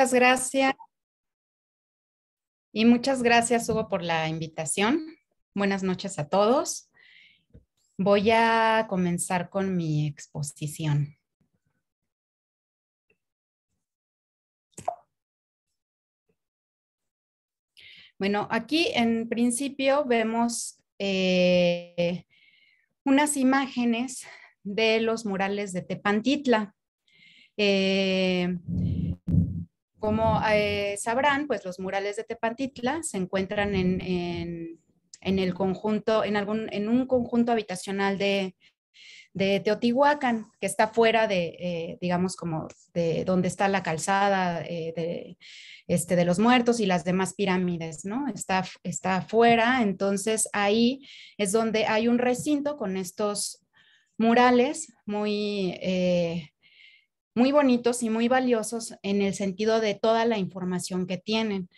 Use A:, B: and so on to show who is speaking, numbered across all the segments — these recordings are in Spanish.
A: Muchas gracias.
B: Y muchas gracias, Hugo, por la invitación. Buenas noches a todos. Voy a comenzar con mi exposición. Bueno, aquí en principio vemos eh, unas imágenes de los murales de Tepantitla. Eh, como eh, sabrán, pues los murales de Tepantitla se encuentran en, el conjunto, en, un conjunto habitacional de, Teotihuacán, que está fuera de, eh, digamos, como de donde está la calzada eh, este, de, los muertos y las demás pirámides, ¿no? Está, está afuera, entonces ahí es donde hay un recinto con estos murales muy, muy bonitos y muy valiosos en el sentido de toda la información que tienen.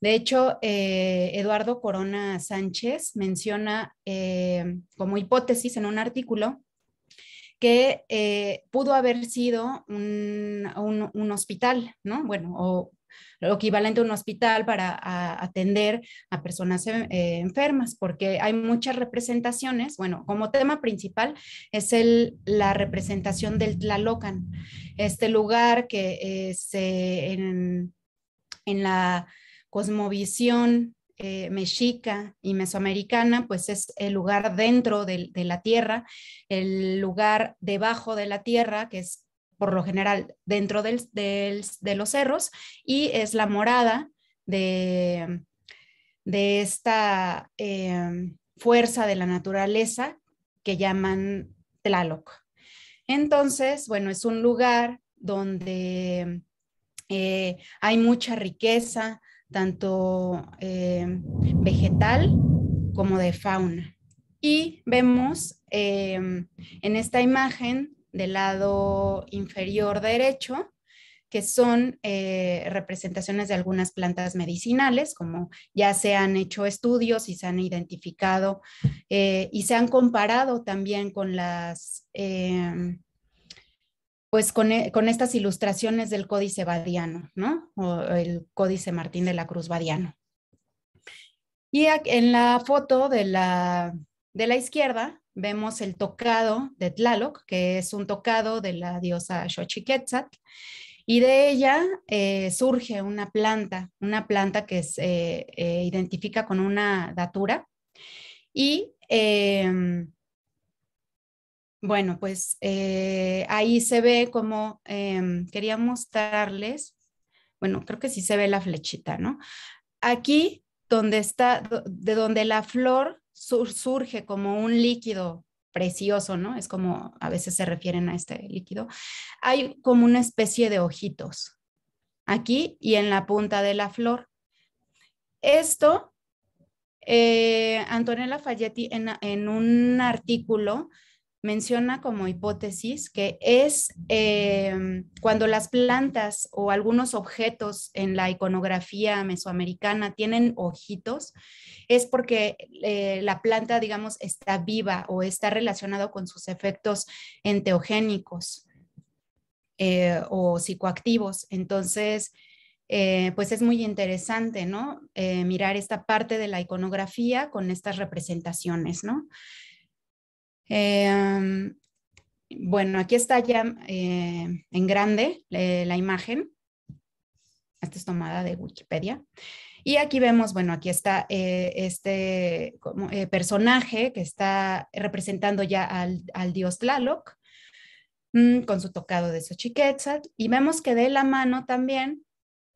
B: De hecho, eh, Eduardo Corona Sánchez menciona eh, como hipótesis en un artículo que eh, pudo haber sido un, un, hospital, ¿no? Bueno, o lo equivalente a un hospital para atender a personas eh, enfermas, porque hay muchas representaciones. Bueno, como tema principal es el, la representación del Tlalocan, este lugar que es eh, en, en la cosmovisión eh, mexica y mesoamericana, pues es el lugar dentro de, la tierra, el lugar debajo de la tierra, que es por lo general dentro de los cerros y es la morada de, de esta em, fuerza de la naturaleza que llaman Tlaloc. Entonces, bueno, es un lugar donde eh, hay mucha riqueza, tanto em, vegetal como de fauna. Y vemos em, en esta imagen del lado inferior derecho, que son eh, representaciones de algunas plantas medicinales, como ya se han hecho estudios y se han identificado eh, y se han comparado también con las, eh, pues e, con, estas ilustraciones del códice badiano, ¿no? O el códice Martín de la Cruz Badiano. Y en la foto de la, de la izquierda vemos el tocado de Tlaloc, que es un tocado de la diosa Xochiquetzal, y de ella eh, surge una planta, una planta que se eh, eh, identifica con una datura. Y em, bueno, pues ahí se ve como em, quería mostrarles, bueno, creo que sí se ve la flechita, ¿no? Aquí donde está, de donde la flor surge como un líquido precioso, ¿no? Es como a veces se refieren a este líquido. Hay como una especie de ojitos aquí y en la punta de la flor. Esto, eh, Antonella Falletti en un artículo menciona como hipótesis que es em, cuando las plantas o algunos objetos en la iconografía mesoamericana tienen ojitos, es porque eh, la planta, digamos, está viva o está relacionado con sus efectos enteogénicos eh, o psicoactivos. Entonces, eh, pues es muy interesante, ¿no? mirar esta parte de la iconografía con estas representaciones, ¿no? Eh, bueno, aquí está ya eh, en grande eh, la imagen. Esta es tomada de Wikipedia. Y aquí vemos, bueno, aquí está este personaje que está representando ya al, dios Tlaloc mm, con su tocado de Xochiquetzal. Y vemos que de la mano también,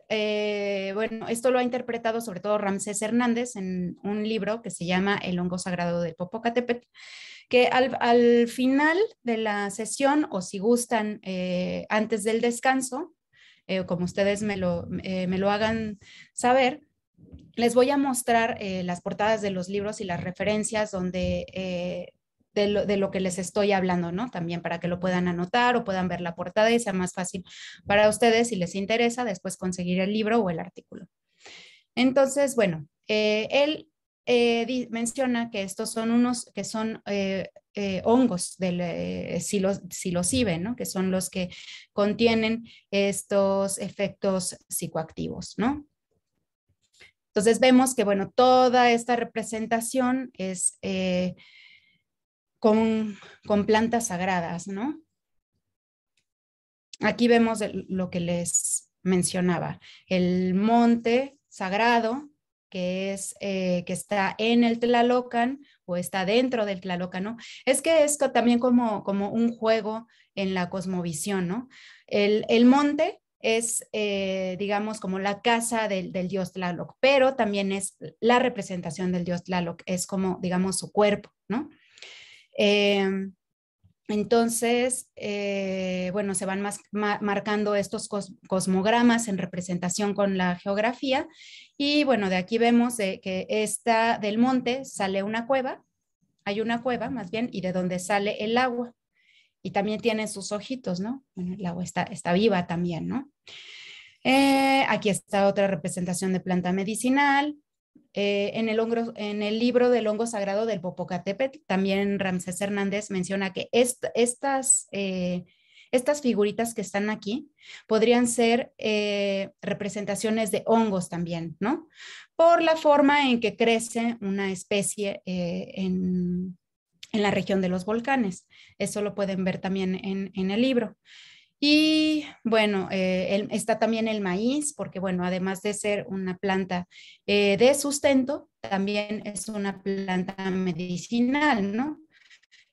B: bueno, esto lo ha interpretado sobre todo Ramsés Hernández en un libro que se llama El hongo sagrado del Popocatépetl que al, final de la sesión o si gustan eh, antes del descanso, eh, como ustedes me lo, eh, me lo hagan saber, les voy a mostrar las portadas de los libros y las referencias donde... De lo, que les estoy hablando, ¿no? También para que lo puedan anotar o puedan ver la portada y sea más fácil para ustedes si les interesa después conseguir el libro o el artículo. Entonces, bueno, él eh, menciona que estos son unos que son eh, eh, hongos del silos, ¿no? que son los que contienen estos efectos psicoactivos. ¿no? Entonces vemos que bueno, toda esta representación es con, con, plantas sagradas. ¿no? Aquí vemos lo que les mencionaba, el monte sagrado que, es, eh, que está en el Tlalocan o está dentro del Tlalocan, ¿no? Es que es también como, como un juego en la cosmovisión, ¿no? El, monte es, eh, digamos, como la casa del, dios Tlaloc, pero también es la representación del dios Tlaloc, es como, digamos, su cuerpo, ¿no? Em, entonces, eh, bueno, se van marcando estos cosmogramas en representación con la geografía y bueno, de aquí vemos que esta del monte sale una cueva, hay una cueva más bien, y de donde sale el agua. Y también tiene sus ojitos, ¿no? Bueno, el agua está, viva también, ¿no? Eh, aquí está otra representación de planta medicinal, eh, en, el libro del hongo sagrado del Popocatépetl, también Ramsés Hernández menciona que eh, estas, figuritas que están aquí podrían ser eh, representaciones de hongos también, ¿no? Por la forma en que crece una especie en, la región de los volcanes. Eso lo pueden ver también en el libro. Y bueno, eh, está también el maíz, porque bueno, además de ser una planta eh, de sustento, también es una planta medicinal, ¿no?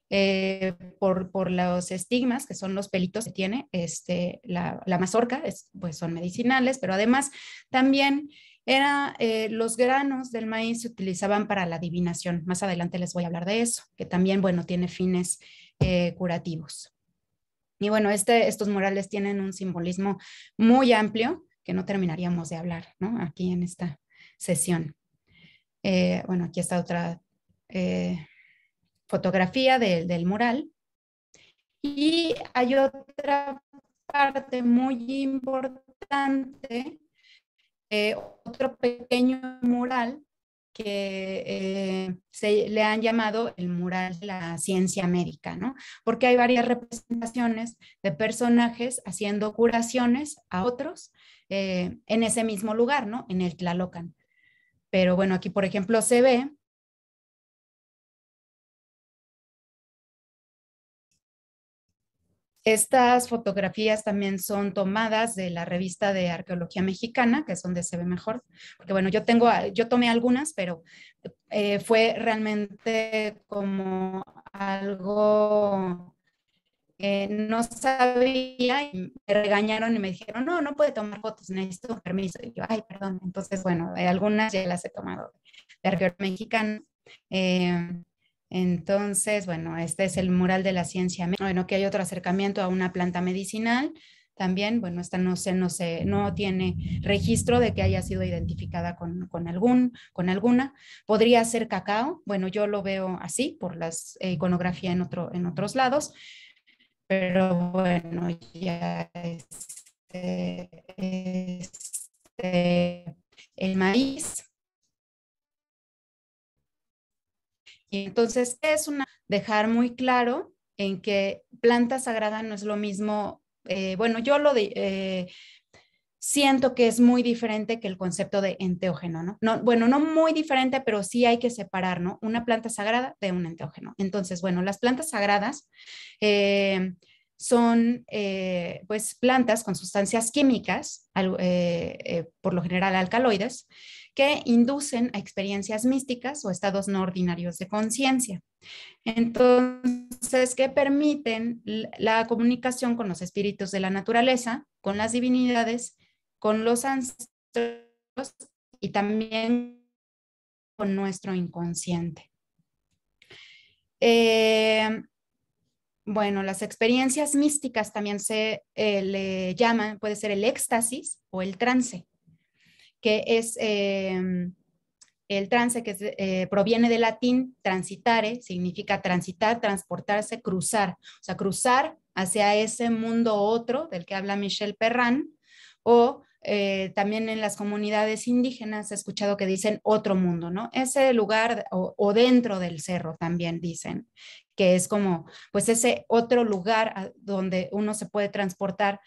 B: Eh, por, los estigmas, que son los pelitos que tiene este, la, mazorca, pues son medicinales, pero además también era los granos del maíz se utilizaban para la adivinación. Más adelante les voy a hablar de eso, que también, bueno, tiene fines curativos. Y bueno, este, estos murales tienen un simbolismo muy amplio que no terminaríamos de hablar aquí en esta sesión. Eh, bueno, aquí está otra eh, fotografía del mural. Y hay otra parte muy importante, eh, otro pequeño mural que eh, se le han llamado el mural de la ciencia médica, ¿no? Porque hay varias representaciones de personajes haciendo curaciones a otros eh, en ese mismo lugar, ¿no? En el Tlalocan. Pero bueno, aquí por ejemplo se ve Estas fotografías también son tomadas de la revista de arqueología mexicana, que es donde se ve mejor, porque bueno, yo tengo, yo tomé algunas, pero eh, fue realmente como algo que no sabía y me regañaron y me dijeron, no, no puede tomar fotos, necesito un permiso. Y yo, ay, perdón. Entonces, bueno, algunas ya las he tomado de arqueología mexicana. Eh, entonces, bueno, este es el mural de la ciencia. Bueno, que hay otro acercamiento a una planta medicinal. También, bueno, esta no se, no no tiene registro de que haya sido identificada con, algún, con alguna. Podría ser cacao. Bueno, yo lo veo así por la eh, iconografía en, otro, en otros lados. Pero bueno, ya este, este, el maíz Entonces, es una, dejar muy claro en que planta sagrada no es lo mismo, eh, bueno, yo lo eh, siento que es muy diferente que el concepto de enteógeno, ¿no? Bueno, no muy diferente, pero sí hay que separar, ¿no? Una planta sagrada de un enteógeno. Entonces, bueno, las plantas sagradas eh, son, pues, plantas con sustancias químicas, por lo general alcaloides, que inducen a experiencias místicas o estados no ordinarios de conciencia. Entonces, que permiten la comunicación con los espíritus de la naturaleza, con las divinidades, con los ancestros y también con nuestro inconsciente. Em, bueno, las experiencias místicas también se eh, le llaman, puede ser el éxtasis o el trance que es em, el trance que eh, proviene del latín transitare, significa transitar, transportarse, cruzar, o sea, cruzar hacia ese mundo otro del que habla Michel Perrán o eh, también en las comunidades indígenas he escuchado que dicen otro mundo, ¿no? Ese lugar o, o dentro del cerro también dicen, que es como, pues ese otro lugar donde uno se puede transportar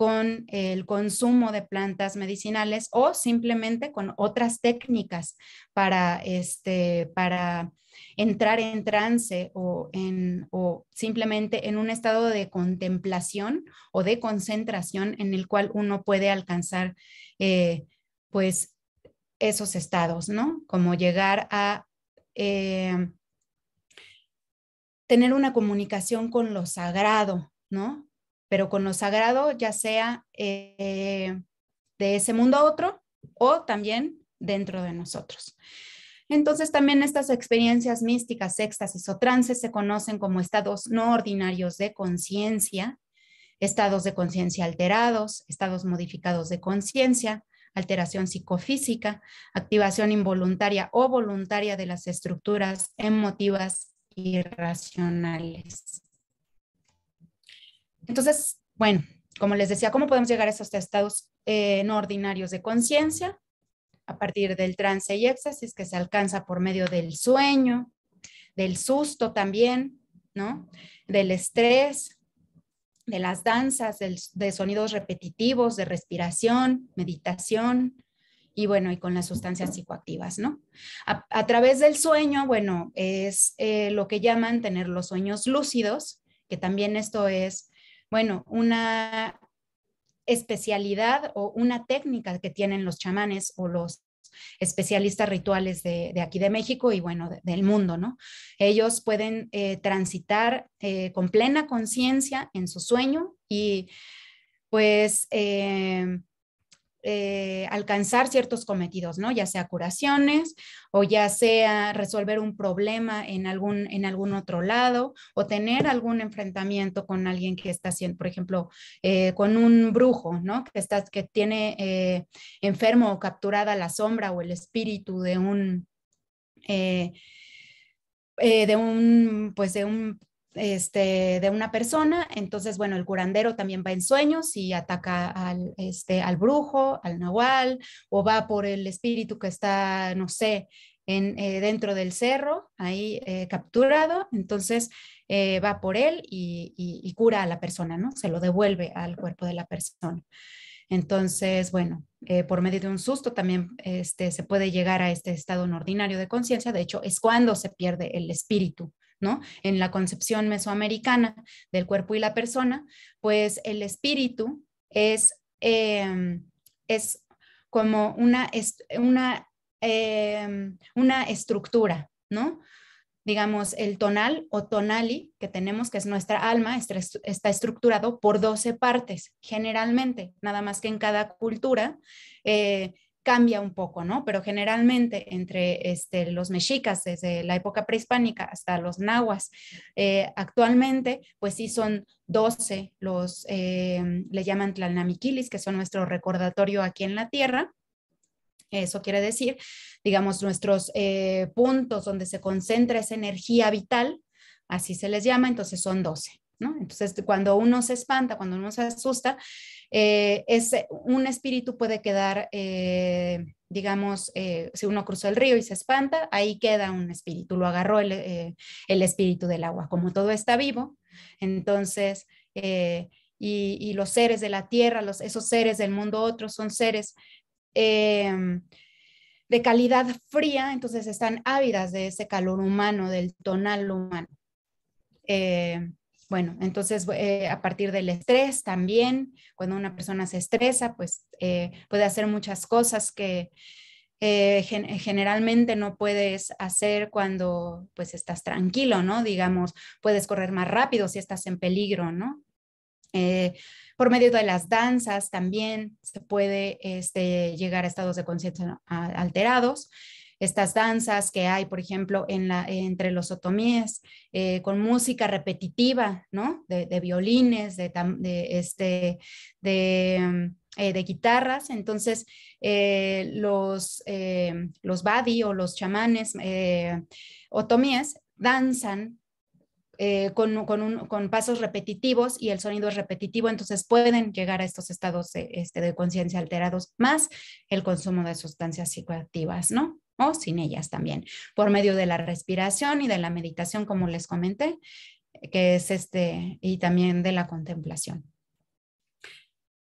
B: con el consumo de plantas medicinales o simplemente con otras técnicas para, este, para entrar en trance o, en, o simplemente en un estado de contemplación o de concentración en el cual uno puede alcanzar eh, pues esos estados, ¿no? Como llegar a... Eh, tener una comunicación con lo sagrado, ¿no? pero con lo sagrado, ya sea eh, de ese mundo a otro o también dentro de nosotros. Entonces también estas experiencias místicas, éxtasis o trances se conocen como estados no ordinarios de conciencia, estados de conciencia alterados, estados modificados de conciencia, alteración psicofísica, activación involuntaria o voluntaria de las estructuras emotivas y racionales. Entonces, bueno, como les decía, ¿cómo podemos llegar a esos estados eh, no ordinarios de conciencia? A partir del trance y éxtasis que se alcanza por medio del sueño, del susto también, ¿no? Del estrés, de las danzas, de sonidos repetitivos, de respiración, meditación, y bueno, y con las sustancias psicoactivas, ¿no? A, través del sueño, bueno, es eh, lo que llaman tener los sueños lúcidos, que también esto es bueno, una especialidad o una técnica que tienen los chamanes o los especialistas rituales de, aquí de México y bueno, del mundo, ¿no? Ellos pueden eh, transitar eh, con plena conciencia en su sueño y pues eh, eh, alcanzar ciertos cometidos, ¿no? Ya sea curaciones o ya sea resolver un problema en algún, en algún otro lado o tener algún enfrentamiento con alguien que está haciendo, por ejemplo, eh, con un brujo, ¿no? Que, que tiene eh, enfermo o capturada la sombra o el espíritu de un... de un pues de un este, de una persona, entonces, bueno, el curandero también va en sueños y ataca al, este, al brujo, al nahual, o va por el espíritu que está, no sé, en, eh, dentro del cerro, ahí eh, capturado, entonces eh, va por él y, y, y, cura a la persona, ¿no? Se lo devuelve al cuerpo de la persona. Entonces, bueno, por medio de un susto también este, se puede llegar a este estado no ordinario de conciencia, de hecho es cuando se pierde el espíritu en la concepción mesoamericana del cuerpo y la persona, pues el espíritu es, em, es como una, una, em, una estructura, ¿no? digamos, el tonal o tonali que tenemos, que es nuestra alma, está estructurado por 12 partes, generalmente, nada más que en cada cultura eh, cambia un poco, ¿no? Pero generalmente entre este, los mexicas, desde la época prehispánica hasta los nahuas, eh, actualmente, pues sí son 12, los, eh, le llaman tlalnamiquilis, que son nuestro recordatorio aquí en la tierra. Eso quiere decir, digamos, nuestros eh, puntos donde se concentra esa energía vital, así se les llama, entonces son 12. Entonces, cuando uno se espanta, cuando uno se asusta, eh, es, un espíritu puede quedar, eh, digamos, eh, si uno cruza el río y se espanta, ahí queda un espíritu, lo agarró el, espíritu del agua. Como todo está vivo, entonces, y, los seres de la tierra, los, esos seres del mundo otro, son seres em, de calidad fría, entonces están ávidas de ese calor humano, del tonal humano. Bueno, entonces eh, a partir del estrés también, cuando una persona se estresa, pues eh, puede hacer muchas cosas que eh, generalmente no puedes hacer cuando pues, estás tranquilo, ¿no? Digamos, puedes correr más rápido si estás en peligro, ¿no? por medio de las danzas también se puede este, llegar a estados de conciencia alterados estas danzas que hay, por ejemplo, entre los otomíes, eh, con música repetitiva, ¿no? De, violines, de, este, de, eh, guitarras. Entonces, eh, los, los badi o los chamanes otomíes danzan con, pasos repetitivos y el sonido es repetitivo, entonces pueden llegar a estos estados de este, conciencia alterados, más el consumo de sustancias psicoactivas, ¿no? o sin ellas también, por medio de la respiración y de la meditación, como les comenté, que es este, y también de la contemplación.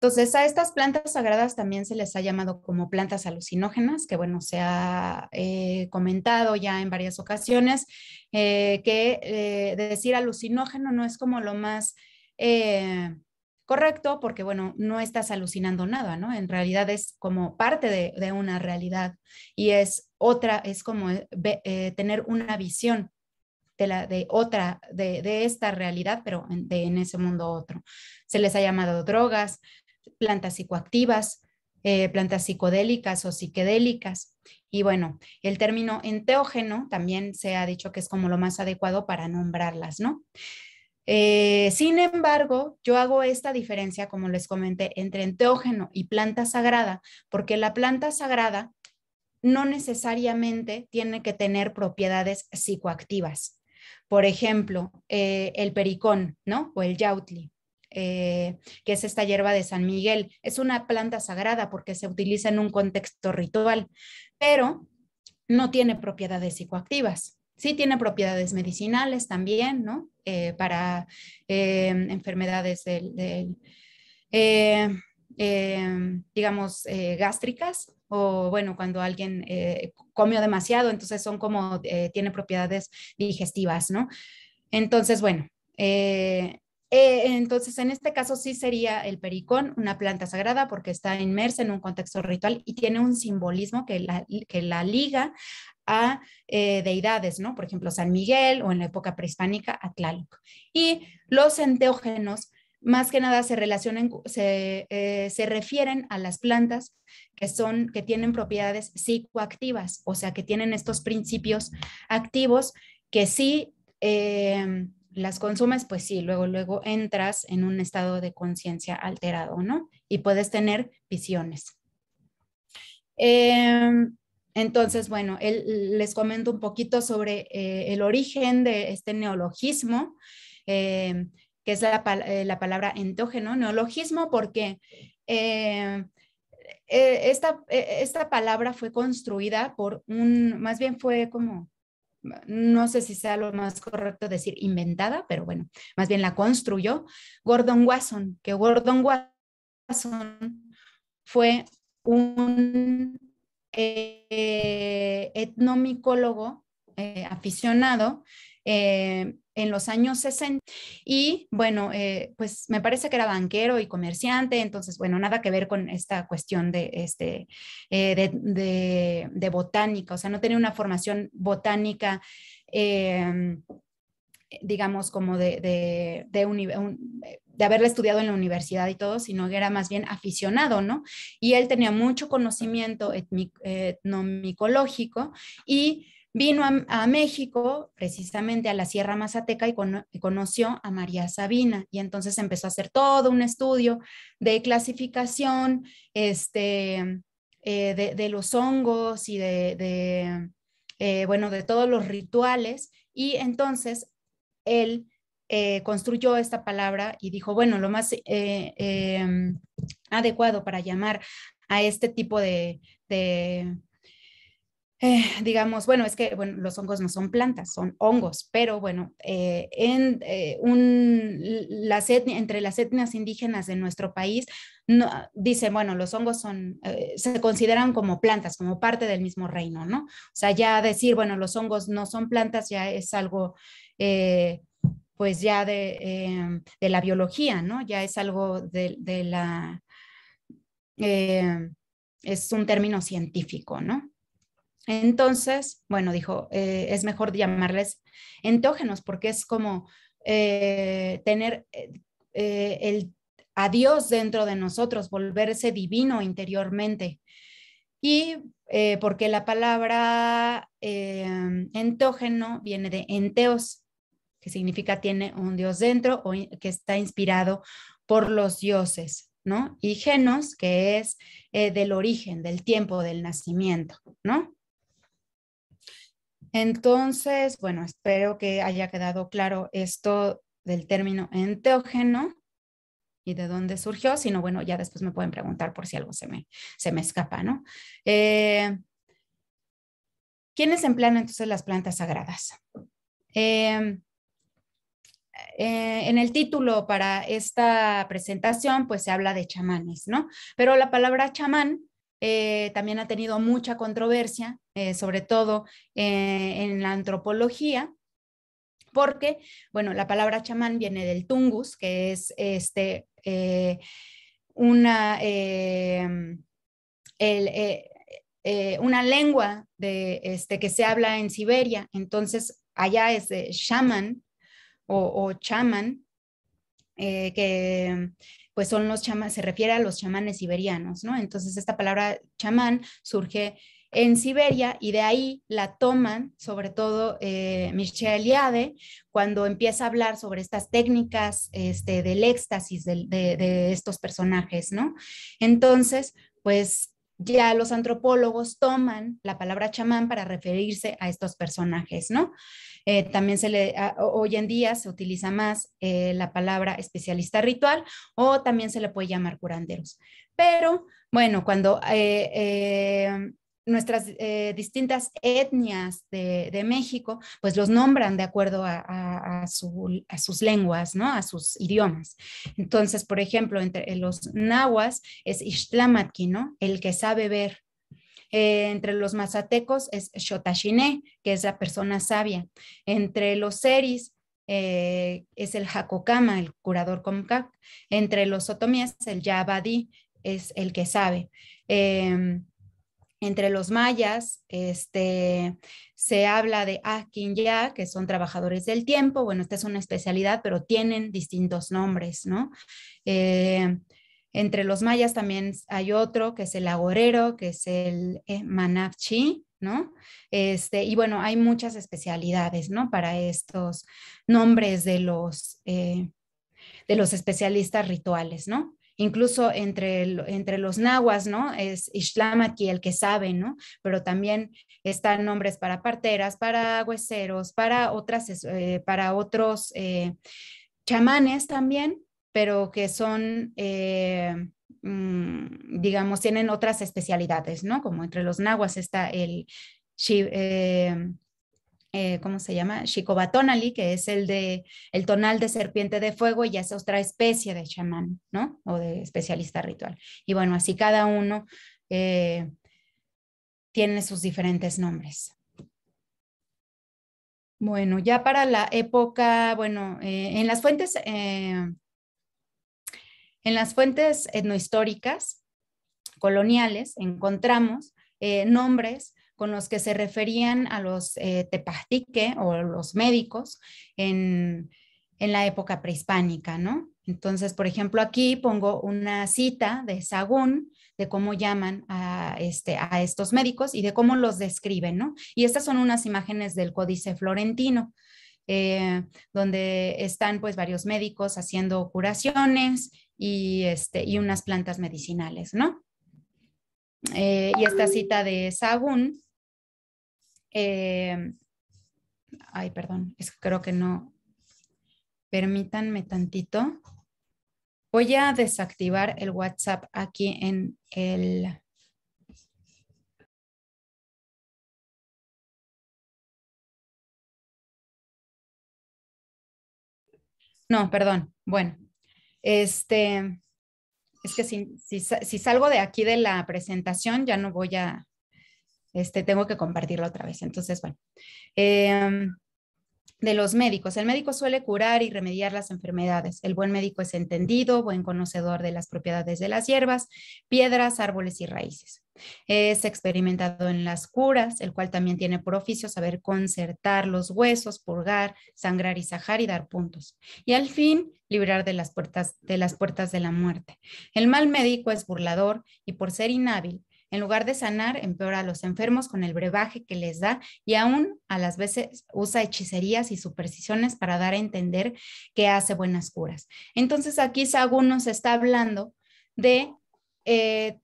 B: Entonces, a estas plantas sagradas también se les ha llamado como plantas alucinógenas, que bueno, se ha eh, comentado ya en varias ocasiones, eh, que eh, decir alucinógeno no es como lo más correcto porque, bueno, no estás alucinando nada, ¿no? En realidad es como parte de, una realidad y es otra, es como eh, eh, tener una visión de, la, de otra, de, esta realidad, pero en, ese mundo otro. Se les ha llamado drogas, plantas psicoactivas, eh, plantas psicodélicas o psiquedélicas. Y bueno, el término enteógeno también se ha dicho que es como lo más adecuado para nombrarlas, ¿no? Eh, sin embargo, yo hago esta diferencia, como les comenté, entre enteógeno y planta sagrada, porque la planta sagrada no necesariamente tiene que tener propiedades psicoactivas. Por ejemplo, eh, el pericón, ¿no? O el yautli, eh, que es esta hierba de San Miguel. Es una planta sagrada porque se utiliza en un contexto ritual, pero no tiene propiedades psicoactivas. Sí tiene propiedades medicinales también, ¿no? Eh, para eh, enfermedades del, eh, digamos, gástricas o bueno, cuando alguien comió demasiado, entonces son como, tiene propiedades digestivas, ¿no? Entonces, bueno, eh, entonces, en este caso sí sería el pericón, una planta sagrada, porque está inmersa en un contexto ritual y tiene un simbolismo que la, que la liga a eh, deidades, ¿no? Por ejemplo, San Miguel o en la época prehispánica, Atlaloc. Y los enteógenos, más que nada, se relacionan, eh, se, refieren a las plantas que son, que tienen propiedades psicoactivas, o sea, que tienen estos principios activos que sí las consumes, pues sí, luego, luego entras en un estado de conciencia alterado, ¿no? Y puedes tener visiones. Em, entonces, bueno, les comento un poquito sobre eh, el origen de este neologismo, em, que es eh, la, palabra entógeno, neologismo, porque em, eh, esta palabra fue construida por un, más bien fue como no sé si sea lo más correcto decir inventada, pero bueno, más bien la construyó Gordon Wasson, que Gordon Wasson fue un eh, etnomicólogo eh, aficionado eh, en los años 60 y bueno, eh, pues me parece que era banquero y comerciante, entonces bueno, nada que ver con esta cuestión de, este, eh, de, botánica, o sea, no tenía una formación botánica. Eh, digamos, como de, de, de, de, haberla estudiado en la universidad y todo, sino que era más bien aficionado, ¿no? Y él tenía mucho conocimiento etnomicológico y Vino a, México, precisamente a la Sierra Mazateca, y, conoció a María Sabina. Y entonces empezó a hacer todo un estudio de clasificación este, eh, de, los hongos y de, eh, bueno, de todos los rituales. Y entonces él eh, construyó esta palabra y dijo, bueno, lo más em, adecuado para llamar a este tipo de, eh, digamos, bueno, es que bueno, los hongos no son plantas, son hongos, pero bueno, eh, en, eh, entre las etnias indígenas de nuestro país, dicen, bueno, los hongos son, se consideran como plantas, como parte del mismo reino, ¿no? O sea, ya decir, bueno, los hongos no son plantas ya es algo pues ya em, de, la biología, ¿no? Ya es algo de, la... Em, es un término científico, ¿no? Entonces, bueno, dijo, eh, es mejor llamarles entógenos porque es como eh, tener eh, el, a Dios dentro de nosotros, volverse divino interiormente. Y porque la palabra entógeno viene de enteos, que significa tiene un Dios dentro o que está inspirado por los dioses. ¿no? Y genos, que es del origen, del tiempo, del nacimiento, ¿no? Entonces, bueno, espero que haya quedado claro esto del término enteógeno y de dónde surgió, sino bueno, ya después me pueden preguntar por si algo se me, escapa, ¿no? Eh, ¿Quiénes emplean entonces las plantas sagradas? Eh, eh, en el título para esta presentación, pues se habla de chamanes, ¿no? Pero la palabra chamán eh, también ha tenido mucha controversia, eh, sobre todo eh, en la antropología, porque, bueno, la palabra chamán viene del tungus, que es este, una, una lengua de, este, que se habla en Siberia, entonces allá es de shaman o, chamán que pues son los se refiere a los chamanes siberianos, ¿no? Entonces esta palabra chamán surge en Siberia y de ahí la toman, sobre todo eh, Michelle Eliade, cuando empieza a hablar sobre estas técnicas este, del éxtasis de estos personajes, ¿no? Entonces, pues ya los antropólogos toman la palabra chamán para referirse a estos personajes, ¿no? Eh, también se le, hoy en día se utiliza más eh, la palabra especialista ritual o también se le puede llamar curanderos. Pero bueno, cuando eh, nuestras eh, distintas etnias de, México, pues los nombran de acuerdo a, sus lenguas, ¿no? A sus idiomas. Entonces, por ejemplo, entre los nahuas es Ixtlamatki, ¿no? El que sabe ver. Eh, entre los mazatecos es Xotachiné, que es la persona sabia. Entre los seris eh, es el Jacocama, el curador comca. Entre los Otomíes el Yabadí es el que sabe. Em, entre los mayas, este, se habla de ya que son trabajadores del tiempo. Bueno, esta es una especialidad, pero tienen distintos nombres, ¿no? Eh, entre los mayas también hay otro, que es el agorero, que es el eh, ¿no? Este, y bueno, hay muchas especialidades, ¿no? Para estos nombres de los, eh, de los especialistas rituales, ¿no? incluso entre, entre los nahuas, ¿no? Es aquí el que sabe, ¿no? Pero también están nombres para parteras, para hueseros, para, otras, eh, para otros eh, chamanes también, pero que son... Eh, mm, digamos, tienen otras especialidades, ¿no? Como entre los nahuas está el, eh, ¿cómo se llama? Shikobatonali, que es el de el tonal de serpiente de fuego y ya es otra especie de chamán, ¿no? O de especialista ritual. Y bueno, así cada uno eh, tiene sus diferentes nombres. Bueno, ya para la época, bueno, eh, en las fuentes, en las fuentes etnohistóricas coloniales encontramos nombres con los que se referían a los eh, tepastique o los médicos en, la época prehispánica, ¿no? Entonces, por ejemplo, aquí pongo una cita de Sagún de cómo llaman a, este, a estos médicos y de cómo los describen, ¿no? Y estas son unas imágenes del Códice Florentino, eh, donde están pues varios médicos haciendo curaciones y, este, y unas plantas medicinales, ¿no? Eh, y esta cita de Sagún eh, ay, perdón, creo que no. Permítanme tantito. Voy a desactivar el WhatsApp aquí en el... No, perdón. Bueno, este, es que si salgo de aquí de la presentación ya no voy a, este, tengo que compartirlo otra vez. Entonces, bueno, em, de los médicos. El médico suele curar y remediar las enfermedades. El buen médico es entendido, buen conocedor de las propiedades de las hierbas, piedras, árboles y raíces. Es experimentado en las curas, el cual también tiene por oficio saber concertar los huesos, purgar, sangrar y sajar y dar puntos. Y al fin, librar de las puertas de, las puertas de la muerte. El mal médico es burlador y por ser inhábil, en lugar de sanar, empeora a los enfermos con el brebaje que les da y aún a las veces usa hechicerías y supersticiones para dar a entender que hace buenas curas. Entonces aquí Sagún nos está hablando de eh,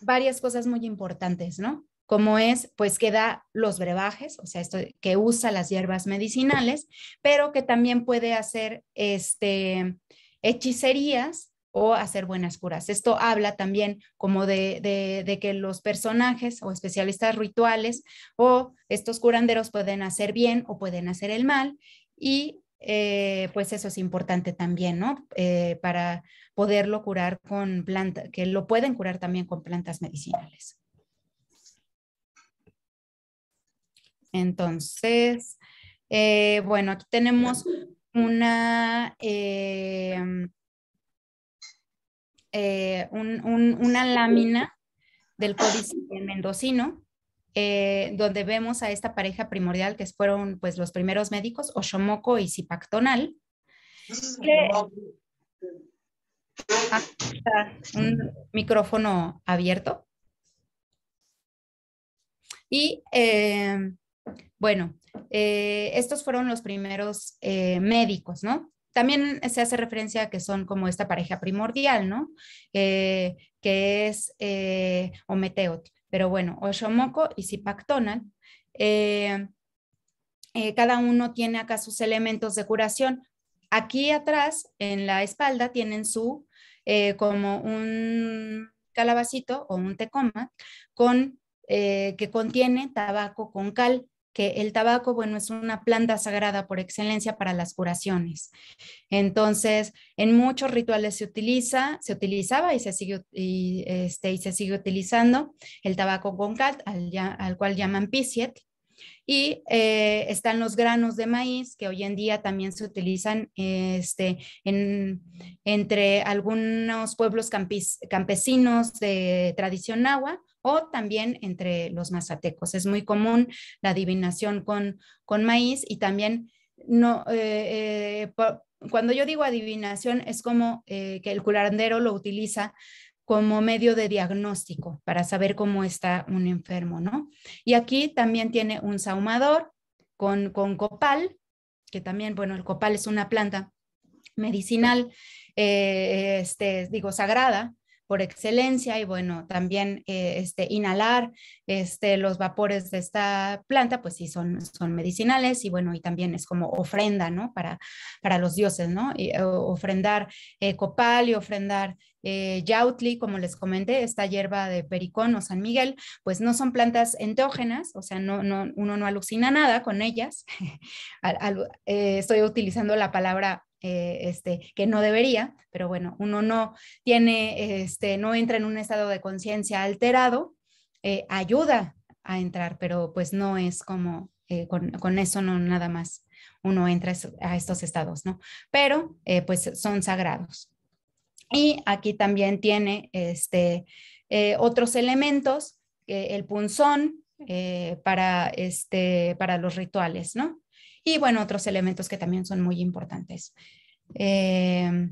B: varias cosas muy importantes, ¿no? como es pues que da los brebajes, o sea, esto, que usa las hierbas medicinales, pero que también puede hacer este, hechicerías o hacer buenas curas. Esto habla también como de, que los personajes o especialistas rituales o estos curanderos pueden hacer bien o pueden hacer el mal y eh, pues eso es importante también, ¿no? Eh, para poderlo curar con plantas, que lo pueden curar también con plantas medicinales. Entonces, eh, bueno, aquí tenemos una... Eh, un, una lámina del Códice Mendocino, eh, donde vemos a esta pareja primordial que fueron pues, los primeros médicos, Oshomoco y Zipactonal, un micrófono abierto. Y eh, bueno, estos fueron los primeros médicos, ¿no? también se hace referencia a que son como esta pareja primordial, ¿no? Eh, que es eh, Ometeot, pero bueno, Oshomoco y Zipactonal. Eh, cada uno tiene acá sus elementos de curación. Aquí atrás, en la espalda, tienen su, como un calabacito o un tecoma, con, que contiene tabaco con cal que el tabaco, bueno, es una planta sagrada por excelencia para las curaciones. Entonces, en muchos rituales se utiliza, se utilizaba y se sigue, y, este, se sigue utilizando el tabaco goncat, al, al cual llaman pisiet, y eh, están los granos de maíz que hoy en día también se utilizan este, en, entre algunos pueblos campesinos de tradición agua también entre los mazatecos. Es muy común la adivinación con, maíz y también no, eh, eh, cuando yo digo adivinación es como eh, que el curandero lo utiliza como medio de diagnóstico para saber cómo está un enfermo, ¿no? Y aquí también tiene un saumador con, copal, que también, bueno, el copal es una planta medicinal, este, digo, sagrada, por excelencia y bueno, también eh, este, inhalar este, los vapores de esta planta, pues sí, son, son medicinales y bueno, y también es como ofrenda, ¿no? Para, para los dioses, ¿no? Y, eh, ofrendar eh, copal y ofrendar yautli, como les comenté, esta hierba de pericón o San Miguel, pues no son plantas endógenas, o sea, no, no, uno no alucina nada con ellas. estoy utilizando la palabra eh, este, que no debería, pero bueno, uno no tiene, este, no entra en un estado de conciencia alterado, eh, ayuda a entrar, pero pues no es como, eh, con, eso no nada más uno entra a estos estados, ¿no? Pero pues son sagrados. Y aquí también tiene este, otros elementos, el punzón para, este, para los rituales, ¿no? y bueno, otros elementos que también son muy importantes. Eh,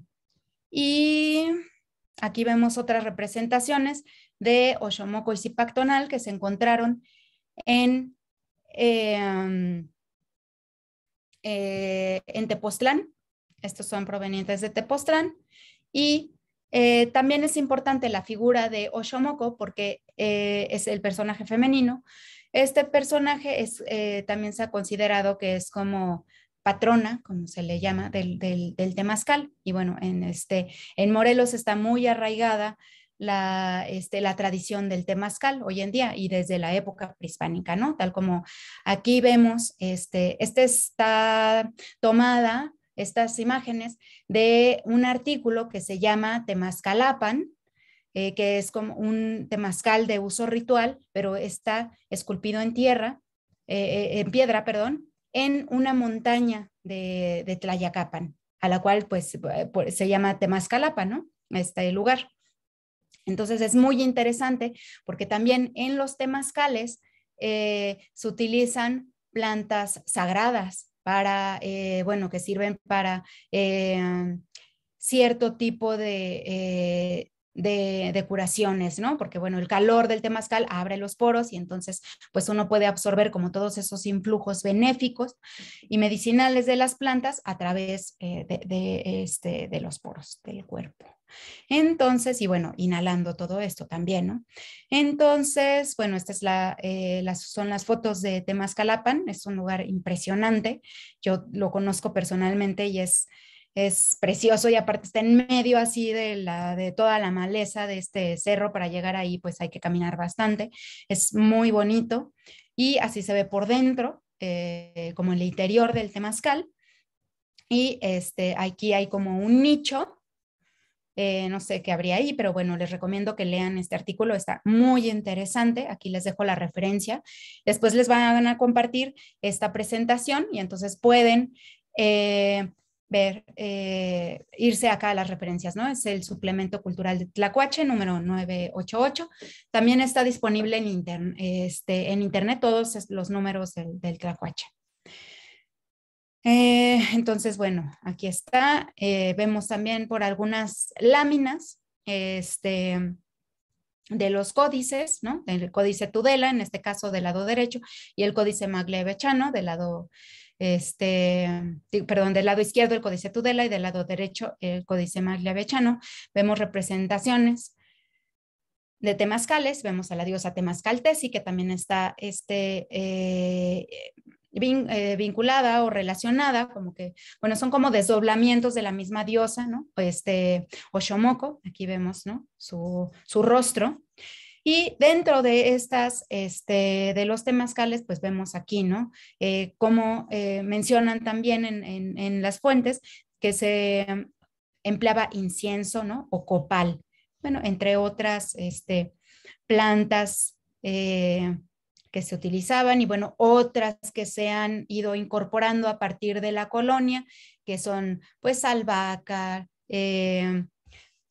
B: y aquí vemos otras representaciones de Oshomoco y Zipactonal que se encontraron en, eh, eh, en Tepoztlán. Estos son provenientes de Tepoztlán. Y también es importante la figura de Oshomoco porque es el personaje femenino este personaje eh, también se ha considerado que es como patrona, como se le llama, del, temazcal. Y bueno, en, este, en Morelos está muy arraigada la, este, la tradición del temazcal hoy en día y desde la época prehispánica, ¿no? Tal como aquí vemos, esta este está tomada, estas imágenes, de un artículo que se llama Temazcalapan, eh, que es como un temazcal de uso ritual, pero está esculpido en tierra, eh, eh, en piedra, perdón, en una montaña de, de Tlayacapan, a la cual pues se llama Temazcalapa, ¿no? Este lugar. Entonces es muy interesante porque también en los temazcales se utilizan plantas sagradas para, bueno, que sirven para cierto tipo de, de, curaciones, ¿no? Porque bueno, el calor del temazcal abre los poros y entonces pues uno puede absorber como todos esos influjos benéficos y medicinales de las plantas a través eh, de, este, de los poros del cuerpo. Entonces, y bueno, inhalando todo esto también, ¿no? Entonces, bueno, estas eh, las, son las fotos de Temazcalapan, es un lugar impresionante, yo lo conozco personalmente y es es precioso y aparte está en medio así de, la, de toda la maleza de este cerro. Para llegar ahí pues hay que caminar bastante. Es muy bonito y así se ve por dentro, eh, como el interior del temazcal. Y este, aquí hay como un nicho, eh, no sé qué habría ahí, pero bueno, les recomiendo que lean este artículo, está muy interesante, aquí les dejo la referencia. Después les van a compartir esta presentación y entonces pueden eh, ver, eh, irse acá a las referencias, ¿no? Es el suplemento cultural de Tlacuache, número 988. También está disponible en, este, en internet todos los números del, Tlacuache. Eh, entonces, bueno, aquí está. Eh, vemos también por algunas láminas este, de los códices, ¿no? El códice Tudela, en este caso del lado derecho, y el códice Maglebechano del lado este, perdón, del lado izquierdo el códice Tudela y del lado derecho el códice Magliavechano. Vemos representaciones de Temascales, vemos a la diosa Temazcaltesi, que también está este, eh, eh, vinculada o relacionada, como que, bueno, son como desdoblamientos de la misma diosa, ¿no? Este, Oshomoco, aquí vemos, ¿no? Su, su rostro. Y dentro de estas, este, de los temascales pues vemos aquí, ¿no? Eh, como eh, mencionan también en, las fuentes, que se em, empleaba incienso, ¿no? O copal, bueno, entre otras este, plantas eh, que se utilizaban y bueno, otras que se han ido incorporando a partir de la colonia, que son pues albahaca,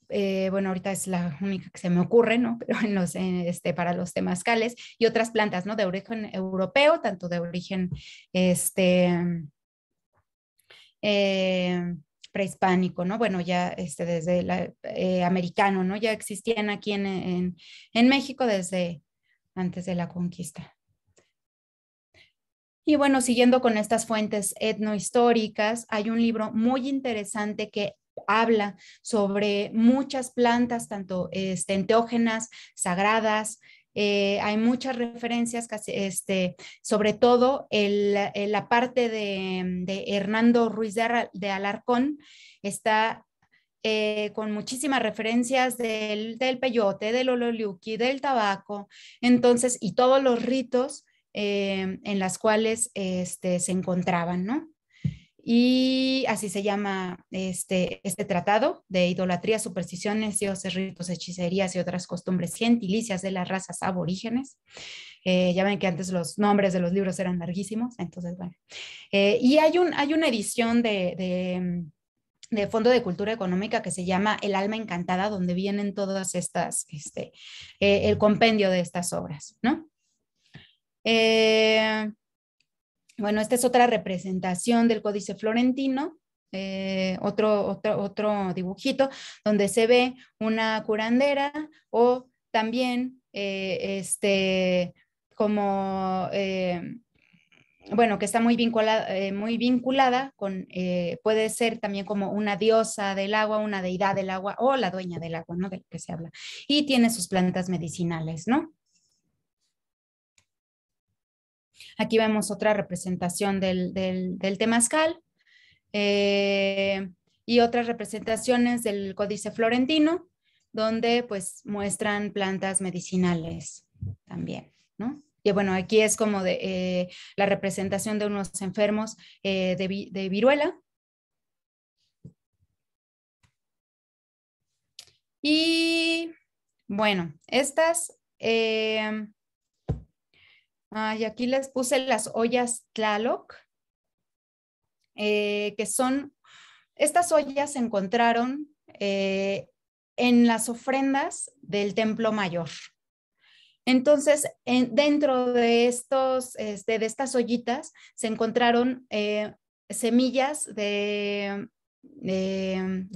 B: eh, bueno, ahorita es la única que se me ocurre, ¿no? Pero en los, este, para los temazcales y otras plantas, ¿no? De origen europeo, tanto de origen, este, mm, eh, prehispánico, ¿no? Bueno, ya este, desde el eh, americano, ¿no? Ya existían aquí en México desde antes de la conquista. Y bueno, siguiendo con estas fuentes etnohistóricas, hay un libro muy interesante que habla sobre muchas plantas, tanto este, enteógenas, sagradas, eh, hay muchas referencias, este, sobre todo la parte de, Hernando Ruiz de, Alarcón está eh, con muchísimas referencias del, peyote, del ololiuki, del tabaco, entonces, y todos los ritos eh, en las cuales este, se encontraban, ¿no? Y así se llama este, este tratado de idolatría, supersticiones, dioses, ritos, hechicerías y otras costumbres gentilicias de las razas aborígenes. Eh, ya ven que antes los nombres de los libros eran larguísimos, entonces bueno. Eh, y hay, un, hay una edición de, de Fondo de Cultura Económica que se llama El Alma Encantada, donde vienen todas estas, este, eh, el compendio de estas obras, ¿no? Eh, bueno, esta es otra representación del Códice Florentino, eh, otro, otro, dibujito, donde se ve una curandera o también eh, este, como, eh, bueno, que está muy vinculada, muy vinculada con, puede ser también como una diosa del agua, una deidad del agua o la dueña del agua, ¿no? lo que se habla. Y tiene sus plantas medicinales, ¿no? Aquí vemos otra representación del, del, eh, y otras representaciones del Códice Florentino, donde pues muestran plantas medicinales también, ¿no? Y bueno, aquí es como de eh, la representación de unos enfermos eh, de, viruela, Y bueno, estas y aquí les puse las ollas Tlaloc, eh, que son, estas ollas se encontraron eh, en las ofrendas del Templo Mayor. Entonces, dentro de, estos, este, de estas ollitas se encontraron eh, semillas de,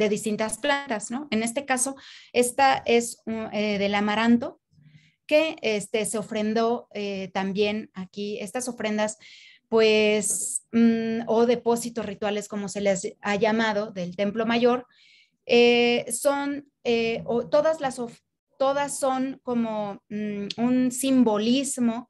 B: distintas plantas, ¿no? En este caso, esta es del amaranto, que este, se ofrendó eh, también aquí estas ofrendas pues, mm, o depósitos rituales, como se les ha llamado, del templo mayor, eh, son, eh, o todas las, todas son como mm, un simbolismo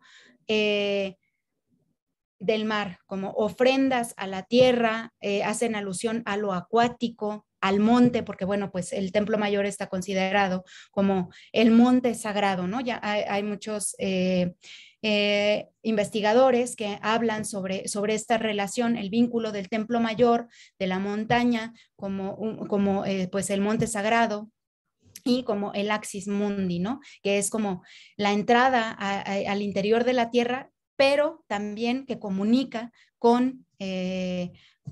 B: del mar, como ofrendas a la tierra, hacen alusión a lo acuático, al monte, porque bueno, pues el templo mayor está considerado como el monte sagrado, ¿no? Ya hay, muchos... Eh, eh, investigadores que hablan sobre, sobre esta relación, el vínculo del templo mayor, de la montaña, como, como eh, pues el monte sagrado y como el axis mundi, ¿no? que es como la entrada al interior de la tierra, pero también que comunica con,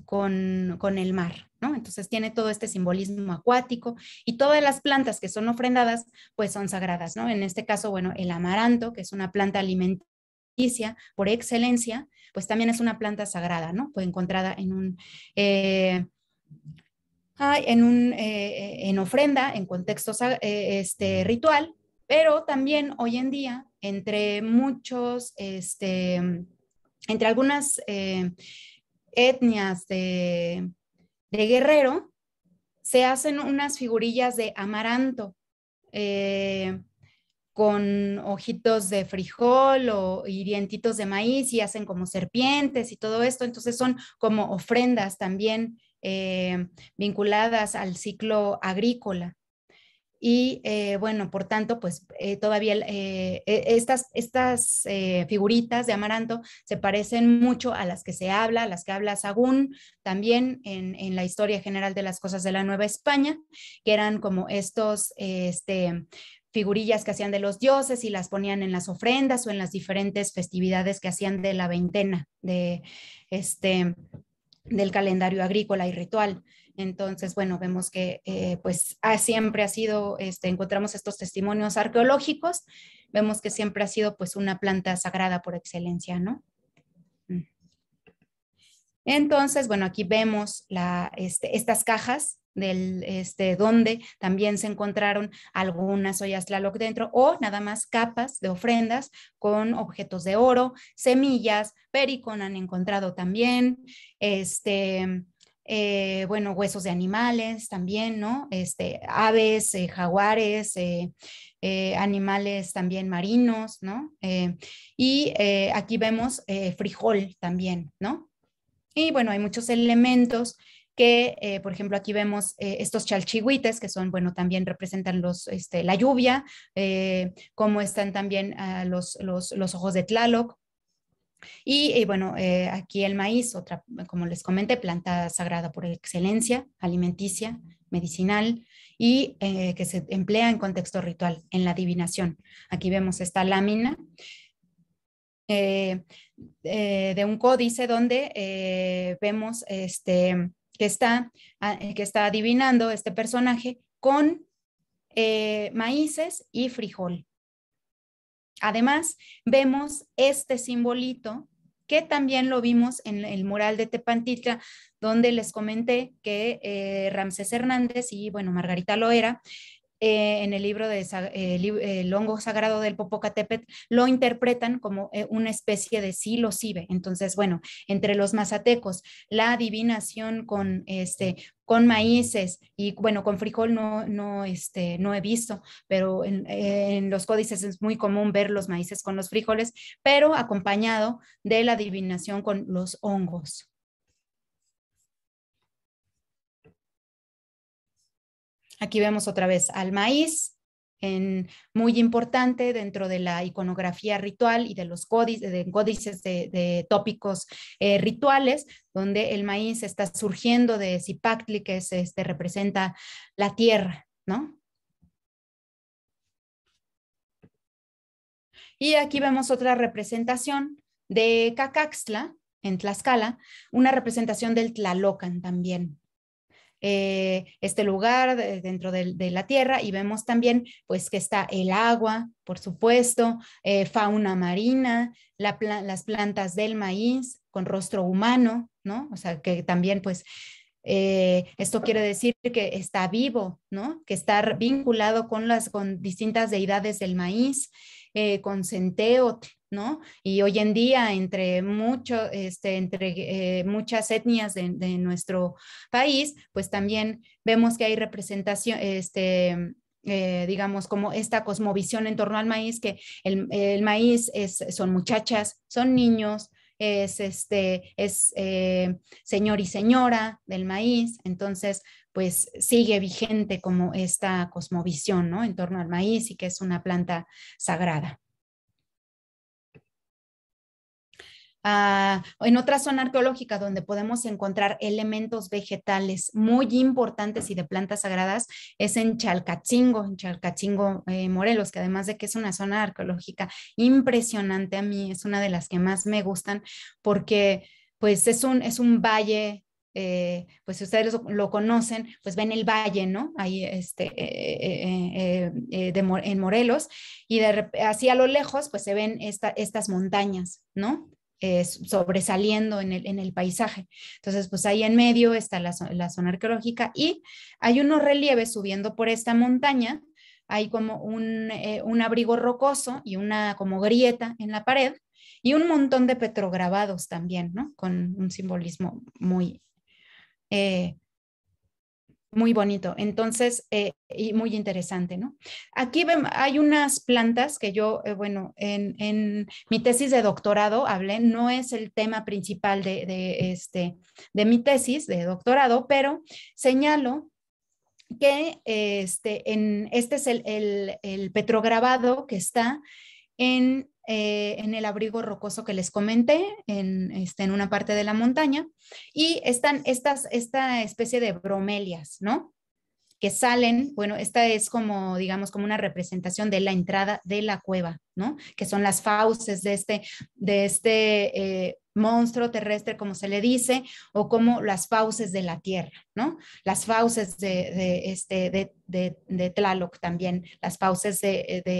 B: con, con el mar. Entonces tiene todo este simbolismo acuático y todas las plantas que son ofrendadas, pues son sagradas, ¿no? En este caso, bueno, el amaranto, que es una planta alimenticia por excelencia, pues también es una planta sagrada, ¿no? Fue encontrada en un... Eh, en, un, eh, en ofrenda, en contexto eh, este, ritual, pero también hoy en día, entre muchos, este, entre algunas etnias de, de guerrero, se hacen unas figurillas de amaranto eh, con ojitos de frijol o, y dientitos de maíz y hacen como serpientes y todo esto. Entonces son como ofrendas también eh, vinculadas al ciclo agrícola. Y eh, bueno, por tanto, pues eh, todavía eh, e, estas, estas figuritas de amaranto se parecen mucho a las que se habla, a las que habla Sagún también en, la historia general de las cosas de la Nueva España, que eran como estos, este, figurillas que hacían de los dioses y las ponían en las ofrendas o en las diferentes festividades que hacían de la veintena de este del calendario agrícola y ritual. Entonces, bueno, vemos que eh, pues siempre ha sido, este, encontramos estos testimonios arqueológicos, vemos que siempre ha sido pues una planta sagrada por excelencia, ¿no? Mm. Entonces, bueno, aquí vemos este, estas cajas del, este, donde también se encontraron algunas ollas Tlaloc dentro o nada más capas de ofrendas con objetos de oro, semillas, pericón han encontrado también, este, eh, bueno, huesos de animales también, ¿no? Este, aves, eh, jaguares, eh, animales también marinos, ¿no? y aquí vemos frijol también, ¿no? Y bueno, hay muchos elementos que, por ejemplo, aquí vemos estos chalchihuites, que son, bueno, también representan los, este, la lluvia, como están también ah, los, los, ojos de Tlaloc, y, eh, bueno, eh, aquí el maíz, otra, como les comenté, planta sagrada por excelencia, alimenticia, medicinal y eh, que se emplea en contexto ritual, en la adivinación. Aquí vemos esta lámina de un códice donde vemos este, que, está, ah, que está adivinando este personaje con maíces y frijol. Además, vemos este simbolito que también lo vimos en el mural de Tepantitla, donde les comenté que eh, Ramsés Hernández y, bueno, Margarita Loera eh, en el libro de eh, eh, El hongo sagrado del Popocatépetl, lo interpretan como una especie de silocibe. Entonces, bueno, entre los mazatecos, la adivinación con este con maíces y bueno, con frijol no, no, este, no he visto, pero en, en, los códices es muy común ver los maíces con los frijoles, pero acompañado de la adivinación con los hongos. Aquí vemos otra vez al maíz, muy importante dentro de la iconografía ritual y de los códices de, tópicos eh, rituales, donde el maíz está surgiendo de Zipactli, que este, representa la tierra, ¿no? Y aquí vemos otra representación de Cacaxtla en Tlaxcala, una representación del Tlalocan también, eh, este lugar dentro de, la Tierra y vemos también pues que está el agua, por supuesto, eh, fauna marina, las plantas del maíz con rostro humano, ¿no? O sea, que también pues eh, esto quiere decir que está vivo, ¿no? Que está vinculado con las con distintas deidades del maíz, con Centeot, y hoy en día, entre, este, entre eh, muchas etnias de, nuestro país, pues también vemos que hay representación, este, eh, digamos, como esta cosmovisión en torno al maíz, que el, maíz es, son muchachas, son niños, es, este, es eh, señor y señora del maíz, entonces pues sigue vigente como esta cosmovisión, En torno al maíz y que es una planta sagrada. Ah, en otra zona arqueológica donde podemos encontrar elementos vegetales muy importantes y de plantas sagradas es en Chalcatzingo, en Chalcatzingo, eh, Morelos, que además de que es una zona arqueológica impresionante a mí, es una de las que más me gustan porque pues es un, es un valle eh, pues si ustedes lo, conocen, pues ven el valle, ¿no? Ahí este, eh, en Morelos, y de, así a lo lejos, pues se ven estas montañas, ¿no? Eh, sobresaliendo en el, en el, paisaje. Entonces, pues ahí en medio está la, zona arqueológica y hay unos relieves subiendo por esta montaña. Hay como eh, un, abrigo rocoso y una como grieta en la pared y un montón de petrograbados también, ¿no? Con un simbolismo muy eh, muy bonito, entonces, eh, y muy interesante, ¿no? Aquí hay unas plantas que yo, eh, bueno, en, mi tesis de doctorado hablé, no es el tema principal de, este, de mi tesis de doctorado, pero señalo que este, en, este es el, el, el petrograbado que está en eh, en el abrigo rocoso que les comenté, en, este, en una parte de la montaña, y están estas, esta especie de bromelias, ¿no? que salen, bueno, esta es como, digamos, como una representación de la entrada de la cueva, ¿no? Que son las fauces de este, de este eh, monstruo terrestre, como se le dice, o como las fauces de la tierra, ¿no? Las fauces de, este, de, de, de, Tlaloc también, las fauces de,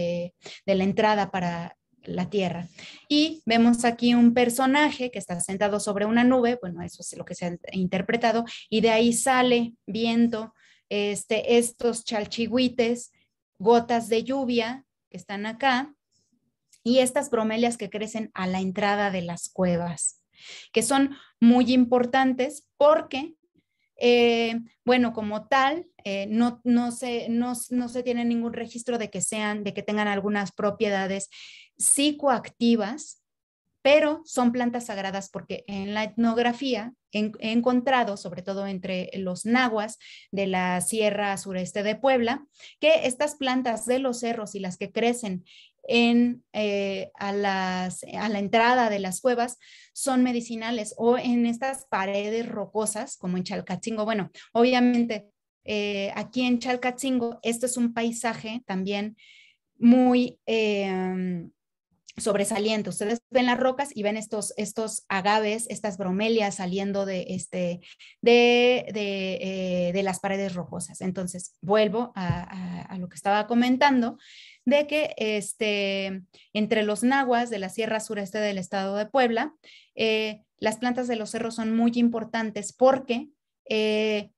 B: la entrada para, la tierra. Y vemos aquí un personaje que está sentado sobre una nube, bueno, eso es lo que se ha interpretado, y de ahí sale viento, este, estos chalchihuites, gotas de lluvia que están acá, y estas bromelias que crecen a la entrada de las cuevas, que son muy importantes porque eh, bueno, como tal, eh, no, se, no, no, se tiene ningún registro de que sean, de que tengan algunas propiedades psicoactivas, pero son plantas sagradas porque en la etnografía he encontrado, sobre todo entre los nahuas de la sierra sureste de Puebla, que estas plantas de los cerros y las que crecen en, eh, a, la entrada de las cuevas son medicinales o en estas paredes rocosas como en Chalcatzingo. Bueno, obviamente eh, aquí en Chalcatzingo, esto es un paisaje también muy... Eh, sobresaliente. Ustedes ven las rocas y ven estos, estos agaves, estas bromelias saliendo de, este, de, eh, las paredes rojosas. Entonces, vuelvo a, lo que estaba comentando de que este, entre los nahuas de la sierra sureste del estado de Puebla, eh, las plantas de los cerros son muy importantes porque eh,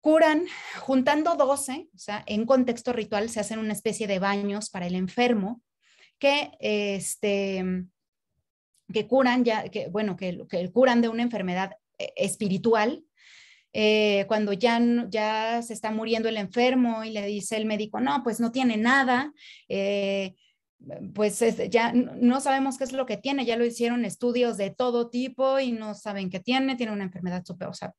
B: curan juntando 12, o sea, en contexto ritual se hacen una especie de baños para el enfermo, que, este, que curan ya, que, bueno, que, que curan de una enfermedad eh, espiritual, eh, cuando ya, ya se está muriendo el enfermo y le dice el médico, no, pues no tiene nada, eh, pues ya no sabemos qué es lo que tiene, ya lo hicieron estudios de todo tipo y no saben qué tiene, tiene una enfermedad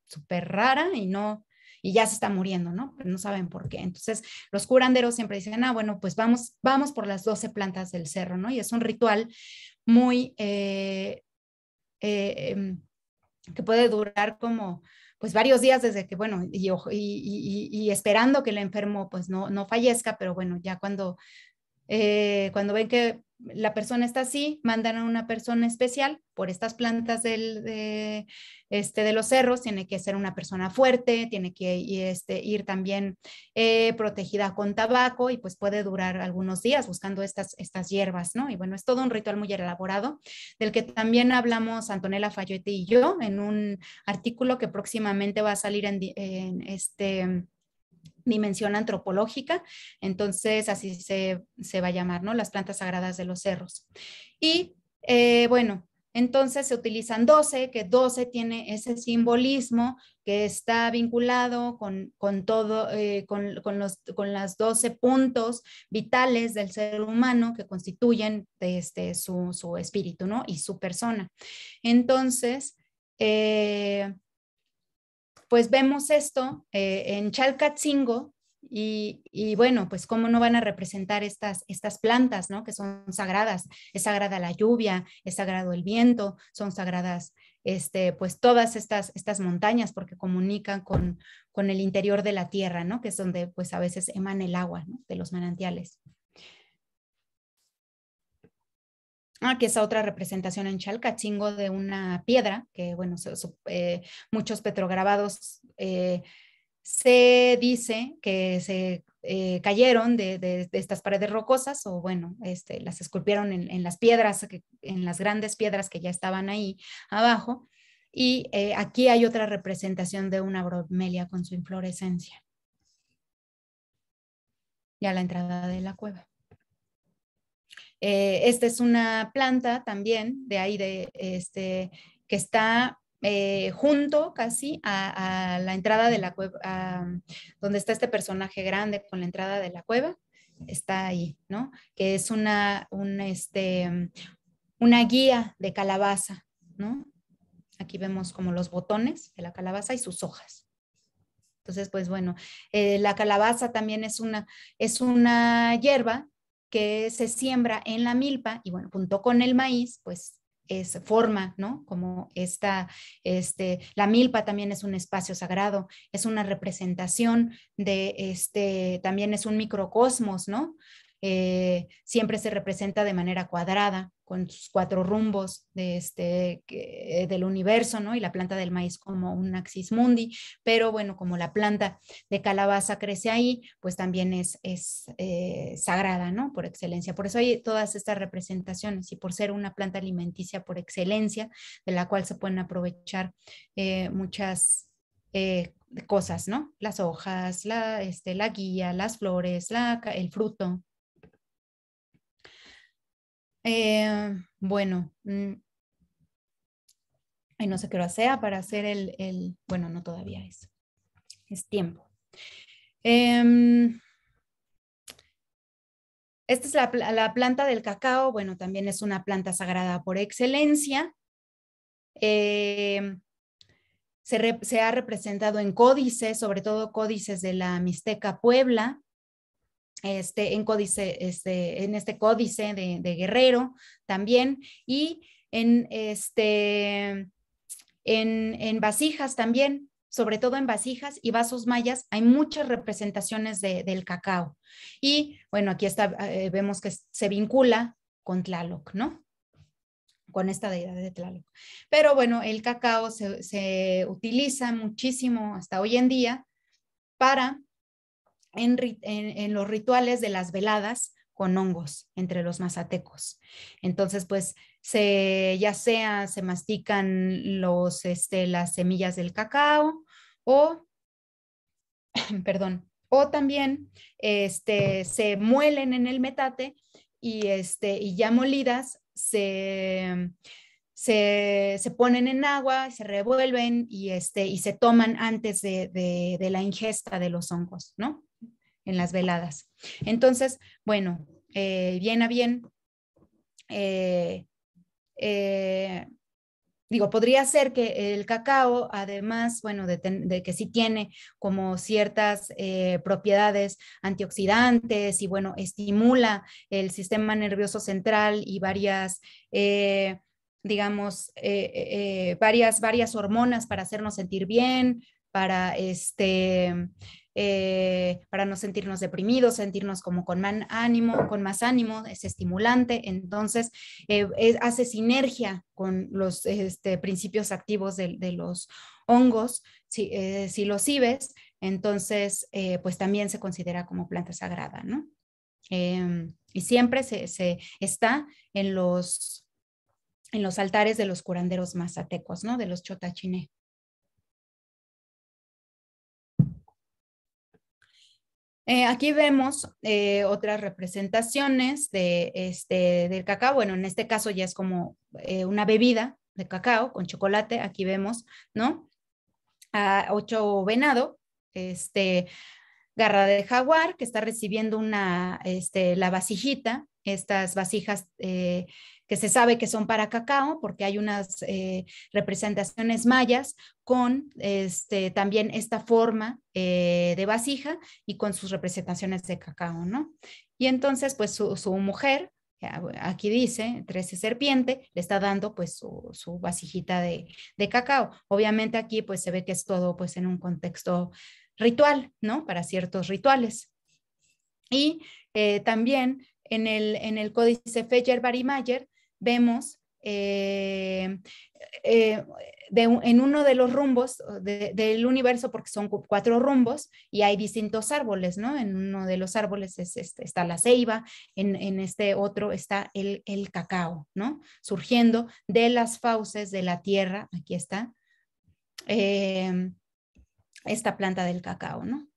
B: súper rara y no, y ya se está muriendo, ¿no? no saben por qué. Entonces, los curanderos siempre dicen, ah, bueno, pues vamos, vamos por las 12 plantas del cerro, ¿no? Y es un ritual muy, eh, eh, em, que puede durar como, pues varios días desde que, bueno, y, y, esperando que el enfermo, pues no, no fallezca, pero bueno, ya cuando eh, cuando ven que la persona está así, mandan a una persona especial por estas plantas de, este, de los cerros, tiene que ser una persona fuerte, tiene que este, ir también eh, protegida con tabaco y pues puede durar algunos días buscando estas, estas hierbas, ¿no? Y bueno, es todo un ritual muy elaborado del que también hablamos Antonella Fayete y yo en un artículo que próximamente va a salir en este dimensión antropológica, entonces así se, va a llamar, ¿no? Las plantas sagradas de los cerros. Y eh, bueno, entonces se utilizan 12, que 12 tiene ese simbolismo que está vinculado con, todo, eh, con, los, con las 12 puntos vitales del ser humano que constituyen este, su, su espíritu, ¿no? Y su persona. Entonces, eh, pues vemos esto eh, en Chalcatzingo y, bueno, pues cómo no van a representar estas, estas plantas, ¿no? Que son sagradas. Es sagrada la lluvia, es sagrado el viento, son sagradas este, pues todas estas, estas montañas porque comunican con, el interior de la tierra, ¿no? Que es donde pues a veces emana el agua de los manantiales. Aquí ah, es otra representación en Chalcachingo de una piedra, que bueno, eh, muchos petrograbados eh, se dice que se eh, cayeron de, estas paredes rocosas o bueno, este, las esculpieron en, las piedras, en las grandes piedras que ya estaban ahí abajo. Y aquí hay otra representación de una bromelia con su inflorescencia. y a la entrada de la cueva. Eh, esta es una planta también de de este, que está eh, junto casi a, la entrada de la cueva, donde está este personaje grande con la entrada de la cueva, está ahí, ¿no? Que es una, un, este, una guía de calabaza, ¿no? Aquí vemos como los botones de la calabaza y sus hojas. Entonces, pues bueno, eh, la calabaza también es una, es una hierba que se siembra en la milpa y bueno, junto con el maíz, pues es eh, forma, ¿no? Como esta, este, la milpa también es un espacio sagrado, es una representación de, este, también es un microcosmos, ¿no? Eh, siempre se representa de manera cuadrada, con sus cuatro rumbos de este, eh, del universo, ¿no? Y la planta del maíz como un axis mundi, pero bueno, como la planta de calabaza crece ahí, pues también es, es eh, sagrada, ¿no? Por excelencia. Por eso hay todas estas representaciones y por ser una planta alimenticia por excelencia, de la cual se pueden aprovechar muchas cosas, ¿no? Las hojas, la, este, la guía, las flores, la, el fruto, eh, bueno, mm, no sé qué lo sea para hacer el, bueno, no todavía es, es tiempo. Em, esta es la, planta del cacao, bueno, también es una planta sagrada por excelencia. Em, se, ha representado en códices, sobre todo códices de la Mixteca Puebla, este, en, códice, este, en este códice de, Guerrero también, y en, este, en, vasijas también, sobre todo en vasijas y vasos mayas, hay muchas representaciones del cacao. Y bueno, aquí está, eh, vemos que se vincula con Tlaloc, ¿no? con esta deidad de Tlaloc. Pero bueno, el cacao se utiliza muchísimo hasta hoy en día para en, los rituales de las veladas con hongos entre los mazatecos. Entonces, pues, ya sea se mastican este, las semillas del cacao o, perdón, o también este, se muelen en el metate y, este, ya molidas se, ponen en agua, se revuelven y, se toman antes de la ingesta de los hongos, ¿no? en las veladas. Entonces, bueno, eh, bien a bien, eh, eh, digo, podría ser que el cacao, además, bueno, de, que sí tiene como ciertas propiedades antioxidantes y bueno, estimula el sistema nervioso central y varias... digamos, varias, varias hormonas para hacernos sentir bien, para este, eh, para no sentirnos deprimidos, sentirnos como con más ánimo, con más ánimo, es estimulante, entonces eh, hace sinergia con los este, principios activos de, los hongos, si, eh, los ives. entonces pues también se considera como planta sagrada, ¿no? Em, y siempre se, está en los en los altares de los curanderos mazatecos, ¿no? De los chotachiné. Eh, aquí vemos eh, otras representaciones de este, del cacao. Bueno, en este caso ya es como eh, una bebida de cacao con chocolate. Aquí vemos, ¿no? ocho venado, este, garra de jaguar que está recibiendo una, este, la vasijita, estas vasijas que se sabe que son para cacao, porque hay unas eh, representaciones mayas con este, también esta forma eh, de vasija y con sus representaciones de cacao, ¿no? Y entonces, pues su, mujer, aquí dice, 13 serpiente, le está dando pues su, vasijita de, cacao. Obviamente aquí pues se ve que es todo pues en un contexto ritual, ¿no? Para ciertos rituales. Y eh, también en el, en el códice Feyer-Barimayer vemos eh, eh, en uno de los rumbos del universo, porque son cuatro rumbos y hay distintos árboles, ¿no? En uno de los árboles este, está la ceiba, en, este otro está el, cacao, ¿no? Surgiendo de las fauces de la tierra, aquí está, eh, esta planta del cacao, ¿no?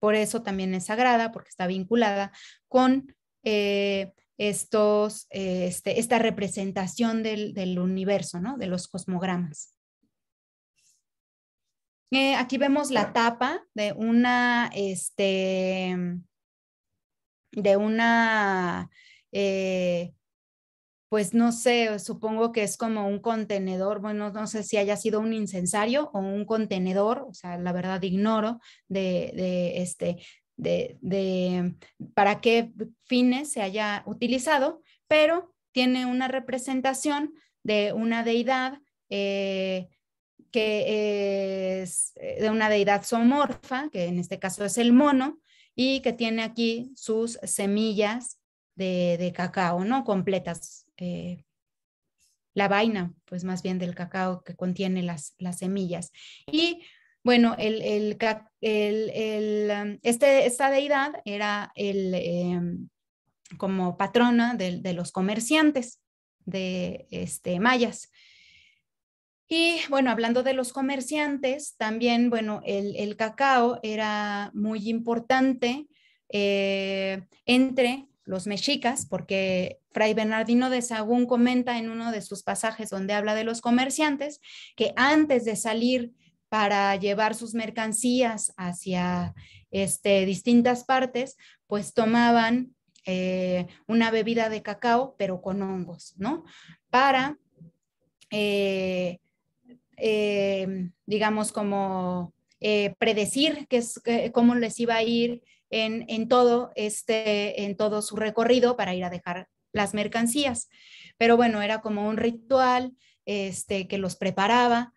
B: Por eso también es sagrada, porque está vinculada con estos, eh, este, esta representación del, universo, ¿no? de los cosmogramas. Eh, aquí vemos la tapa de una, este, de una, eh, pues no sé, supongo que es como un contenedor, bueno, no sé si haya sido un incensario o un contenedor, o sea, la verdad ignoro de, de este, de, para qué fines se haya utilizado, pero tiene una representación de una deidad eh, que es eh, de una deidad zoomorfa, que en este caso es el mono, y que tiene aquí sus semillas de, cacao, ¿no? Completas. Eh, la vaina, pues más bien del cacao que contiene las, las semillas. Y bueno, el, este, esta deidad era el, em, como patrona de, los comerciantes de este, mayas. Y bueno, hablando de los comerciantes, también, bueno, el, cacao era muy importante eh, entre los mexicas, porque Fray Bernardino de Sagún comenta en uno de sus pasajes donde habla de los comerciantes que antes de salir para llevar sus mercancías hacia este, distintas partes, pues tomaban eh, una bebida de cacao, pero con hongos, ¿no? Para, eh, eh, digamos, como predecir es, cómo les iba a ir en, en, todo este, en todo su recorrido para ir a dejar las mercancías. Pero bueno, era como un ritual este, que los preparaba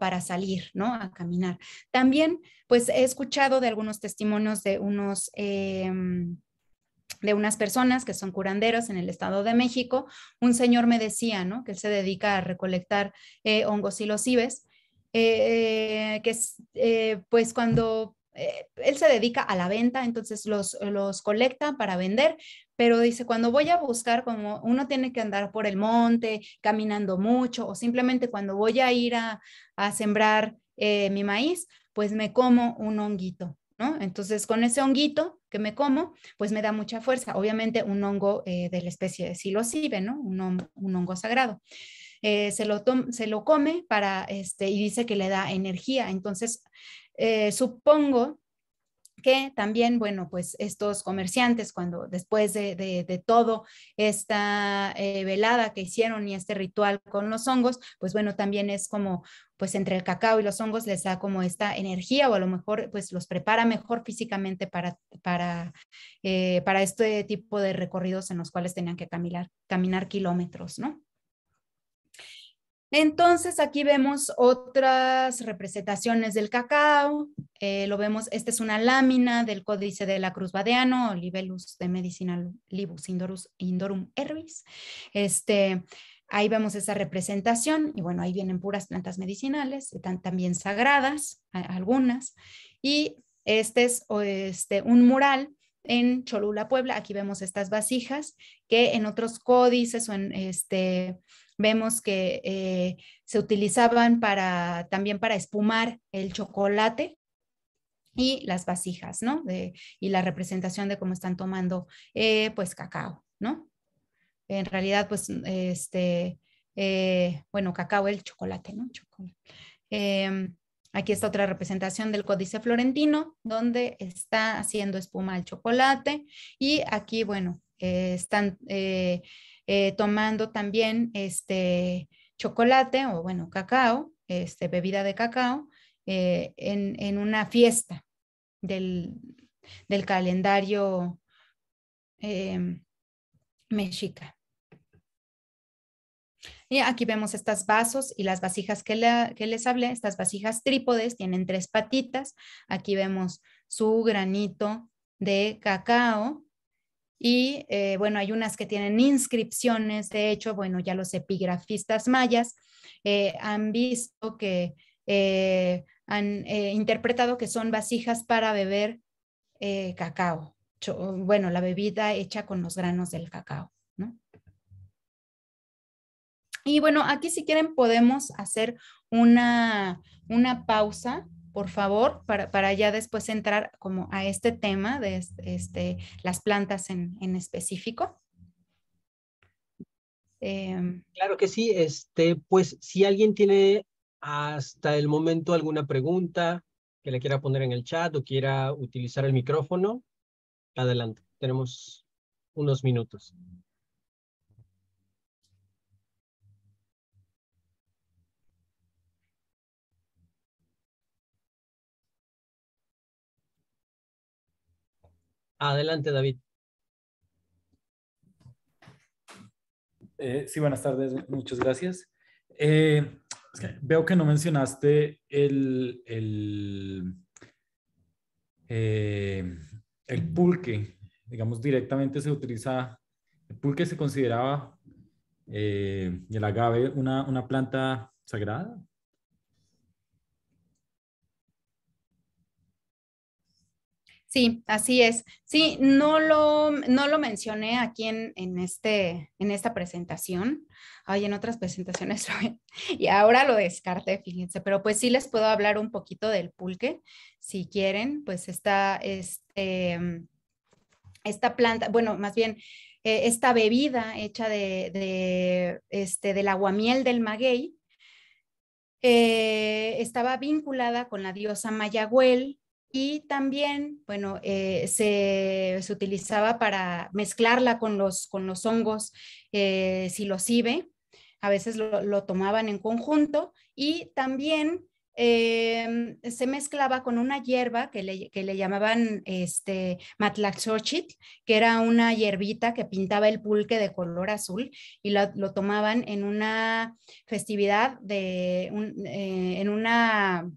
B: para, salir, ¿no? A caminar. También, pues he escuchado de algunos testimonios de unos... Em, de unas personas que son curanderos en el Estado de México, un señor me decía, ¿no? Que él se dedica a recolectar eh, hongos y los eh, eh, que pues cuando eh, él se dedica a la venta, entonces los, los colecta para vender, pero dice, cuando voy a buscar, como uno tiene que andar por el monte, caminando mucho, o simplemente cuando voy a ir a, sembrar eh, mi maíz, pues me como un honguito, ¿no? Entonces, con ese honguito que me como, pues me da mucha fuerza. Obviamente, un hongo eh, de la especie de silocibe, ¿no? Un un hongo sagrado. Eh, se, lo se lo come para, este, y dice que le da energía. Entonces, eh, supongo que también, bueno, pues estos comerciantes, cuando después de, todo esta eh, velada que hicieron y este ritual con los hongos, pues bueno, también es como, pues entre el cacao y los hongos les da como esta energía o a lo mejor pues los prepara mejor físicamente para, este tipo de recorridos en los cuales tenían que caminar, caminar kilómetros, ¿no? Entonces aquí vemos otras representaciones del cacao, eh, lo vemos, esta es una lámina del códice de la Cruz Badeano, Libelus de Medicina Libus Indorum Herbis, este, ahí vemos esa representación y bueno, ahí vienen puras plantas medicinales, están también sagradas algunas, y este es este, un mural en Cholula, Puebla, aquí vemos estas vasijas que en otros códices o en este Vemos que eh, se utilizaban para, también para espumar el chocolate y las vasijas, ¿no? y la representación de cómo están tomando, eh, pues, cacao, ¿no? En realidad, pues, este, eh, bueno, cacao, el chocolate, ¿no? Chocolate. Em, aquí está otra representación del Códice Florentino, donde está haciendo espuma el chocolate. Y aquí, bueno, están eh, tomando también este chocolate o bueno, cacao, este, bebida de cacao, eh, en, una fiesta del, calendario eh, mexica. Y aquí vemos estas vasos y las vasijas que, que, les hablé, estas vasijas trípodes tienen tres patitas. Aquí vemos su granito de cacao y eh, bueno, hay unas que tienen inscripciones, de hecho, bueno, ya los epigrafistas mayas eh, han visto que eh, han interpretado que son vasijas para beber cacao, bueno, la bebida hecha con los granos del cacao, ¿no? Y bueno, aquí si quieren podemos hacer una, una pausa por favor, para, ya después entrar como a este tema de este, las plantas en, específico. Em,
C: claro que sí, este, pues si alguien tiene hasta el momento alguna pregunta que le quiera poner en el chat o quiera utilizar el micrófono, adelante, tenemos unos minutos.
A: Adelante, David. Eh, sí,
D: buenas tardes, muchas gracias. Eh, veo que no mencionaste eh, el, pulque, digamos, directamente se utiliza, el pulque se consideraba el agave una, una planta sagrada,
B: Sí, así es. Sí, no lo, no lo mencioné aquí en, en, este, en esta presentación. Ay, en otras presentaciones y ahora lo descarté, fíjense. Pero pues sí les puedo hablar un poquito del pulque, si quieren. Pues está este, mm, esta planta, bueno, más bien eh, esta bebida hecha de, este, del aguamiel del maguey, eh, estaba vinculada con la diosa Mayagüel, y también, bueno, eh, se, utilizaba para mezclarla con los, con los hongos eh, a veces lo, tomaban en conjunto y también em, se mezclaba con una hierba que le, llamaban este, que era una hierbita que pintaba el pulque de color azul y lo, tomaban en una festividad de, eh, en una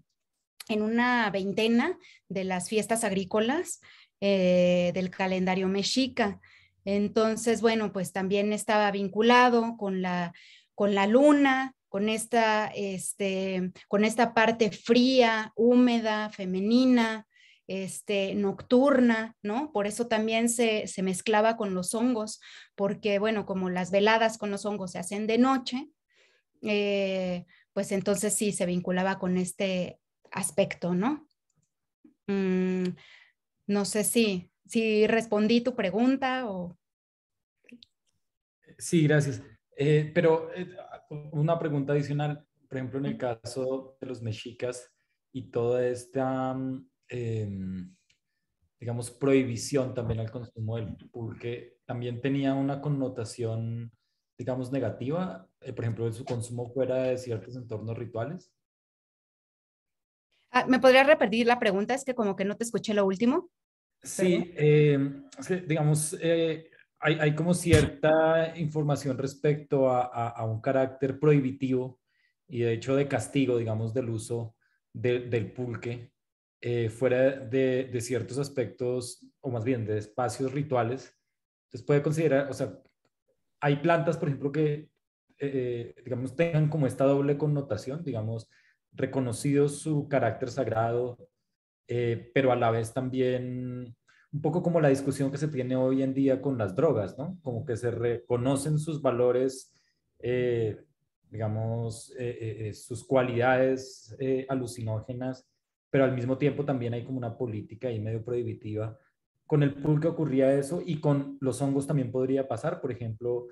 B: en una veintena de las fiestas agrícolas eh, del calendario mexica. Entonces, bueno, pues también estaba vinculado con la, con la luna, con esta, este, con esta parte fría, húmeda, femenina, este, nocturna, ¿no? Por eso también se, mezclaba con los hongos, porque, bueno, como las veladas con los hongos se hacen de noche, eh, pues entonces sí se vinculaba con este aspecto, ¿no? Mm, no sé si, si respondí tu pregunta o...
D: Sí, gracias. Eh, pero eh, una pregunta adicional, por ejemplo, en el caso de los mexicas y toda esta, mm, em, digamos, prohibición también al consumo del pulque, también tenía una connotación, digamos, negativa, eh, por ejemplo, de su consumo fuera de ciertos entornos rituales.
B: Ah, ¿Me podría repetir la pregunta? Es que como que no te escuché lo último. Sí,
D: em, digamos, eh, hay, como cierta información respecto a, un carácter prohibitivo y de hecho de castigo, digamos, del uso del pulque eh, fuera de, de, ciertos aspectos, o más bien de espacios rituales. Entonces puede considerar, o sea, hay plantas, por ejemplo, que, eh, digamos, tengan como esta doble connotación, digamos, reconocido su carácter sagrado, eh, pero a la vez también un poco como la discusión que se tiene hoy en día con las drogas, ¿no? Como que se reconocen sus valores, eh, digamos, eh, sus cualidades alucinógenas, pero al mismo tiempo también hay como una política ahí medio prohibitiva. Con el pool que ocurría eso y con los hongos también podría pasar, por ejemplo,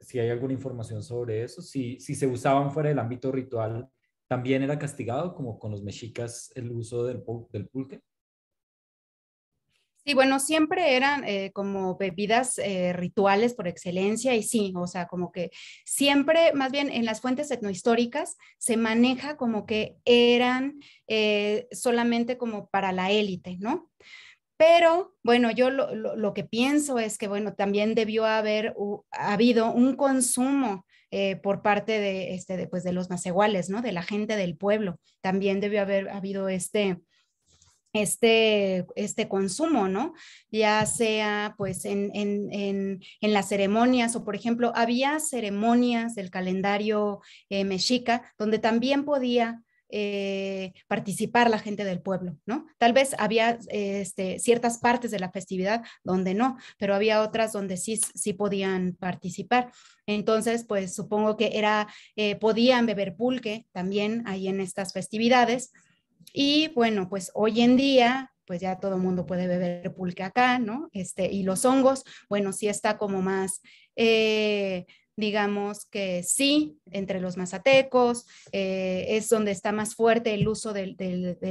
D: si hay alguna información sobre eso, si, si se usaban fuera del ámbito ritual, ¿También era castigado, como con los mexicas, el uso del, pulque?
B: Sí, bueno, siempre eran eh, como bebidas eh, rituales por excelencia y sí, o sea, como que siempre, más bien en las fuentes etnohistóricas, se maneja como que eran eh, solamente como para la élite, ¿no? Pero bueno, yo lo, que pienso es que, bueno, también debió haber habido un consumo eh, por parte de, este, de pues, los naceguales, ¿no? De la gente del pueblo. También debió haber habido este, este, este consumo, ¿no? Ya sea pues en, en, en, en, las ceremonias o por ejemplo, había ceremonias del calendario eh, mexica donde también podía eh, participar la gente del pueblo, ¿no? Tal vez había eh, este, ciertas partes de la festividad donde no, pero había otras donde sí, sí podían participar. Entonces, pues supongo que era, eh, podían beber pulque también ahí en estas festividades. Y bueno, pues hoy en día pues ya todo el mundo puede beber pulque acá, ¿no? Este, y los hongos, bueno, sí está como más, digamos que sí, entre los mazatecos, eh, es donde está más fuerte el uso de,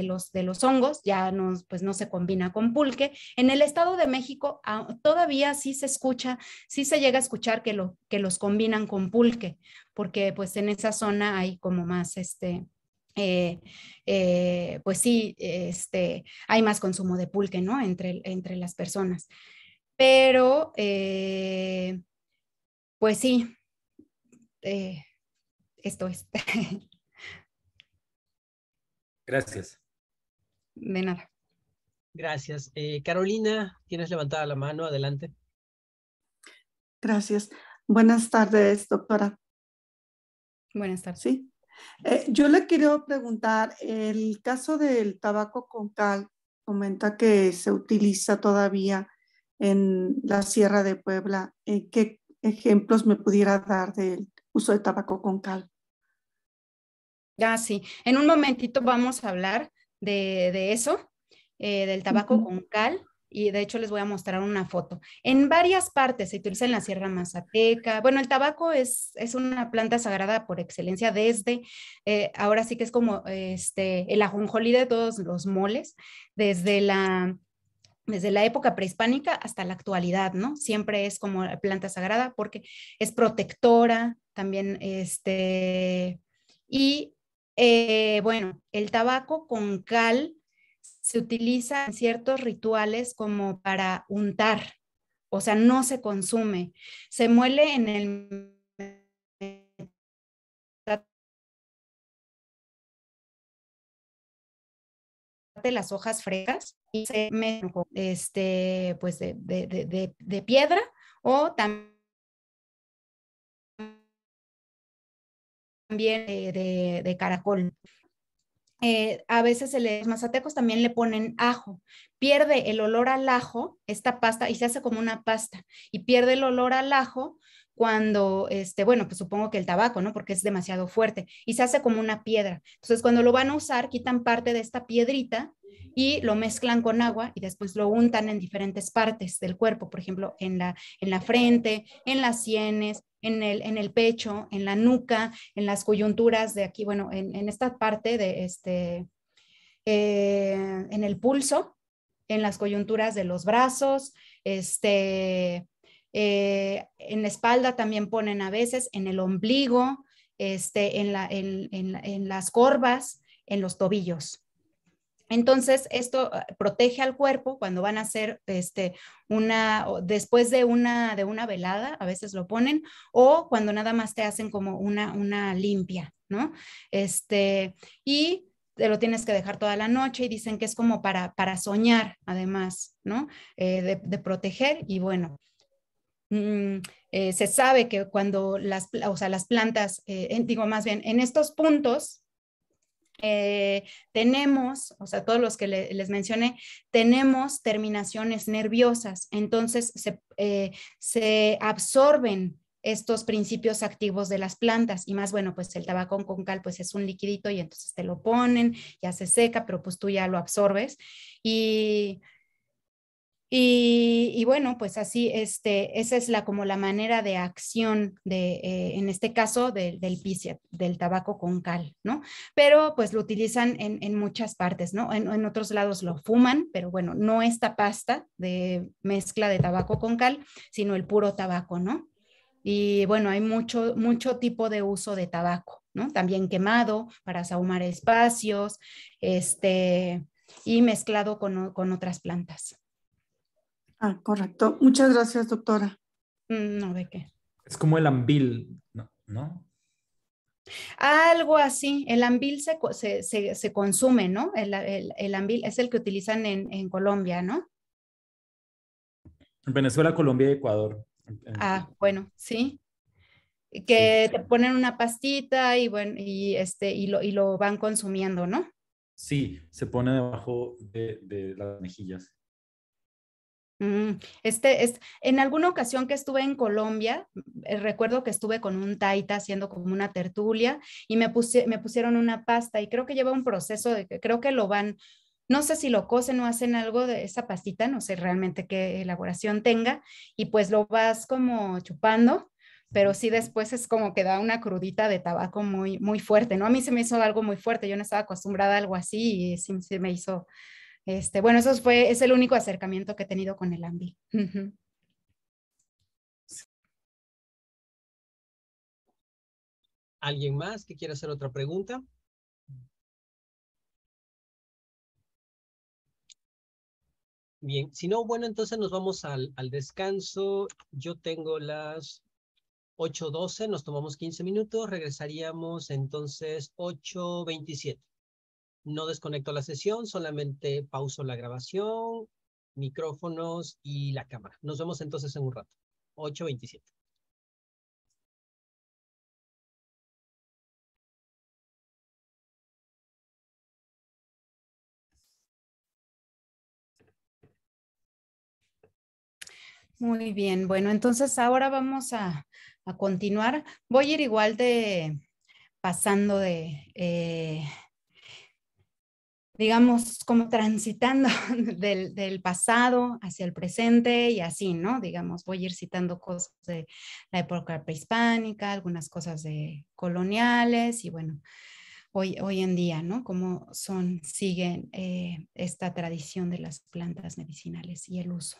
B: los, de los hongos, ya no, pues no se combina con pulque. En el Estado de México ah, todavía sí se escucha, sí se llega a escuchar que, lo, que los combinan con pulque, porque pues en esa zona hay como más este, eh, eh, pues sí, este, hay más consumo de pulque, ¿no? Entre, entre las personas. Pero, pues sí, eh, esto es. Gracias. De nada.
C: Gracias. Eh, Carolina, tienes levantada la mano, adelante.
B: Gracias. Buenas tardes, doctora. Buenas tardes. Sí. Eh, yo le quiero preguntar, el caso del tabaco con cal, comenta que se utiliza todavía
E: en la Sierra de Puebla. ¿Qué ejemplos me pudiera dar de él? uso de tabaco con cal.
B: Ah, sí. En un momentito vamos a hablar de, eso, eh, del tabaco con cal, y de hecho les voy a mostrar una foto. En varias partes se utiliza en la Sierra Mazateca. Bueno, el tabaco es, es una planta sagrada por excelencia desde, eh, ahora sí que es como este, el ajonjolí de todos los moles, desde la, desde la época prehispánica hasta la actualidad, ¿no? Siempre es como planta sagrada porque es protectora, también este, y eh, bueno, el tabaco con cal se utiliza en ciertos rituales como para untar, o sea, no se consume, se muele en el de las hojas frescas y se este, pues de, de, de, de piedra o también también de, de, caracol. Eh, a veces el los mazatecos también le ponen ajo. Pierde el olor al ajo esta pasta y se hace como una pasta. Y pierde el olor al ajo cuando, este, bueno, pues supongo que el tabaco, ¿no? Porque es demasiado fuerte y se hace como una piedra. Entonces, cuando lo van a usar, quitan parte de esta piedrita y lo mezclan con agua y después lo untan en diferentes partes del cuerpo, por ejemplo, en la, en la frente, en las sienes, en el, en el pecho, en la nuca, en las coyunturas de aquí, bueno, en, esta parte de este, eh, en el pulso, en las coyunturas de los brazos, este, eh, en la espalda también ponen a veces, en el ombligo, este, en, las corvas, en los tobillos. Entonces, esto eh, protege al cuerpo cuando van a hacer este, una, después de una, de una velada, a veces lo ponen, o cuando nada más te hacen como una, una limpia, ¿no? Este, y te lo tienes que dejar toda la noche y dicen que es como para, para soñar, además, ¿no? Eh, de proteger y bueno, Mm, eh, se sabe que cuando las, o sea, las plantas, eh, digo más bien, en estos puntos eh, tenemos, o sea, todos los que les mencioné, tenemos terminaciones nerviosas, entonces se, absorben estos principios activos de las plantas y más bueno pues el tabacón con cal pues es un liquidito y entonces te lo ponen ya se seca pero pues tú ya lo absorbes y y, bueno, pues así, este, esa es la, como la manera de acción de, eh, en este caso, del pisia, del tabaco con cal, ¿no? Pero pues lo utilizan en, muchas partes, ¿no? En, otros lados lo fuman, pero bueno, no esta pasta de mezcla de tabaco con cal, sino el puro tabaco, ¿no? Y bueno, hay mucho, mucho tipo de uso de tabaco, ¿no? También quemado para sahumar espacios, este, y mezclado con, con otras plantas. Ah, correcto. Muchas gracias, doctora. Mm, no, ¿de qué?
D: Es como el anvil, ¿no?
B: Algo así, el anvil se, consume, ¿no? El, el, ambil es el que utilizan en, Colombia, ¿no?
D: En Venezuela, Colombia y Ecuador.
B: Ah, bueno, sí. Que te ponen una pastita y bueno, y este, y lo, van consumiendo, ¿no?
D: Sí, se pone debajo de, de las mejillas.
B: Mm, este es en alguna ocasión que estuve en Colombia, eh, recuerdo que estuve con un taita haciendo como una tertulia y me, pusieron una pasta y creo que lleva un proceso de creo que lo van, no sé si lo cosen o hacen algo de esa pastita, no sé realmente qué elaboración tenga y pues lo vas como chupando pero sí después es como que da una crudita de tabaco muy, muy fuerte, ¿no? A mí se me hizo algo muy fuerte, yo no estaba acostumbrada a algo así y sí se me hizo este, bueno, eso fue, es el único acercamiento que he tenido con el AMBI.
A: ¿Alguien más que quiera hacer otra pregunta? Bien, si no, bueno, entonces nos vamos al, al
C: descanso. Yo tengo las 8.12, nos tomamos 15 minutos, regresaríamos entonces 8.27. No desconecto la sesión, solamente pauso la grabación, micrófonos y la cámara. Nos
A: vemos entonces en un rato. 8.27.
B: Muy bien, bueno, entonces ahora vamos a, continuar. Voy a ir igual de pasando de... Eh, digamos, como transitando del, pasado hacia el presente y así, ¿no? Digamos, voy a ir citando cosas de la época prehispánica, algunas cosas de coloniales y bueno, hoy, hoy en día, ¿no? Cómo son, siguen eh, esta tradición de las plantas medicinales y el uso.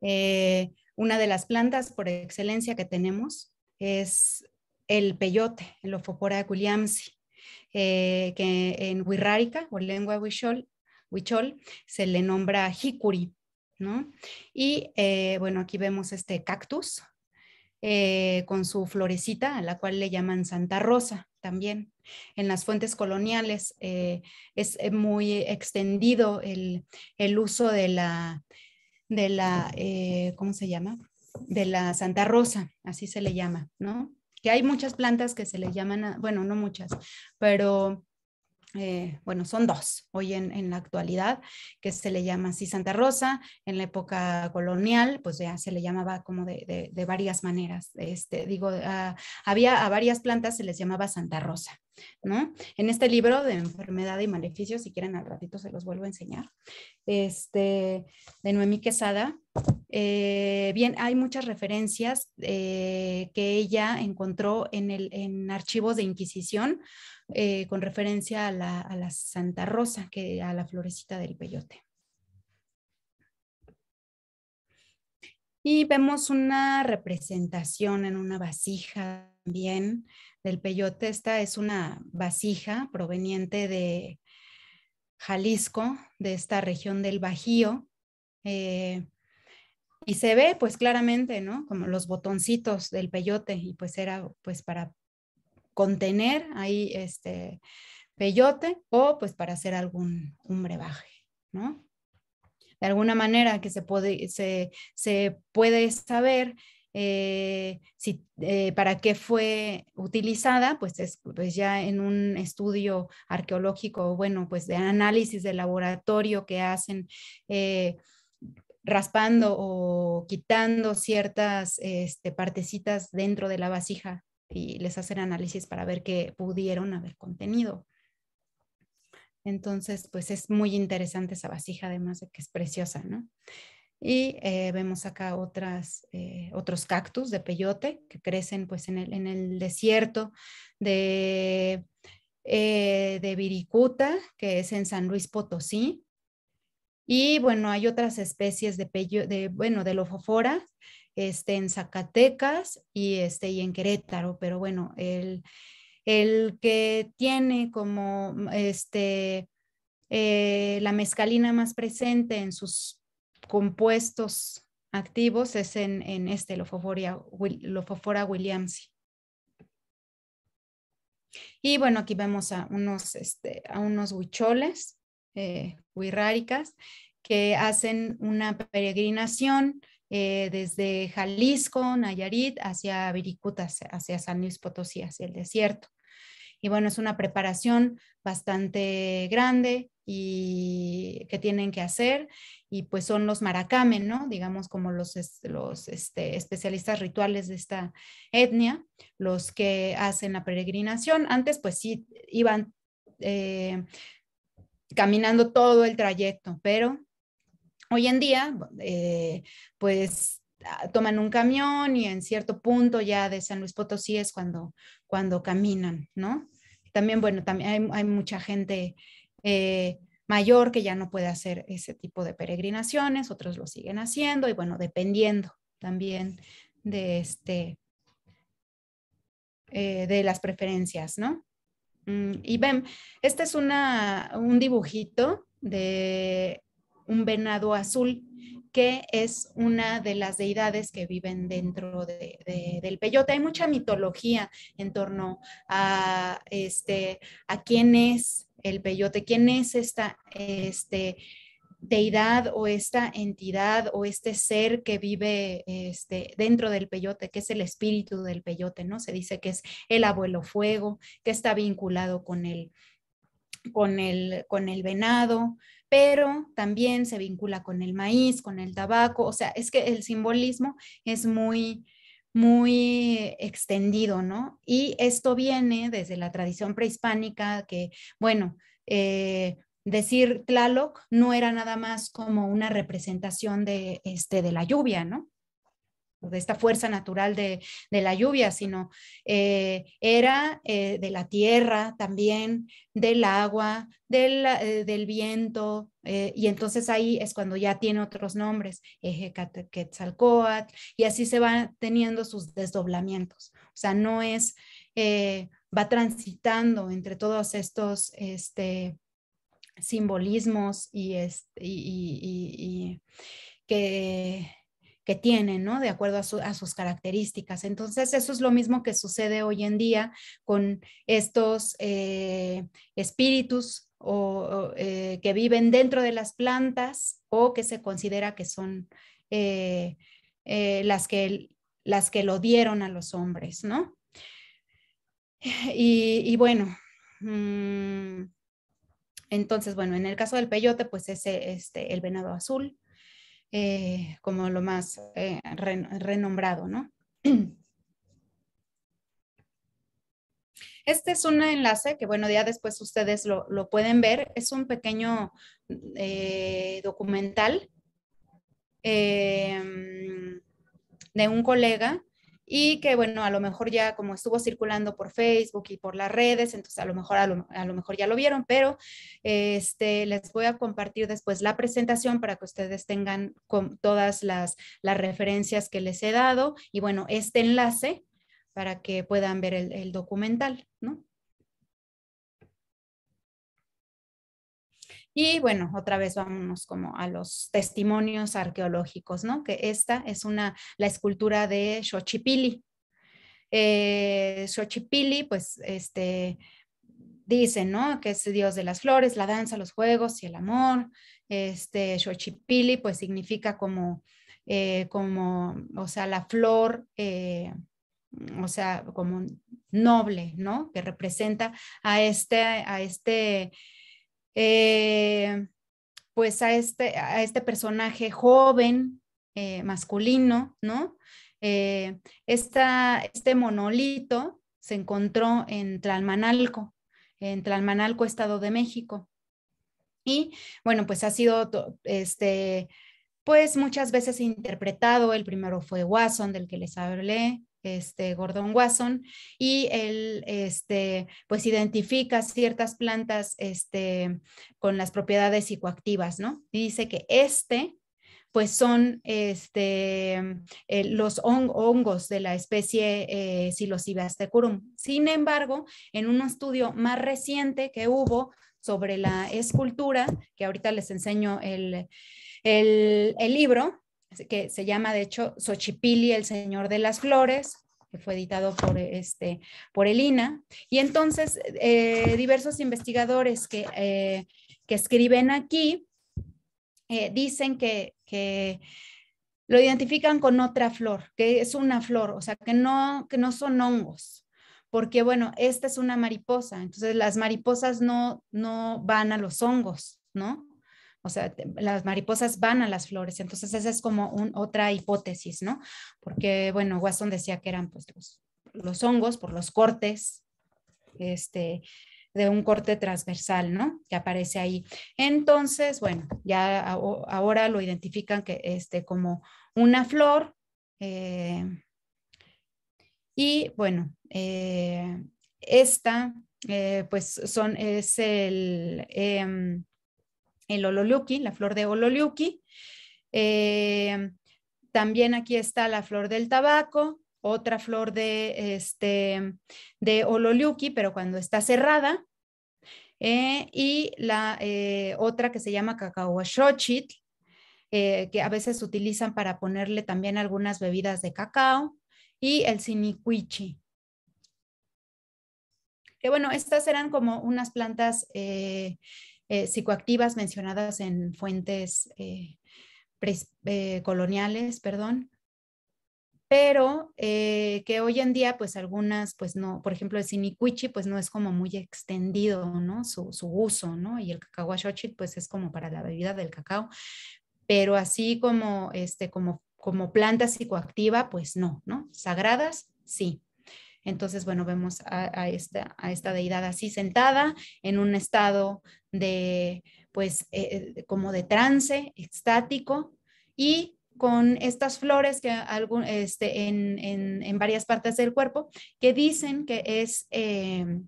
B: Eh, una de las plantas por excelencia que tenemos es el peyote, el Ofopora culiamsi eh, que en Wirrárica o lengua huichol, se le nombra jicuri, ¿no? Y eh, bueno, aquí vemos este cactus eh, con su florecita, a la cual le llaman Santa Rosa también. En las fuentes coloniales es muy extendido el, uso de la, de la ¿cómo se llama? De la Santa Rosa, así se le llama, ¿no? que hay muchas plantas que se le llaman, bueno, no muchas, pero eh, bueno, son dos hoy en, en, la actualidad, que se le llama así Santa Rosa, en la época colonial, pues ya se le llamaba como de, varias maneras, este, digo, ah, había a varias plantas se les llamaba Santa Rosa, En este libro de enfermedad y maleficio si quieren al ratito se los vuelvo a enseñar, este, de Noemí Quesada, eh, bien, hay muchas referencias eh, que ella encontró en, en archivos de Inquisición, eh, con referencia a la, Santa Rosa, que a la florecita del peyote. Y vemos una representación en una vasija también del peyote. Esta es una vasija proveniente de Jalisco, de esta región del Bajío. Eh, y se ve pues claramente, ¿no? Como los botoncitos del peyote y pues era pues para contener ahí este peyote o pues para hacer algún brebaje, ¿no? De alguna manera que se puede, se, puede saber eh, si, eh, para qué fue utilizada, pues, es, pues ya en un estudio arqueológico, bueno, pues de análisis de laboratorio que hacen eh, raspando o quitando ciertas este, partecitas dentro de la vasija y les hacen análisis para ver qué pudieron haber contenido. Entonces, pues es muy interesante esa vasija, además de que es preciosa, ¿no? Y eh, vemos acá otras, eh, otros cactus de peyote que crecen pues en el, desierto eh, de, Viricuta, que es en San Luis Potosí. Y bueno, hay otras especies de, de bueno, de lofofora este, en Zacatecas y, este, y en Querétaro, pero bueno, el, que tiene como mm, este, eh, la mezcalina más presente en sus compuestos activos es en, este lofofora williamsi. Y bueno, aquí vemos a unos, este, a huicholes, eh, que hacen una peregrinación eh, desde Jalisco, Nayarit, hacia Viricutas, hacia San Luis Potosí, hacia el desierto. Y bueno, es una preparación bastante grande y que tienen que hacer y pues son los maracamen, ¿no? Digamos como los, los este, especialistas rituales de esta etnia, los que hacen la peregrinación. Antes pues sí iban eh, caminando todo el trayecto, pero Hoy en día, eh, pues ah, toman un camión y en cierto punto ya de San Luis Potosí es cuando, cuando caminan, ¿no? También, bueno, también hay, mucha gente eh, mayor que ya no puede hacer ese tipo de peregrinaciones, otros lo siguen haciendo y bueno, dependiendo también de este, eh, de las preferencias, ¿no? Mm, y ven, este es una, un dibujito de un venado azul, que es una de las deidades que viven dentro del peyote. Hay mucha mitología en torno a, este, a quién es el peyote, quién es esta este, deidad o esta entidad o este ser que vive este, dentro del peyote, que es el espíritu del peyote, ¿no? Se dice que es el abuelo fuego, que está vinculado con el, con el, con el venado pero también se vincula con el maíz, con el tabaco, o sea, es que el simbolismo es muy, muy extendido, ¿no? Y esto viene desde la tradición prehispánica, que, bueno, eh, decir Tlaloc no era nada más como una representación de, este, de la lluvia, ¿no? de esta fuerza natural de, la lluvia, sino eh, era eh, de la tierra también, del agua, del, eh, viento, y entonces ahí es cuando ya tiene otros nombres, Eje Quetzalcoatl, y así se van teniendo sus desdoblamientos. O sea, no es, va transitando entre todos estos este, simbolismos y, este, y que que tienen, ¿no? De acuerdo a, sus características. Entonces, eso es lo mismo que sucede hoy en día con estos eh, espíritus o, eh, que viven dentro de las plantas o que se considera que son eh, las, que, las que lo dieron a los hombres, ¿no? Y, bueno. Mm, entonces, bueno, en el caso del peyote, pues es este, el venado azul, eh, como lo más eh, renombrado, ¿no? Este es un enlace que, bueno, ya después ustedes lo, pueden ver. Es un pequeño eh, documental de un colega y que bueno, a lo mejor ya como estuvo circulando por Facebook y por las redes, entonces a lo mejor, a lo, mejor ya lo vieron, pero este, les voy a compartir después la presentación para que ustedes tengan con todas las, referencias que les he dado y bueno, este enlace para que puedan ver el, el documental, ¿no? Y bueno, otra vez vámonos como a los testimonios arqueológicos, ¿no? Que esta es una, la escultura de Xochipili. Eh, Xochipili, pues, este, dicen, ¿no? Que es dios de las flores, la danza, los juegos y el amor. Este, Xochipili, pues, significa como, eh, como, o sea, la flor, eh, o sea, como noble, ¿no? Que representa a este, a este, eh, pues a este, a este personaje joven, eh, masculino, ¿no? Eh, este monolito se encontró en Tlalmanalco, en Tlalmanalco, Estado de México. Y bueno, pues ha sido este, pues muchas veces interpretado. El primero fue Watson, del que les hablé, este, Gordon Wasson, y él este, pues identifica ciertas plantas este, con las propiedades psicoactivas, ¿no? Y dice que este pues son este, em, eh, los hongos de la especie eh, Sin embargo, en un estudio más reciente que hubo sobre la escultura, que ahorita les enseño el, el, el libro, que se llama de hecho Xochipilli, el Señor de las Flores, que fue editado por, este, por el INA. Y entonces, eh, diversos investigadores que, eh, escriben aquí eh, dicen que, lo identifican con otra flor, que es una flor, o sea, que no, que no son hongos, porque bueno, esta es una mariposa, entonces las mariposas no, no van a los hongos, ¿no? O sea, las mariposas van a las flores. Entonces, esa es como otra hipótesis, ¿no? Porque, bueno, Watson decía que eran pues los, hongos por los cortes, este, de un corte transversal, ¿no? Que aparece ahí. Entonces, bueno, ya ahora lo identifican que este, como una flor. Eh, y bueno, eh, esta, eh, pues son, es el, em, el Ololuki, la flor de Ololuki. Eh, también aquí está la flor del tabaco, otra flor de, este, de ololiuki, pero cuando está cerrada. Eh, y la eh, otra que se llama eh, que a veces utilizan para ponerle también algunas bebidas de cacao. Y el sinicuichi, que bueno, estas eran como unas plantas eh, psicoactivas mencionadas en fuentes eh, eh, coloniales, perdón, pero que hoy en día, pues algunas, pues no, por ejemplo, el sinicuichi, pues no es como muy extendido, ¿no? Su, uso, ¿no? Y el cacahuachochit pues es como para la bebida del cacao, pero así como, este, como, como planta psicoactiva, pues no, ¿no? Sagradas, sí. Entonces, bueno, vemos a, esta, a esta deidad así sentada en un estado de, pues, eh, eh, como de trance estático y con estas flores que algún, este, en, varias partes del cuerpo que dicen que es... Eh,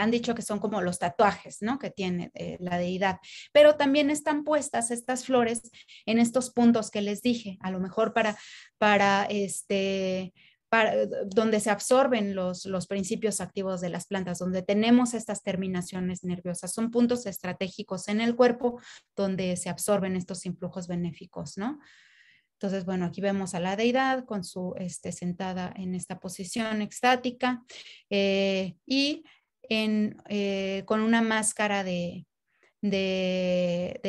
B: han dicho que son como los tatuajes, ¿no? Que tiene la deidad. Pero también están puestas estas flores en estos puntos que les dije, a lo mejor para, para este, eh, donde se absorben los, los principios activos de las plantas, donde tenemos estas terminaciones nerviosas. Son puntos estratégicos en el cuerpo donde se absorben estos influjos benéficos, ¿no? Entonces, bueno, aquí vemos a la deidad con su este, sentada en esta posición extática eh, y eh, con una máscara de, de,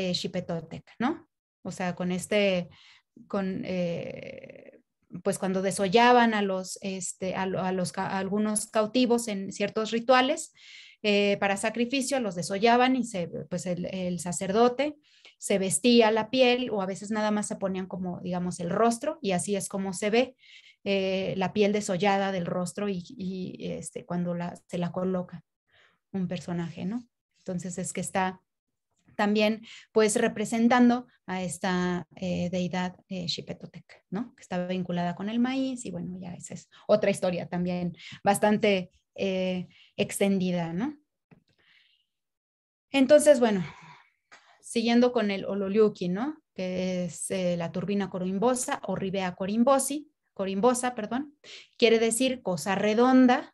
B: ¿no? O sea, con este, con, pues cuando desollaban a los, este, a, los algunos cautivos en ciertos rituales eh, para sacrificio, los desollaban y se, pues el, sacerdote se vestía la piel o a veces nada más se ponían como, digamos, el rostro y así es como se ve eh, la piel desollada del rostro y, este, cuando se la coloca un personaje, ¿no? Entonces es que está también pues representando a esta eh, deidad eh, Xipetotec, ¿no? Que está vinculada con el maíz y bueno, ya esa es otra historia también bastante eh, extendida, ¿no? Entonces, bueno, siguiendo con el Ololiuki, ¿no? Que es eh, la turbina corimbosa o ribea corimbosi, corimbosa, perdón, quiere decir cosa redonda,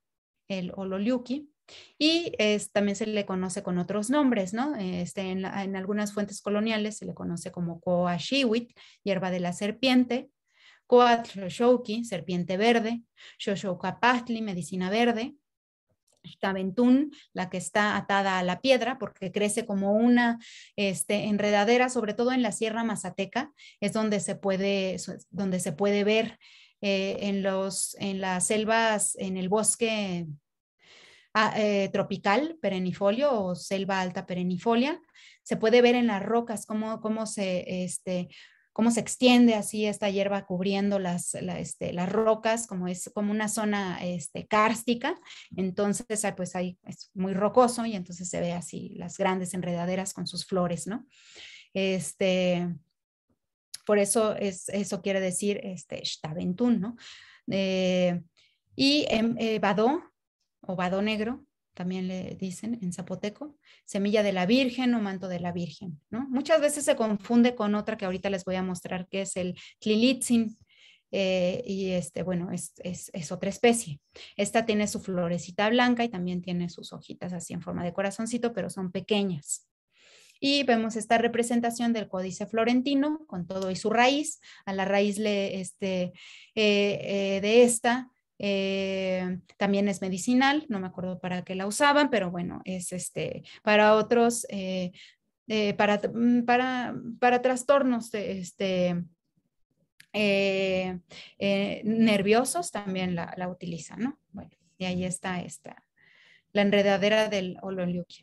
B: el Ololiuki, y también se le conoce con otros nombres, ¿no? Este, en, algunas fuentes coloniales se le conoce como coashiwit, hierba de la serpiente, coatloshouki, serpiente verde, shoshokapatli, medicina verde, Taventún, la que está atada a la piedra, porque crece como una este, enredadera, sobre todo en la Sierra Mazateca, es donde se puede, donde se puede ver eh, en las selvas, en el bosque Ah, eh, tropical perennifolio o selva alta perennifolia. Se puede ver en las rocas cómo, cómo se, este, cómo se extiende así esta hierba cubriendo las, este, las rocas, como es como una zona este, kárstica, entonces ah, pues ahí es muy rocoso y entonces se ve así las grandes enredaderas con sus flores, ¿no? Este, por eso es, eso quiere decir este, ventún, ¿no? Eh, y em, eh, ovado negro, también le dicen en zapoteco, semilla de la Virgen o manto de la Virgen, Muchas veces se confunde con otra que ahorita les voy a mostrar, que es el clilitzin, eh, y este, bueno, es, otra especie. Esta tiene su florecita blanca y también tiene sus hojitas así en forma de corazoncito, pero son pequeñas. Y vemos esta representación del códice florentino con todo y su raíz. A la raíz le, este, eh, eh, de esta eh, también es medicinal, no me acuerdo para qué la usaban, pero bueno, es este, para otros, eh, eh, para, mm, para, para, trastornos este, nerviosos también la, utilizan, ¿no? Bueno, y ahí está esta, la enredadera del em,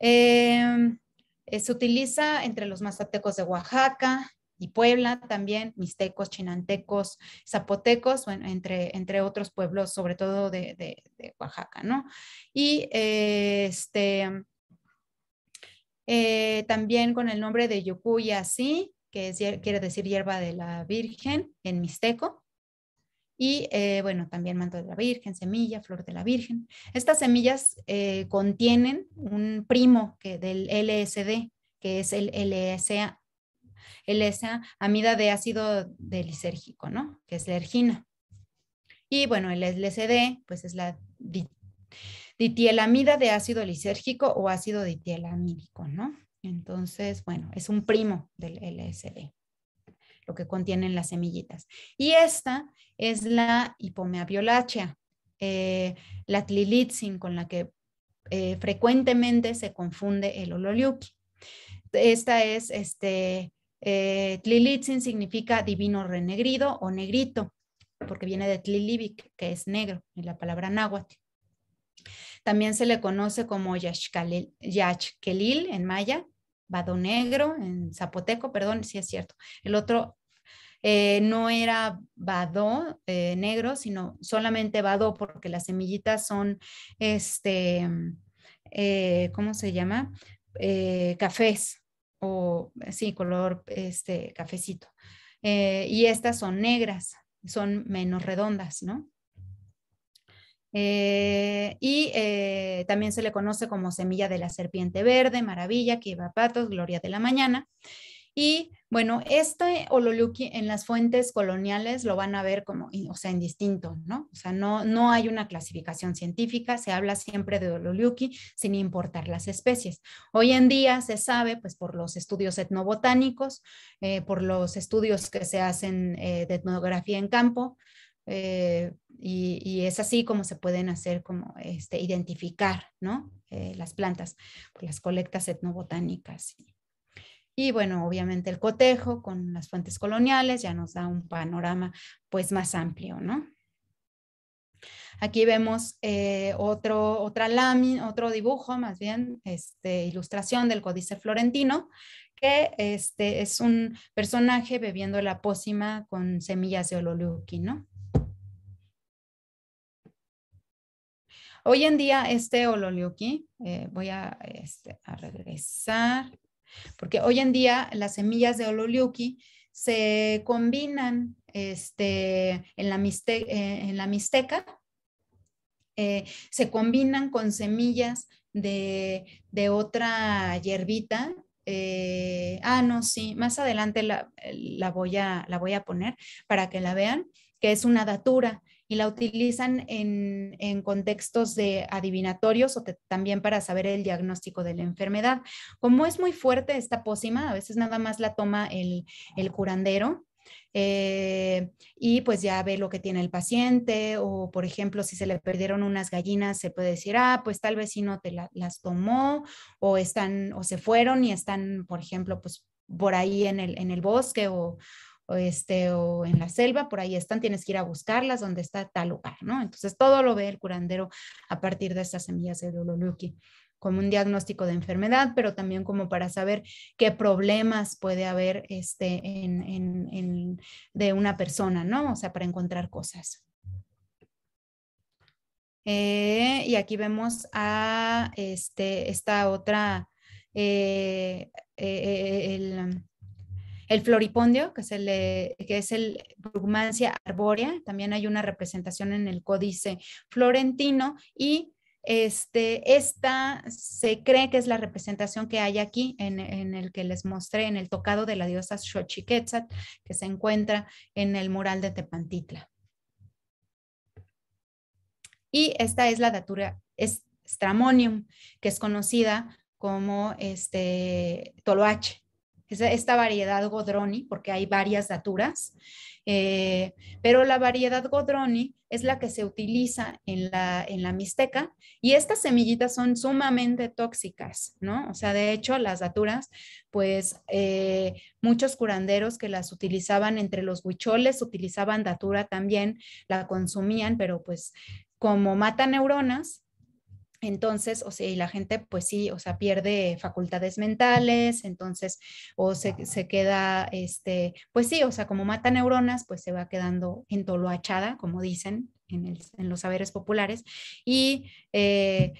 B: Eh, se utiliza entre los mazatecos de Oaxaca, y Puebla también, mixtecos, chinantecos, zapotecos, bueno, entre, entre otros pueblos, sobre todo de, Oaxaca, ¿no? Y eh, este, eh, también con el nombre de Yucuya, sí, que quiere decir hierba de la Virgen en mixteco. Y eh, bueno, también manto de la Virgen, semilla, flor de la Virgen. Estas semillas contienen un primo que, del LSD, que es el LSA, el esa amida de ácido lisérgico, ¿no? Que es la ergina. Y bueno, el LSD, pues es la ditielamida de ácido lisérgico o ácido ditielamídico, ¿no? Entonces, bueno, es un primo del LSD, lo que contienen las semillitas. Y esta es la hipomeabiolacea, eh, la tlilitzin, con la que eh, frecuentemente se confunde el ololiuki. Esta es este, eh, Tlilitzin significa divino renegrido o negrito, porque viene de Tlilibic, que es negro, en la palabra náhuatl. También se le conoce como Yachkelil en maya, vado negro en zapoteco, perdón, si es cierto. El otro eh, no era vado eh, negro, sino solamente vado porque las semillitas son, este, ¿cómo se llama? cafés, o sí, color este, cafecito. Eh, y estas son negras, son menos redondas, ¿no? Eh, y eh, también se le conoce como semilla de la serpiente verde, maravilla, patos, gloria de la mañana. Y bueno, este Ololuki en las fuentes coloniales lo van a ver como, o sea, indistinto, ¿no? O sea, no, no hay una clasificación científica, se habla siempre de Ololuki sin importar las especies. Hoy en día se sabe, pues por los estudios etnobotánicos, eh, por los estudios que se hacen eh, de etnografía en campo, eh, y, es así como se pueden hacer, como este, identificar, ¿no? las plantas pues, las colectas etnobotánicas. Y, y bueno, obviamente el cotejo con las fuentes coloniales ya nos da un panorama pues más amplio, ¿no? Aquí vemos eh, otro, otra lámina, otro dibujo, más bien, este, ilustración del Códice Florentino, que este, es un personaje bebiendo la pócima con semillas de ololuki, ¿no? Hoy en día este ololuki, eh, voy a este, regresar, porque hoy en día las semillas de Ololiuki se combinan este, en, la misteca. Eh, mixteca, eh, se combinan con semillas de, otra hierbita. Eh, ah, no, sí, más adelante la voy a poner para que la vean, que es una datura y la utilizan en, contextos de adivinatorios o también para saber el diagnóstico de la enfermedad. Como es muy fuerte esta pócima, a veces nada más la toma el, curandero, eh, y pues ya ve lo que tiene el paciente o por ejemplo si se le perdieron unas gallinas se puede decir ah pues tal vez si no te las tomó o están o se fueron y están por ejemplo pues por ahí en el, en el bosque o, o, este, o en la selva, por ahí están, tienes que ir a buscarlas donde está tal lugar, ¿no? Entonces todo lo ve el curandero a partir de estas semillas de Dololuqui, como un diagnóstico de enfermedad, pero también como para saber qué problemas puede haber este, de una persona, ¿no? O sea, para encontrar cosas. Eh, y aquí vemos a este, esta otra, eh, eh, el, el floripondio, que, es el eh, Brugmansia arbórea, también hay una representación en el códice florentino y este, esta se cree que es la representación que hay aquí en, el que les mostré, en el tocado de la diosa Xochiquetzat, que se encuentra en el mural de Tepantitla. Y esta es la datura Stramonium, que es conocida como este, Toloache esta variedad Godroni, porque hay varias daturas, eh, pero la variedad Godroni es la que se utiliza en la, en la Mixteca y estas semillitas son sumamente tóxicas, ¿no? O sea, de hecho, las daturas, pues eh, muchos curanderos que las utilizaban entre los huicholes, utilizaban datura también, la consumían, pero pues como mata neuronas, entonces, o sea, y la gente, pues sí, o sea, pierde facultades mentales, entonces, o se, queda, este, pues sí, o sea, como mata neuronas, pues se va quedando entoloachada, como dicen en, los saberes populares, y eh,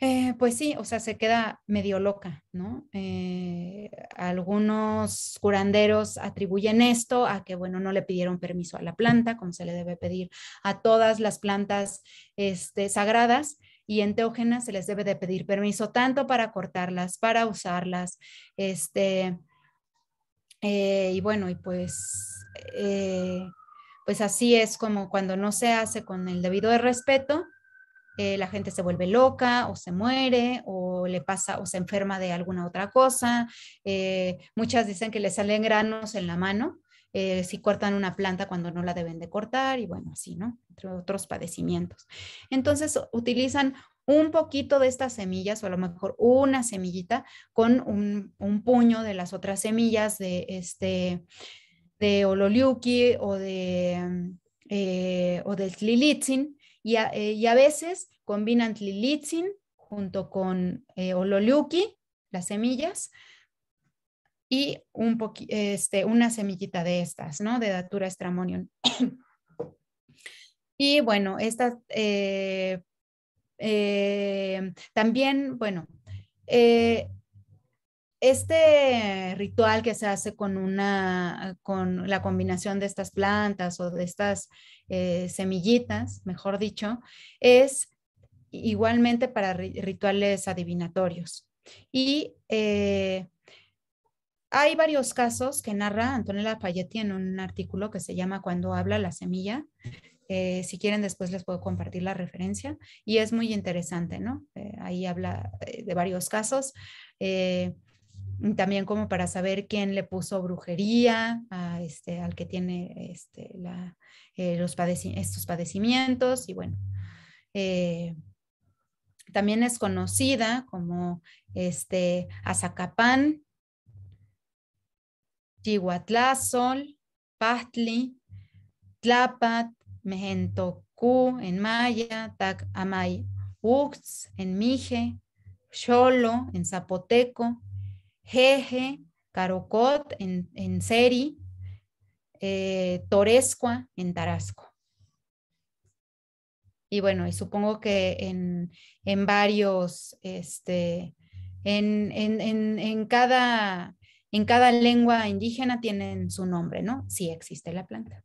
B: eh, pues sí, o sea, se queda medio loca, ¿no? Eh, algunos curanderos atribuyen esto a que, bueno, no le pidieron permiso a la planta, como se le debe pedir a todas las plantas este, sagradas, y enteógenas se les debe de pedir permiso tanto para cortarlas, para usarlas, este, eh, y bueno, y pues, pues así es como cuando no se hace con el debido respeto, eh, la gente se vuelve loca o se muere o le pasa o se enferma de alguna otra cosa. Eh, muchas dicen que le salen granos en la mano eh, si cortan una planta cuando no la deben de cortar y bueno, así, ¿no? Entre otros padecimientos. Entonces utilizan un poquito de estas semillas o a lo mejor una semillita con un, puño de las otras semillas de este de Ololiuki o de o del Tlilitzin eh, y a, veces combinan tlilitzin junto con eh, ololiuki, las semillas, y un este, una semillita de estas, ¿no? De Datura stramonium. y bueno, estas eh, eh, también, bueno, eh, este ritual que se hace con una con la combinación de estas plantas o de estas eh, semillitas, mejor dicho, es igualmente para rituales adivinatorios. Y eh, hay varios casos que narra Antonella Fayetti en un artículo que se llama Cuando habla la semilla. Eh, si quieren, después les puedo compartir la referencia. Y es muy interesante, ¿no? ahí habla de varios casos también como para saber quién le puso brujería este, al que tiene este, eh, estos padecimientos y bueno. Eh, también es conocida como este, Azacapán, Chihuatlazol, Patli Tlapat, Mejentocú en maya, Tac Amay Ux en mije, Xolo en zapoteco, Jeje, Carocot en, Seri, eh, Torescua en Tarasco. Y bueno, y supongo que en, varios, este, en, en, cada, lengua indígena tienen su nombre, ¿no? Sí existe la planta.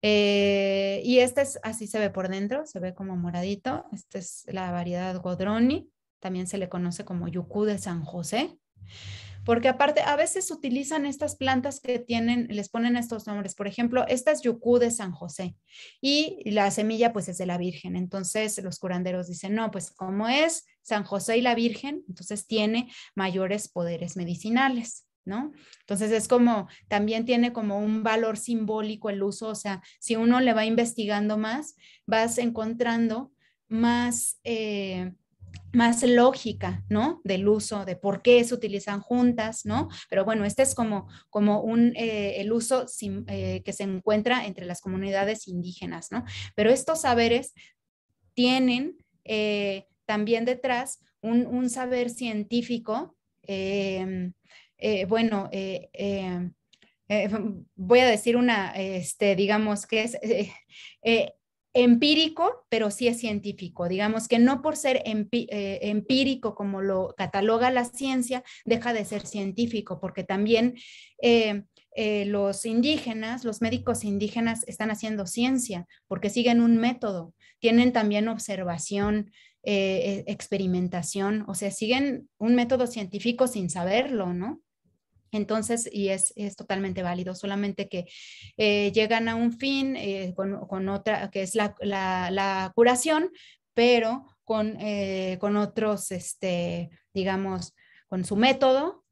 B: Eh, y esta es, así se ve por dentro, se ve como moradito. Esta es la variedad Godroni también se le conoce como yucú de San José, porque aparte a veces utilizan estas plantas que tienen, les ponen estos nombres, por ejemplo, esta es yucú de San José y la semilla pues es de la Virgen, entonces los curanderos dicen, no, pues como es San José y la Virgen, entonces tiene mayores poderes medicinales. ¿No? Entonces es como, también tiene como un valor simbólico el uso, o sea, si uno le va investigando más, vas encontrando más eh, más lógica, ¿no? Del uso, de por qué se utilizan juntas, ¿no? Pero bueno, este es como, como un, eh, el uso eh, que se encuentra entre las comunidades indígenas, ¿no? Pero estos saberes tienen eh, también detrás un, un saber científico, em, bueno, voy a decir una, este, digamos que es empírico, pero sí es científico. Digamos que no por ser eh, empírico como lo cataloga la ciencia, deja de ser científico, porque también eh, eh, los indígenas, los médicos indígenas están haciendo ciencia, porque siguen un método, tienen también observación, e-, experimentación, o sea, siguen un método científico sin saberlo, ¿no? Entonces, y es, totalmente válido, solamente que eh, llegan a un fin eh, con, otra, que es la, curación, pero con, eh, con, otros, este, digamos, con su método,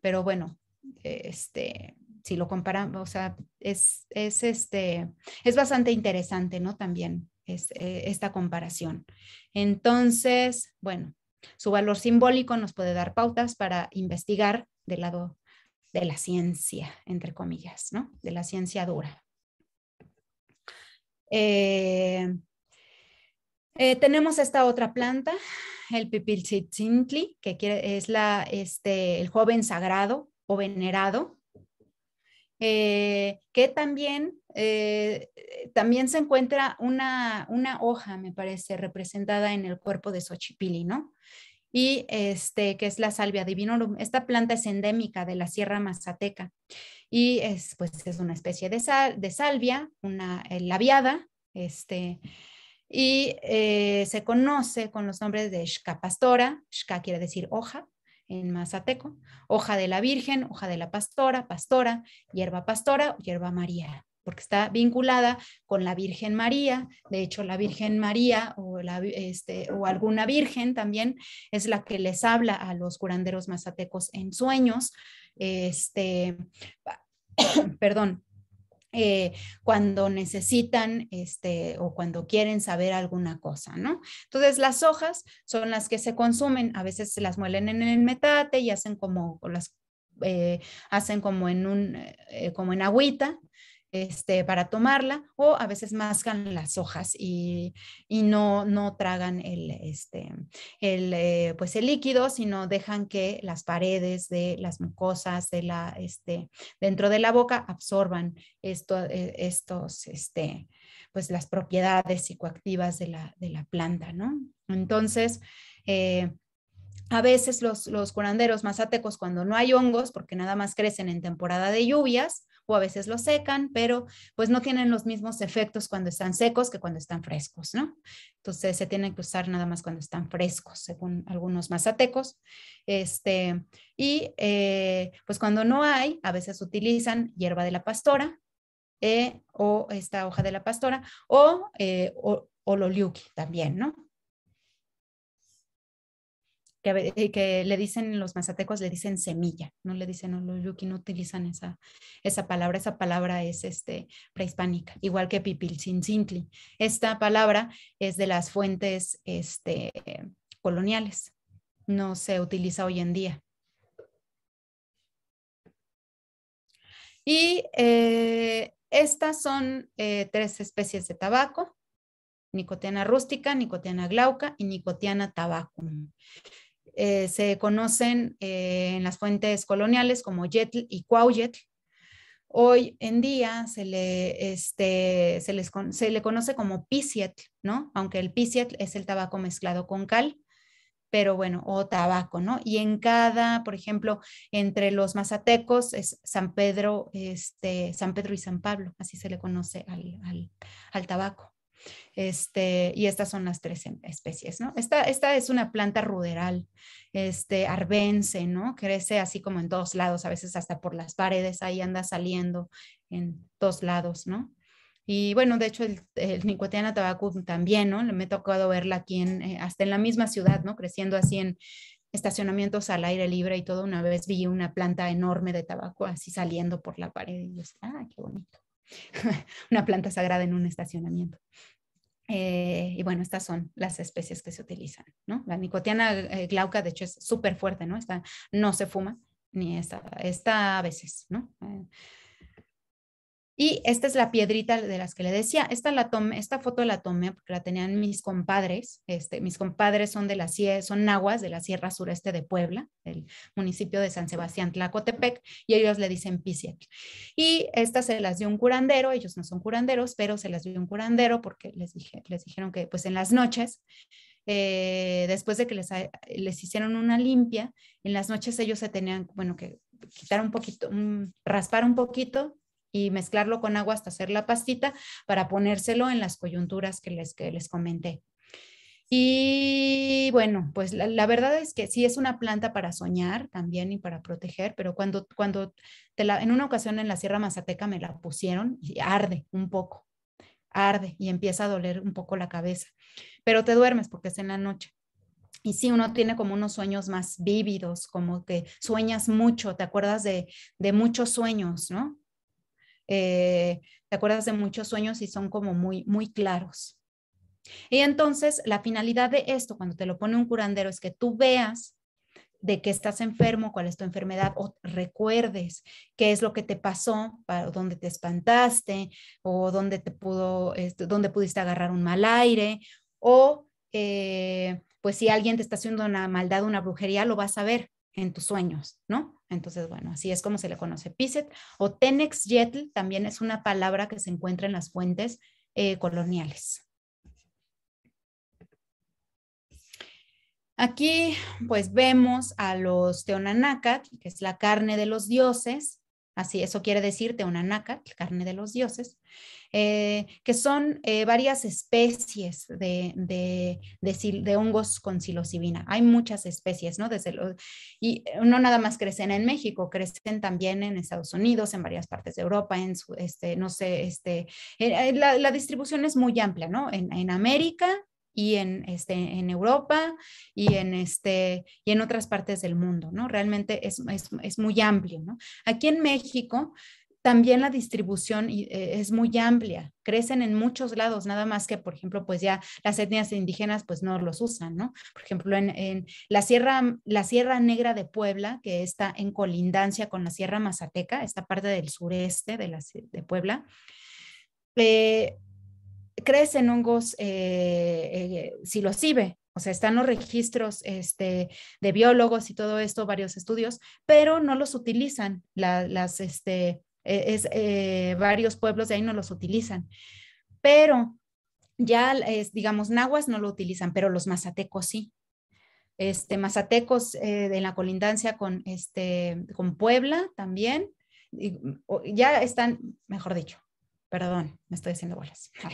B: pero bueno, este, si lo comparamos, o sea, es, es, este, es bastante interesante, ¿no? También esta comparación. Entonces, bueno, su valor simbólico nos puede dar pautas para investigar del lado de la ciencia, entre comillas, ¿no? De la ciencia dura. Eh, eh, tenemos esta otra planta, el pipilchitzintli, que es la, este, el joven sagrado o venerado, eh, que también, también se encuentra una, una, hoja, me parece, representada en el cuerpo de Xochipili, ¿no? y este, que es la salvia divinorum. Esta planta es endémica de la Sierra Mazateca y es, pues, es una especie de, de salvia, una eh, labiada, este, y eh, se conoce con los nombres de Shka pastora, Shka quiere decir hoja en mazateco, hoja de la Virgen, hoja de la pastora, pastora, hierba pastora, hierba María porque está vinculada con la Virgen María. De hecho, la Virgen María este, o, alguna Virgen también es la que les habla a los curanderos mazatecos en sueños. Este, perdón, eh, cuando necesitan este, o cuando quieren saber alguna cosa, ¿no? Entonces las hojas son las que se consumen, a veces se las muelen en el metate y hacen como las eh, hacen como en un eh, como en agüita este, para tomarla o a veces mascan las hojas y, no, no tragan el, este, el, eh, pues el líquido, sino dejan que las paredes de las mucosas de la, este, dentro de la boca absorban esto, eh, estos, este, pues las propiedades psicoactivas de la, de la planta, ¿no? Entonces, eh, a veces los, curanderos mazatecos, cuando no hay hongos, porque nada más crecen en temporada de lluvias, o a veces los secan, pero pues no tienen los mismos efectos cuando están secos que cuando están frescos, ¿no? Entonces se tienen que usar nada más cuando están frescos, según algunos mazatecos. Este, y eh, pues cuando no hay, a veces utilizan hierba de la pastora eh, o esta hoja de la pastora o, eh, o, también, ¿no? Eh, que, le dicen los mazatecos, le dicen semilla, no le dicen Yuki no utilizan esa, palabra, esa palabra es este, prehispánica, igual que pipil, pipilcincintli. Esta palabra es de las fuentes este, coloniales, no se utiliza hoy en día. Y eh, estas son eh, tres especies de tabaco, Nicotiana rústica, Nicotiana glauca y Nicotiana tabacum. Eh, se conocen eh, en las fuentes coloniales como Yetl y Cuauyetl. Hoy en día se le, este, se se le conoce como Pisietl, ¿no? Aunque el Pisietl es el tabaco mezclado con cal, pero bueno, o tabaco, ¿no? Y en cada, por ejemplo, entre los mazatecos es San Pedro, este, San Pedro y San Pablo, así se le conoce al tabaco. Este, y estas son las tres em, especies, ¿no? Esta, es una planta ruderal, este, arbense, ¿no? Crece así como en dos lados, a veces hasta por las paredes, ahí anda saliendo en dos lados, ¿no? Y bueno, de hecho, el, Nicotiana tabacum también, ¿no? Me he tocado verla aquí, eh, hasta en la misma ciudad, ¿no? Creciendo así en estacionamientos al aire libre y todo. Una vez vi una planta enorme de tabaco así saliendo por la pared y yo, ah, qué bonito. una planta sagrada en un estacionamiento. Eh, y bueno, estas son las especies que se utilizan, ¿no? La nicotiana eh, glauca, de hecho, es súper fuerte, ¿no? Esta no se fuma, ni esta, esta a veces, ¿no? Eh, y esta es la piedrita de las que le decía. Esta, la esta foto la tomé porque la tenían mis compadres. Este, mis compadres son de la son nahuas de la Sierra Sureste de Puebla, el municipio de San Sebastián Tlacotepec, y ellos le dicen Pisiet. Y esta se las dio un curandero, ellos no son curanderos, pero se las dio un curandero porque les, dije, les dijeron que pues en las noches eh, después de que les, hicieron una limpia, en las noches ellos se tenían, bueno, que quitar un poquito, mm, raspar un poquito y mezclarlo con agua hasta hacer la pastita para ponérselo en las coyunturas que les, que les comenté. Y bueno, pues la, verdad es que sí es una planta para soñar también y para proteger, pero cuando, cuando en una ocasión en la Sierra Mazateca me la pusieron y arde un poco, arde y empieza a doler un poco la cabeza, pero te duermes porque es en la noche. Y sí, uno tiene como unos sueños más vívidos, como que sueñas mucho, te acuerdas de, de muchos sueños, ¿no? Eh, te acuerdas de muchos sueños y son como muy, muy claros. Y entonces la finalidad de esto, cuando te lo pone un curandero, es que tú veas de qué estás enfermo, cuál es tu enfermedad, o recuerdes qué es lo que te pasó, para, dónde te espantaste, o dónde te pudo, este, dónde pudiste agarrar un mal aire, o eh, pues si alguien te está haciendo una maldad, una brujería, lo vas a ver en tus sueños, ¿no? Entonces, bueno, así es como se le conoce Piset o Tenex Yetl, también es una palabra que se encuentra en las fuentes eh, coloniales. Aquí, pues vemos a los Teonanacat, que es la carne de los dioses, así, eso quiere decir Teonanacat, carne de los dioses, eh, que son eh, varias especies de, de, de, hongos con psilocibina. Hay muchas especies, ¿no? Desde y eh, no nada más crecen en México, crecen también en Estados Unidos, en varias partes de Europa, en su, este, no sé, este, la, la, distribución es muy amplia, ¿no? En, en América y en, este, en Europa y en, este, y en otras partes del mundo, ¿no? Realmente es, es, es muy amplio, ¿no? Aquí en México también la distribución eh, es muy amplia, crecen en muchos lados, nada más que, por ejemplo, pues ya las etnias indígenas pues no los usan, ¿no? Por ejemplo, en, la, sierra, la Sierra Negra de Puebla, que está en colindancia con la Sierra Mazateca, esta parte del sureste de, la, de Puebla, eh, crecen hongos eh, si los silocibe, o sea, están los registros este, de biólogos y todo esto, varios estudios, pero no los utilizan las, este, e, es, eh, varios pueblos de ahí no los utilizan. Pero ya, es, digamos, nahuas no lo utilizan, pero los mazatecos sí. Este, mazatecos eh, de la colindancia con, este, con Puebla también, ya están, mejor dicho, perdón, me estoy haciendo bolas. O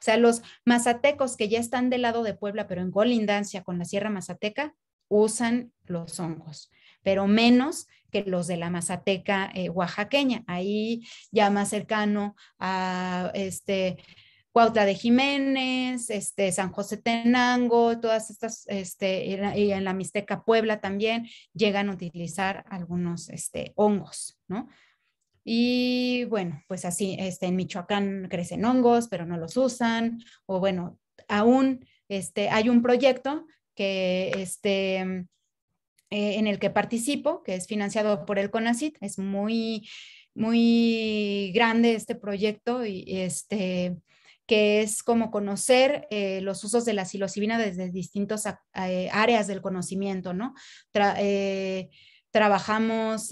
B: sea, los mazatecos que ya están del lado de Puebla, pero en colindancia con la Sierra Mazateca, usan los hongos, pero menos que los de la Mazateca eh, oaxaqueña, ahí ya más cercano a este Cuautla de Jiménez, este, San José Tenango, todas estas, este, y en la Mixteca Puebla también llegan a utilizar algunos este, hongos, ¿no? Y bueno, pues así, este, en Michoacán crecen hongos, pero no los usan, o bueno, aún este, hay un proyecto que este, eh, en el que participo, que es financiado por el CONACIT. Es muy, muy grande este proyecto y, este que es como conocer eh, los usos de la psilocibina desde distintas eh, áreas del conocimiento, ¿no? trabajamos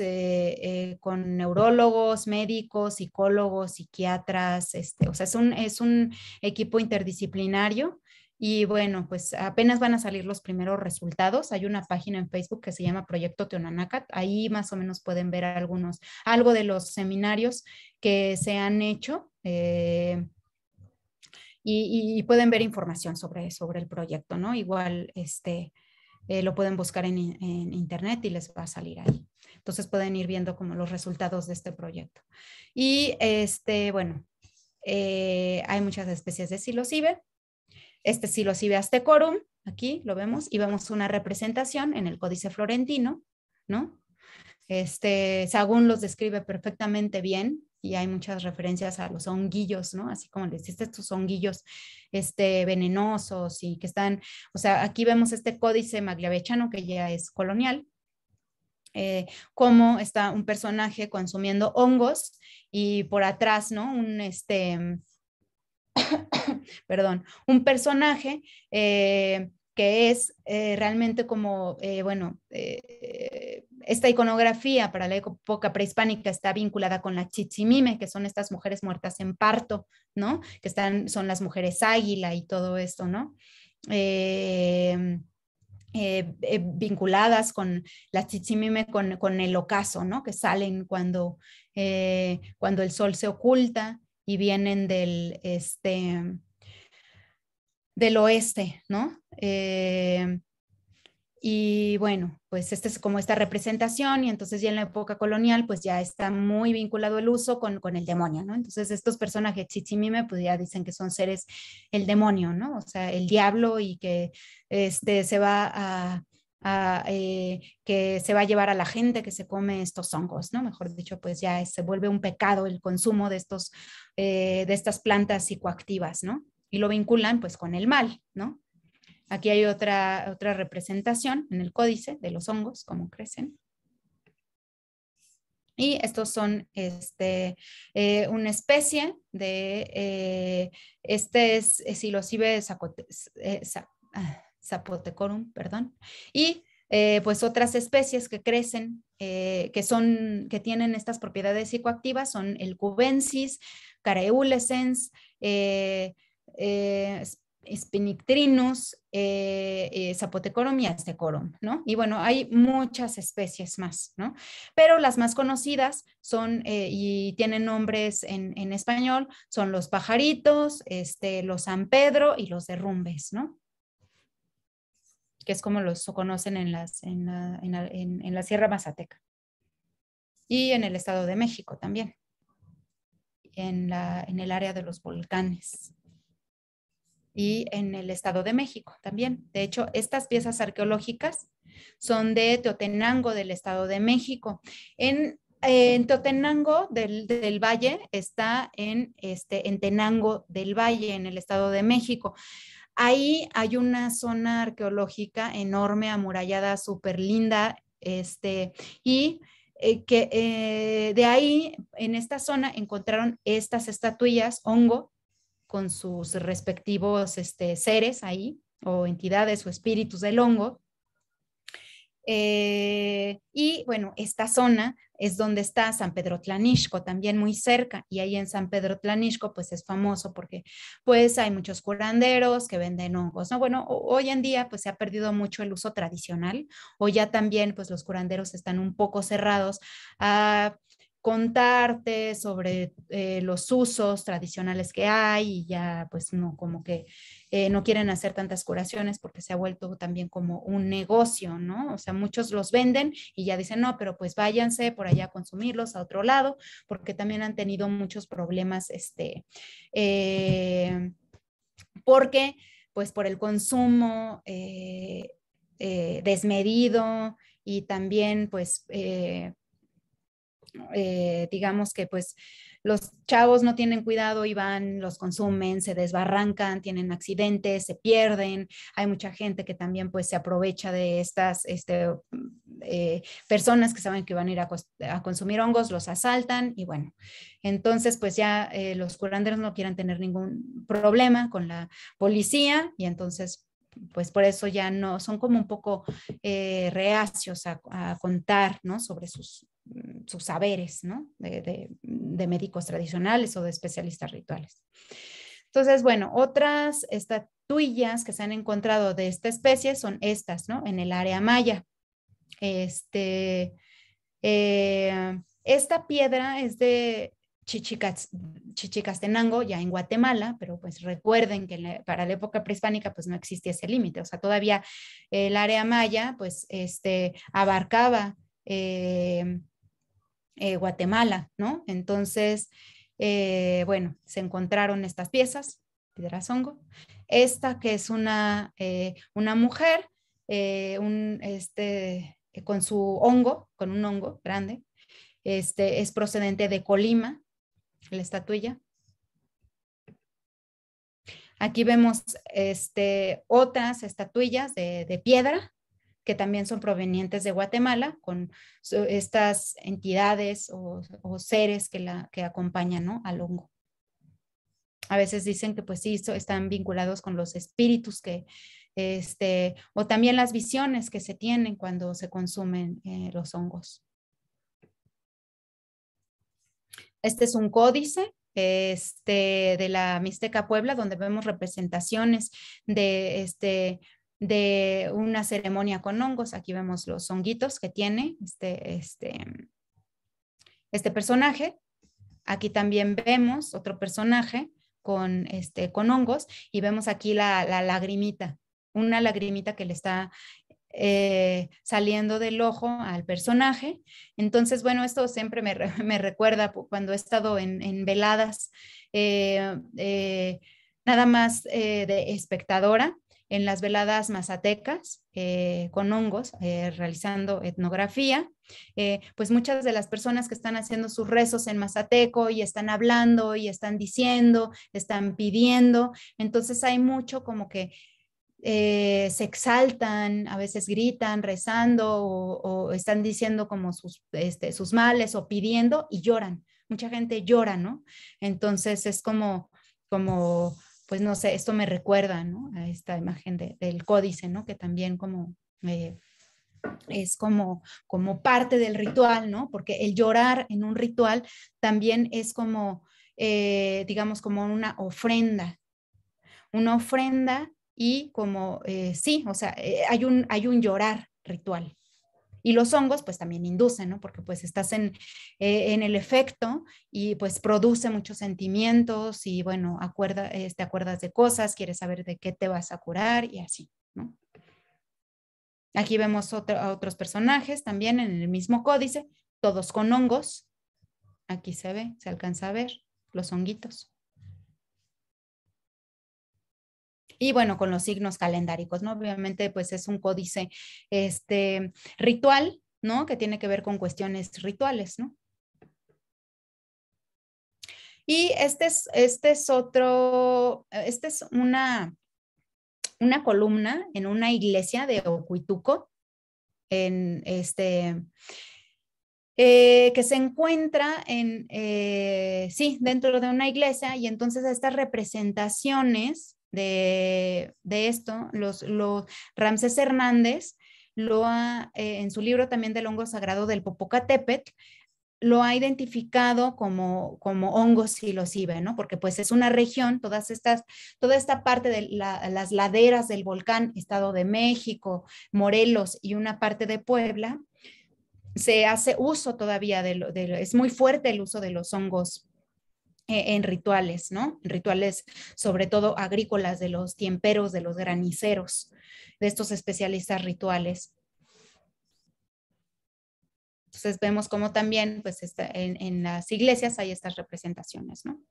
B: con neurólogos, médicos, psicólogos, psiquiatras, este, o sea, un, es un equipo interdisciplinario y bueno, pues apenas van a salir los primeros resultados. Hay una página en Facebook que se llama Proyecto Teonanacat. Ahí más o menos pueden ver algunos, algo de los seminarios que se han hecho. Eh, y, pueden ver información sobre, sobre el proyecto, ¿no? Igual este, eh, lo pueden buscar en, internet y les va a salir ahí. Entonces pueden ir viendo como los resultados de este proyecto. Y este, bueno, eh, hay muchas especies de psilocibe este sí lo a este coro, aquí lo vemos, y vemos una representación en el Códice Florentino, ¿no? Este, Sagún los describe perfectamente bien y hay muchas referencias a los honguillos, ¿no? Así como les dijiste, estos honguillos este, venenosos y que están, o sea, aquí vemos este códice magliavechano que ya es colonial, eh, cómo está un personaje consumiendo hongos y por atrás, ¿no? Un, este, perdón, un personaje eh, que es eh, realmente como, eh, bueno, esta iconografía para la época prehispánica está vinculada con la chichimime, que son estas mujeres muertas en parto, ¿no? Que están, son las mujeres águila y todo esto, ¿no? vinculadas con las chichimime, con, el ocaso, ¿no? Que salen cuando, cuando el sol se oculta y vienen del, este, del oeste, ¿no? Eh, y bueno, pues esta es como esta representación y entonces ya en la época colonial pues ya está muy vinculado el uso con, el demonio, ¿no? Entonces estos personajes chichimime me pues ya dicen que son seres el demonio, ¿no? O sea, el diablo y que este se va a eh, que se va a llevar a la gente que se come estos hongos, ¿no? Mejor dicho, pues ya se vuelve un pecado el consumo de, estos, eh, de estas plantas psicoactivas, ¿no? Y lo vinculan pues con el mal, ¿no? Aquí hay otra, otra representación en el códice de los hongos, cómo crecen. Y estos son este, eh, una especie de, este es, si silocibe sacote, ah, zapotecorum, perdón, y eh, pues otras especies que crecen, eh, que son, que tienen estas propiedades psicoactivas son el cubensis, careulescens, eh, eh spinictrinus, zapotecorum y aztecorum, ¿no? Y bueno, hay muchas especies más, ¿no? Pero las más conocidas son y tienen nombres en, español, son los pajaritos, este, los San Pedro y los derrumbes, ¿no? que es como los conocen en, las, en, la, Sierra Mazateca. Y en el Estado de México también, en, el área de los volcanes. Y en el Estado de México también. De hecho, estas piezas arqueológicas son de Teotenango, del Estado de México. En en Totenango del, del, Valle está en, este, en Tenango del Valle, en el Estado de México. Ahí hay una zona arqueológica enorme, amurallada, súper linda, este, y eh, que eh, de ahí, en esta zona, encontraron estas estatuillas, hongo, con sus respectivos este, seres ahí, o entidades o espíritus del hongo, eh, y bueno, esta zona es donde está San Pedro Tlanisco, también muy cerca, y ahí en San Pedro Tlanisco pues es famoso porque pues hay muchos curanderos que venden hongos, ¿no? Bueno, hoy en día pues se ha perdido mucho el uso tradicional, o ya también pues los curanderos están un poco cerrados a contarte sobre eh, los usos tradicionales que hay y ya pues no como que eh, no quieren hacer tantas curaciones porque se ha vuelto también como un negocio, ¿no? O sea, muchos los venden y ya dicen, no, pero pues váyanse por allá a consumirlos a otro lado, porque también han tenido muchos problemas, este, eh, porque pues por el consumo eh, desmedido y también pues... digamos que pues los chavos no tienen cuidado y van, los consumen, se desbarrancan, tienen accidentes, se pierden. Hay mucha gente que también pues se aprovecha de estas este, eh, personas que saben que van a ir a, consumir hongos, los asaltan y bueno, entonces pues ya eh, los curanderos no quieren tener ningún problema con la policía y entonces pues por eso ya no, son como un poco eh, reacios a, a, contar, ¿no? Sobre sus sus saberes, ¿no? De, médicos tradicionales o de especialistas rituales. Entonces, bueno, otras estatuillas que se han encontrado de esta especie son estas, ¿no? En el área maya. Este, eh, esta piedra es de Chichicastenango, ya en Guatemala, pero pues recuerden que para la época prehispánica pues no existía ese límite, o sea, todavía el área maya pues este, abarcaba eh, eh, Guatemala, ¿no? Entonces, eh, bueno, se encontraron estas piezas, hongo. esta que es una, eh, una mujer este, con su hongo, con un hongo grande, este, es procedente de Colima, la estatuilla. Aquí vemos este, otras estatuillas de, de piedra, que también son provenientes de Guatemala, con estas entidades o, seres que, la, que acompañan al hongo. A veces dicen que pues sí, están vinculados con los espíritus que, este, o también las visiones que se tienen cuando se consumen eh, los hongos. Este es un códice este, de la Mixteca Puebla, donde vemos representaciones de este, de una ceremonia con hongos. Aquí vemos los honguitos que tiene este, este, este personaje. Aquí también vemos otro personaje con, este, con hongos y vemos aquí la, lagrimita, una lagrimita que le está eh, saliendo del ojo al personaje. Entonces, bueno, esto siempre me, recuerda cuando he estado en, veladas, eh, eh, nada más de espectadora, en las veladas mazatecas eh, con hongos, eh, realizando etnografía. Eh, pues muchas de las personas que están haciendo sus rezos en mazateco y están hablando y están diciendo, están pidiendo. Entonces hay mucho como que se exaltan, a veces gritan, rezando o, están diciendo como sus, este, sus, males o pidiendo y lloran. Mucha gente llora, ¿no? Entonces es como, como pues no sé, esto me recuerda a esta imagen del códice, ¿no? que también como eh, es como, como parte del ritual, ¿no? porque el llorar en un ritual también es como, eh, digamos, como una ofrenda, una ofrenda y como, eh, sí, o sea, hay, un, hay un llorar ritual. Y los hongos pues también inducen, ¿no? Porque pues estás en, eh, en, el efecto y pues produce muchos sentimientos y bueno, acuerda, eh, te acuerdas de cosas, quieres saber de qué te vas a curar y así, ¿no? Aquí vemos a otros personajes también en el mismo códice, todos con hongos. Aquí se ve, se alcanza a ver los honguitos. y bueno, con los signos calendáricos, ¿no? Obviamente, pues es un códice este, ritual, ¿no? Que tiene que ver con cuestiones rituales, ¿no? Y este es, este otro, esta es una, una columna en una iglesia de Ocuituco, en este, eh, que se encuentra en, eh, sí, dentro de una iglesia y entonces estas representaciones de, esto, los, los, Ramsés Hernández lo ha, eh, en su libro también del hongo sagrado del Popocatépetl, lo ha identificado como, como hongo silocibe, ¿no? Porque pues es una región, todas estas, toda esta parte de las laderas del volcán, Estado de México, Morelos y una parte de Puebla, se hace uso todavía de, lo, es muy fuerte el uso de los hongos eh, en rituales, ¿no? En rituales sobre todo agrícolas de los tiemperos, de los graniceros, de estos especialistas rituales. Entonces vemos como también pues, está en, las iglesias hay estas representaciones, ¿no?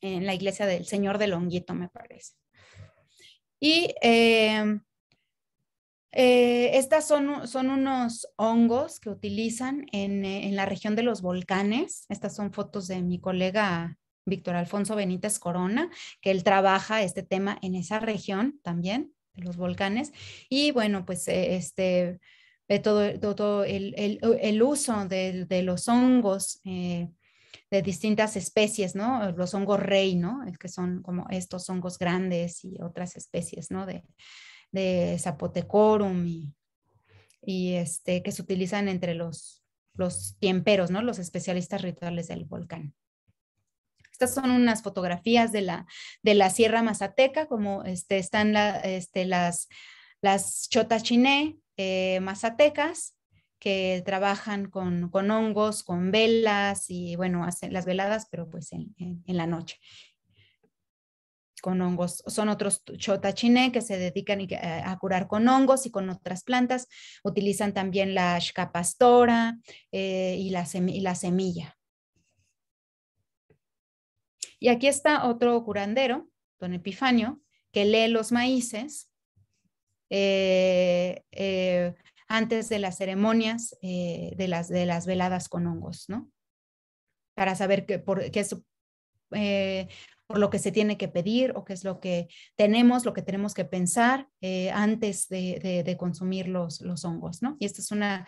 B: En la iglesia del Señor del Longuito me parece. Y eh, eh, estas son, son unos hongos que utilizan eh, en, la región de los volcanes. Estas son fotos de mi colega Víctor Alfonso Benítez Corona, que él trabaja este tema en esa región también, de los volcanes. Y bueno, pues eh, este, todo, todo el, uso de, los hongos. de distintas especies, ¿no? Los hongos rey, Que son como estos hongos grandes y otras especies, ¿no? De, de zapotecorum y, este, que se utilizan entre los, los tiemperos, ¿no? los especialistas rituales del volcán. Estas son unas fotografías de la, de la Sierra Mazateca, como este, están este, las, las chiné eh, mazatecas, que trabajan con, con, hongos, con velas y bueno, hacen las veladas, pero pues en la noche con hongos. Son otros chotachiné que se dedican eh, a curar con hongos y con otras plantas. Utilizan también la pastora pastora eh, y, la semilla. Y aquí está otro curandero, don Epifanio, que lee los maíces eh, antes de las ceremonias de, las, de las veladas con hongos, ¿no? Para saber que, por, qué es por lo que se tiene que pedir o qué es lo que tenemos, lo que tenemos que pensar eh, antes de, consumir los, hongos, ¿no? Y esta es una,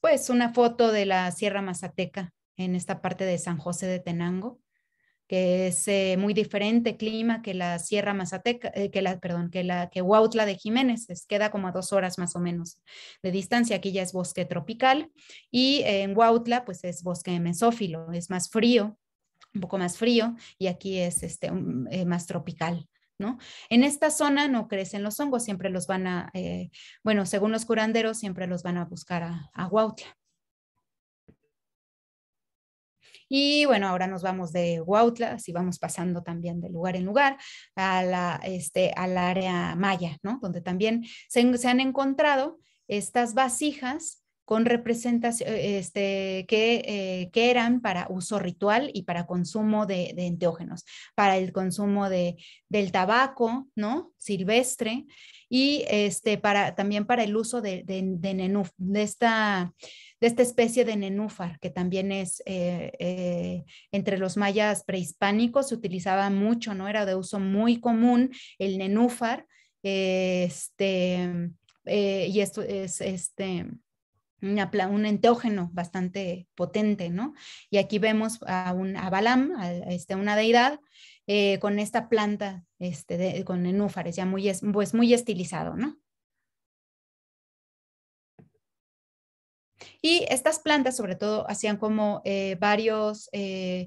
B: pues, una foto de la Sierra Mazateca en esta parte de San José de Tenango que es eh, muy diferente clima que la Sierra Mazateca, eh, que la, perdón, que la que Huautla de Jiménez, es, queda como a dos horas más o menos de distancia, aquí ya es bosque tropical y en Huautla pues es bosque mesófilo, es más frío, un poco más frío y aquí es este, eh, más tropical. ¿No? En esta zona no crecen los hongos, siempre los van a, eh, bueno, según los curanderos, siempre los van a buscar a, a Y bueno, ahora nos vamos de Huautla, si vamos pasando también de lugar en lugar, a la, este, al área maya, ¿no? Donde también se han encontrado estas vasijas con representación, eh, este, que, eh, eran para uso ritual y para consumo de, de enteógenos, para el consumo de, del tabaco, ¿no? Silvestre, y este, para, también para el uso de, de, esta, de esta especie de nenúfar, que también es eh, entre los mayas prehispánicos, se utilizaba mucho, ¿no? Era de uso muy común el nenúfar, este, y esto es, este, un enteógeno bastante potente, ¿no? Y aquí vemos a, un, Abalam, Balam, este, una deidad, eh, con esta planta, este, con enúfares, ya muy, pues, muy estilizado, ¿no? Y estas plantas, sobre todo, hacían como eh, varios, eh,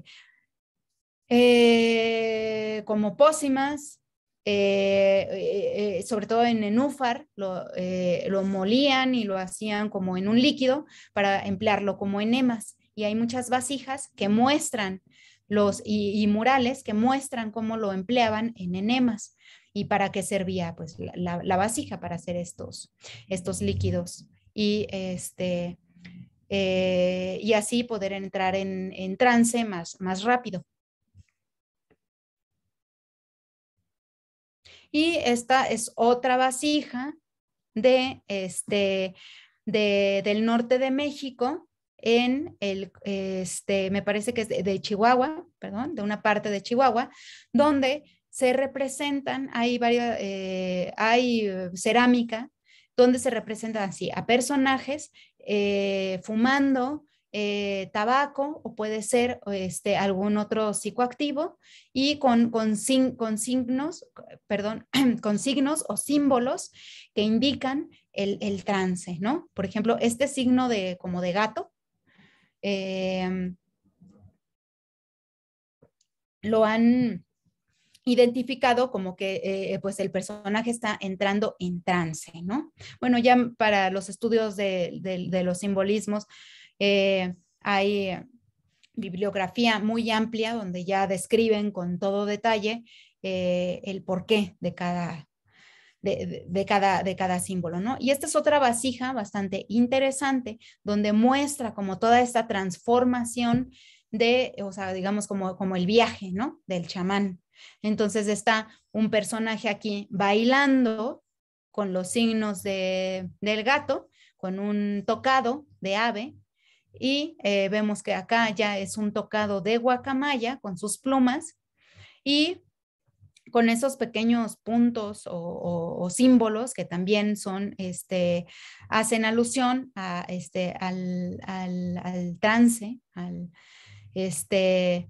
B: como pócimas, eh, eh, sobre todo en enúfar, eh, lo, molían y lo hacían como en un líquido para emplearlo como enemas. Y hay muchas vasijas que muestran los, y, murales que muestran cómo lo empleaban en enemas y para qué servía pues la, vasija para hacer estos, estos líquidos. Y este, y así poder entrar en, en, trance más, más rápido. Y esta es otra vasija de este, del norte de México, en el, este, me parece que es de, Chihuahua, perdón, de una parte de Chihuahua, donde se representan, hay varios eh, hay eh, cerámica, donde se representan así a personajes eh, fumando eh, tabaco o puede ser este, algún otro psicoactivo y con, con, signos, perdón, con signos o símbolos que indican el, trance, ¿no? Por ejemplo, este signo de, como de gato, em, lo han identificado como que eh, eh, pues el personaje está entrando en trance, ¿no? Bueno, ya para los estudios de los simbolismos, eh, hay bibliografía muy amplia donde ya describen con todo detalle eh, el porqué de cada, cada, de cada símbolo, ¿no? Y esta es otra vasija bastante interesante donde muestra como toda esta transformación de, o sea, digamos como, como el viaje, ¿no? Del chamán. Entonces está un personaje aquí bailando con los signos del gato, con un tocado de ave, y eh, vemos que acá ya es un tocado de guacamaya con sus plumas y con esos pequeños puntos o, símbolos que también son, este, hacen alusión a, este, al, trance, al este,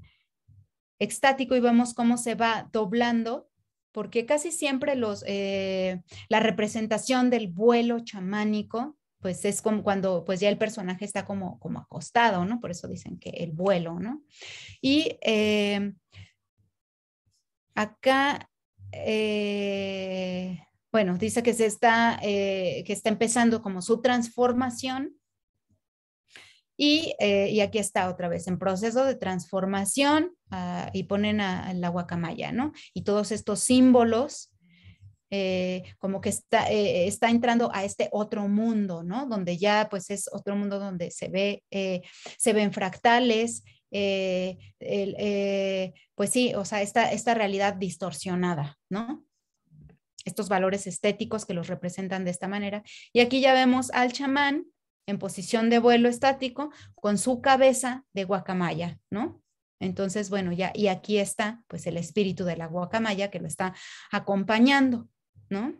B: extático y vemos cómo se va doblando porque casi siempre los, eh, la representación del vuelo chamánico pues es como cuando pues ya el personaje está como, como acostado, ¿no? Por eso dicen que el vuelo, ¿no? Y eh, acá, eh, bueno, dice que se está, eh, que está empezando como su transformación. Y, aquí está otra vez en proceso de transformación ah, y ponen a la guacamaya, ¿no? Y todos estos símbolos eh, como que está, eh, está entrando a este otro mundo, ¿no? Donde ya pues es otro mundo donde se, ve, eh, se ven fractales, pues sí, o sea, esta, esta realidad distorsionada, ¿no? Estos valores estéticos que los representan de esta manera. Y aquí ya vemos al chamán en posición de vuelo estático con su cabeza de guacamaya, ¿no? Entonces, bueno, ya, y aquí está pues el espíritu de la guacamaya que lo está acompañando. ¿no?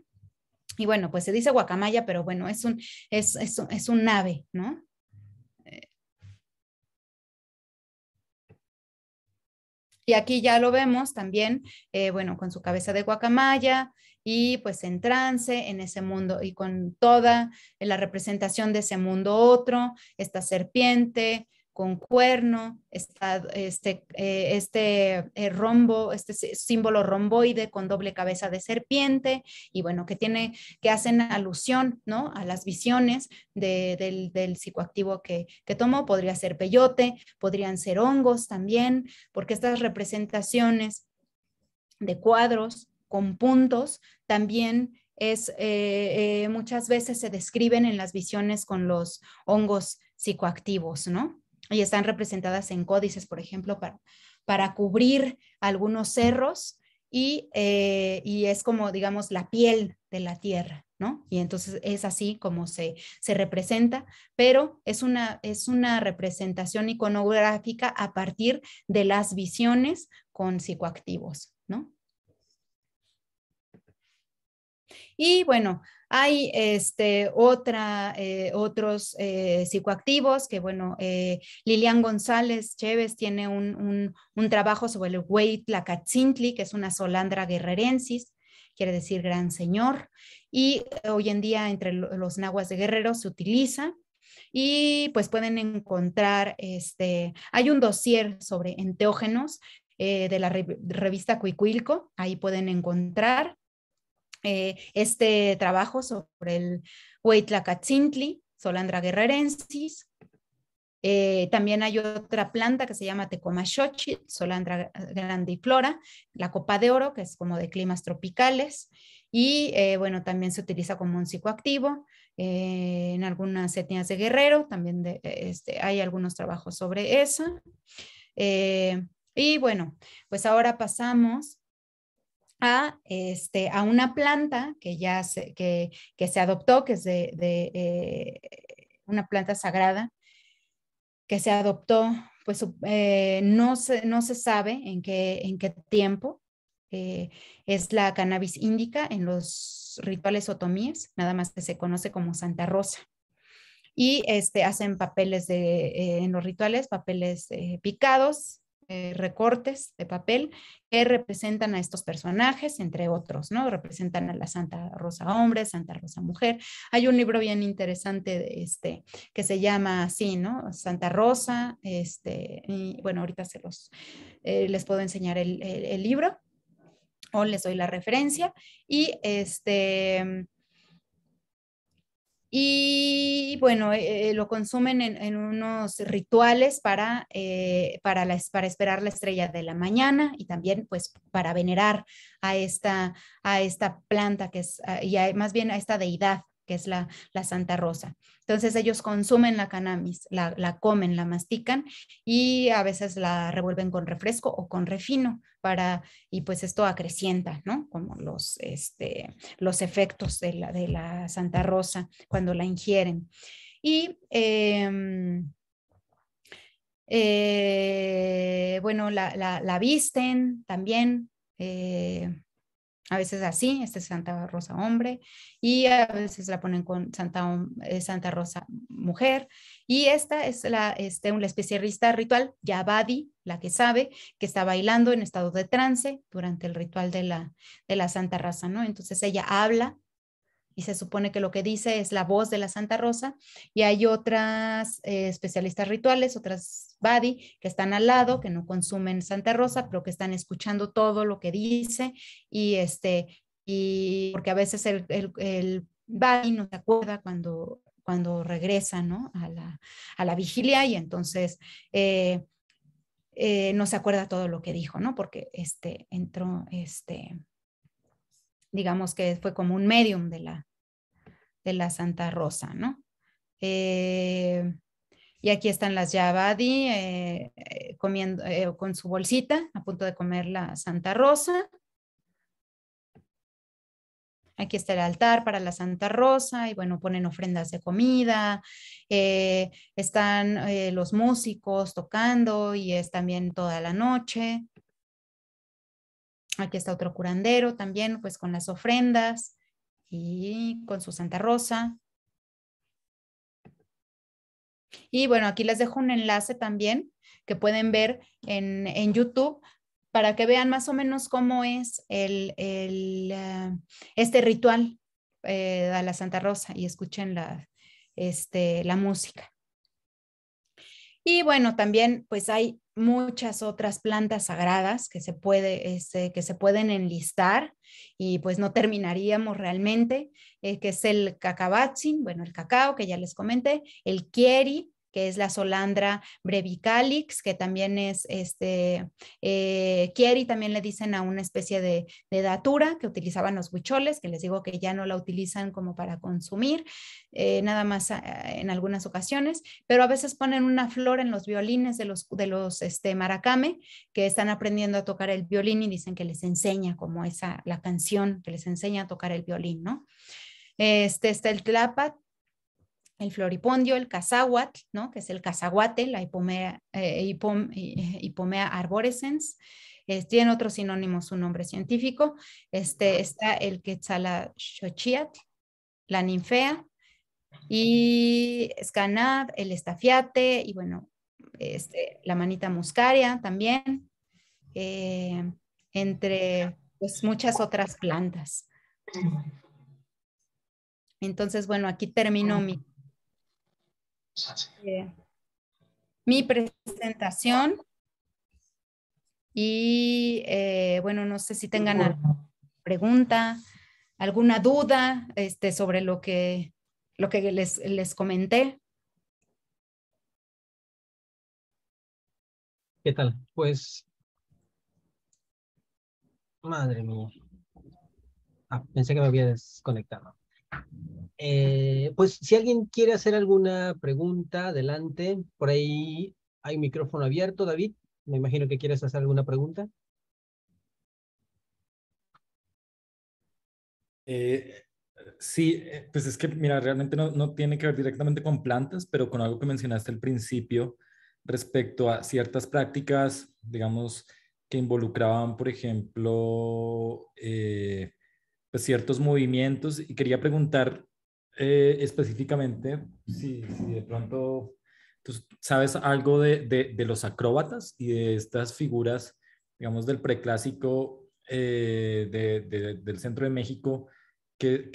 B: Y bueno, pues se dice guacamaya, pero bueno, es un, es, es un ave, ¿no? Eh. Y aquí ya lo vemos también, eh, bueno, con su cabeza de guacamaya y pues en trance, en ese mundo y con toda la representación de ese mundo otro, esta serpiente, con cuerno, está este, eh, este eh, rombo, este símbolo romboide con doble cabeza de serpiente, y bueno, que tiene, que hacen alusión, ¿no? A las visiones del, psicoactivo que, que tomó, podría ser peyote, podrían ser hongos también, porque estas representaciones de cuadros con puntos también es, eh, muchas veces se describen en las visiones con los hongos psicoactivos, ¿no? y están representadas en códices, por ejemplo, para, para cubrir algunos cerros eh, y, es como, digamos, la piel de la tierra, ¿no? Y entonces es así como se, representa, pero es una, es una representación iconográfica a partir de las visiones con psicoactivos, ¿no? Y bueno, hay este, eh, otros eh, psicoactivos que, bueno, eh, Lilian González Chévez tiene un, trabajo sobre el la Cachintli, que es una solandra guerrerensis, quiere decir gran señor, y hoy en día entre los nahuas de Guerrero se utiliza y pues pueden encontrar, este, hay un dossier sobre enteógenos de la revista Cuicuilco, ahí pueden encontrar eh, este trabajo sobre el Huitlacatzintli, Solandra guerrerensis. Eh, también hay otra planta que se llama Tecomashochi, Solandra grandiflora, la copa de oro, que es como de climas tropicales, y eh, bueno, también se utiliza como un psicoactivo. en algunas etnias de guerrero, también este, hay algunos trabajos sobre eso. y bueno, pues ahora pasamos a, este, a una planta que ya se, que, se adoptó, que es de, eh, una planta sagrada, que se adoptó, pues eh, no, se, no se sabe en qué, en qué tiempo. Eh, es la cannabis índica en los rituales otomíes, nada más que se conoce como Santa Rosa. Y este, hacen papeles de, en los rituales, papeles picados, eh, recortes de papel que representan a estos personajes, entre otros, ¿no? Representan a la Santa Rosa Hombre, Santa Rosa Mujer. Hay un libro bien interesante este, que se llama así, ¿no? Santa Rosa, este, y, bueno, ahorita se los, eh, les puedo enseñar el libro o les doy la referencia y este y bueno, eh, eh, lo consumen en, unos rituales para, eh, para, para, esperar la estrella de la mañana y también pues para venerar a esta, a esta planta que es, ah, y más bien a esta deidad que es la, Santa Rosa. Entonces ellos consumen la cannabis, la, comen, la mastican y a veces la revuelven con refresco o con refino para, y pues esto acrecienta, ¿no? Como los, este, los efectos de la, de la Santa Rosa cuando la ingieren. Y em, eh, bueno, la, visten también. Eh, a veces así, este es Santa Rosa hombre, y a veces la ponen con Santa, eh, Santa Rosa mujer. Y esta es la, este, una especialista ritual, Yabadi, la que sabe, que está bailando en estado de trance durante el ritual de la, de la Santa Raza, ¿no? Entonces ella habla y se supone que lo que dice es la voz de la Santa Rosa, y hay otras eh, especialistas rituales, otras body, que están al lado, que no consumen Santa Rosa, pero que están escuchando todo lo que dice, y este, y porque a veces el, el, el no se acuerda cuando, cuando regresa, ¿no? A la, a la vigilia, y entonces... Eh, eh, no se acuerda todo lo que dijo, ¿no? Porque este, entró, este, digamos que fue como un medium de la, Santa Rosa, ¿no? Eh, y aquí están las Yabadi eh, eh, comiendo, con su bolsita, a punto de comer la Santa Rosa. Aquí está el altar para la Santa Rosa y bueno, ponen ofrendas de comida, están los músicos tocando y es también toda la noche. Aquí está otro curandero también, pues con las ofrendas y con su Santa Rosa. Y bueno, aquí les dejo un enlace también que pueden ver en, YouTube para que vean más o menos cómo es el, eh, este ritual de eh, la Santa Rosa y escuchen la, este, la música. Y bueno, también pues hay muchas otras plantas sagradas que se, puede, este, que se pueden enlistar y pues no terminaríamos realmente, eh, que es el cacabatzin, bueno, el cacao que ya les comenté, el kieri, que es la Solandra brevicalix, que también es, este, eh, también le dicen a una especie de, datura que utilizaban los huicholes, que les digo que ya no la utilizan como para consumir, eh, nada más eh, en algunas ocasiones, pero a veces ponen una flor en los violines de los, de los este, maracame, que están aprendiendo a tocar el violín y dicen que les enseña como esa, la canción que les enseña a tocar el violín, ¿no? Este está el tlapat, el floripondio, el cazahuatl, ¿no? que es el cazahuate, la hipomea, eh, arborescens. tiene otros sinónimos, un nombre científico. Este, está el Quetzalashochiat, la ninfea, y escanab, el estafiate, y bueno, este, la manita muscaria también, eh, entre pues, muchas otras plantas. Entonces, bueno, aquí termino mi mi presentación. Y eh, bueno, no sé si tengan alguna pregunta, alguna duda este, sobre lo que, lo que les, comenté.
A: ¿Qué tal? Pues, madre mía.
C: Ah, pensé que me había desconectado. Eh, pues si alguien quiere hacer alguna pregunta, adelante. Por ahí hay micrófono abierto, David. Me imagino que quieres hacer alguna pregunta.
D: Eh, sí, eh, pues es que, mira, realmente no, tiene que ver directamente con plantas, pero con algo que mencionaste al principio respecto a ciertas prácticas, digamos, que involucraban, por ejemplo, pues, ciertos movimientos y quería preguntar eh, específicamente si, de pronto tú pues, sabes algo de, los acróbatas y de estas figuras, digamos, del preclásico eh, del centro de México que,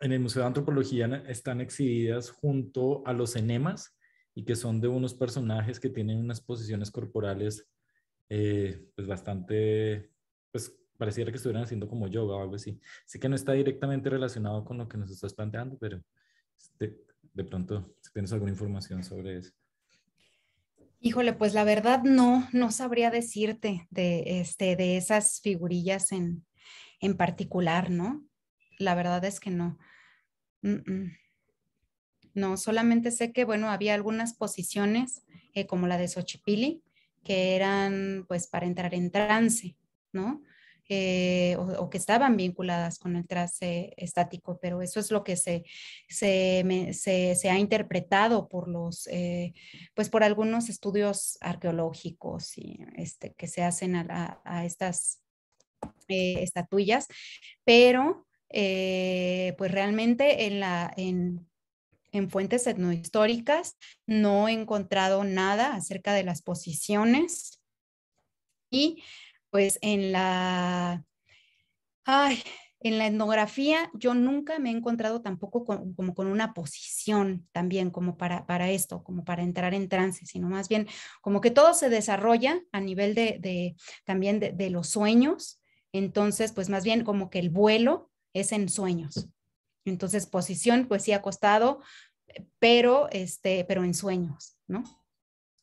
D: en el Museo de Antropología están exhibidas junto a los enemas y que son de unos personajes que tienen unas posiciones corporales eh, pues bastante pues pareciera que estuvieran haciendo como yoga o algo así. Sé que no está directamente relacionado con lo que nos estás planteando, pero de, pronto, si tienes alguna información sobre eso.
B: Híjole, pues la verdad no, no sabría decirte de, este, de esas figurillas en, en particular, ¿no? La verdad es que no. No, solamente sé que, bueno, había algunas posiciones, eh, como la de Xochipili, que eran pues para entrar en trance, ¿no? o, que estaban vinculadas con el trace estático, pero eso es lo que se, se, ha interpretado por los, eh, pues por algunos estudios arqueológicos y este, que se hacen a, estas eh, estatuillas, pero eh, pues realmente en la, en, en fuentes etnohistóricas no he encontrado nada acerca de las posiciones y pues en la, en la etnografía yo nunca me he encontrado tampoco como con una posición también como para, para esto, como para entrar en trance, sino más bien como que todo se desarrolla a nivel de, también de, los sueños. Entonces, pues más bien como que el vuelo es en sueños. Entonces, posición, pues sí, acostado, pero, este, pero en sueños, ¿no?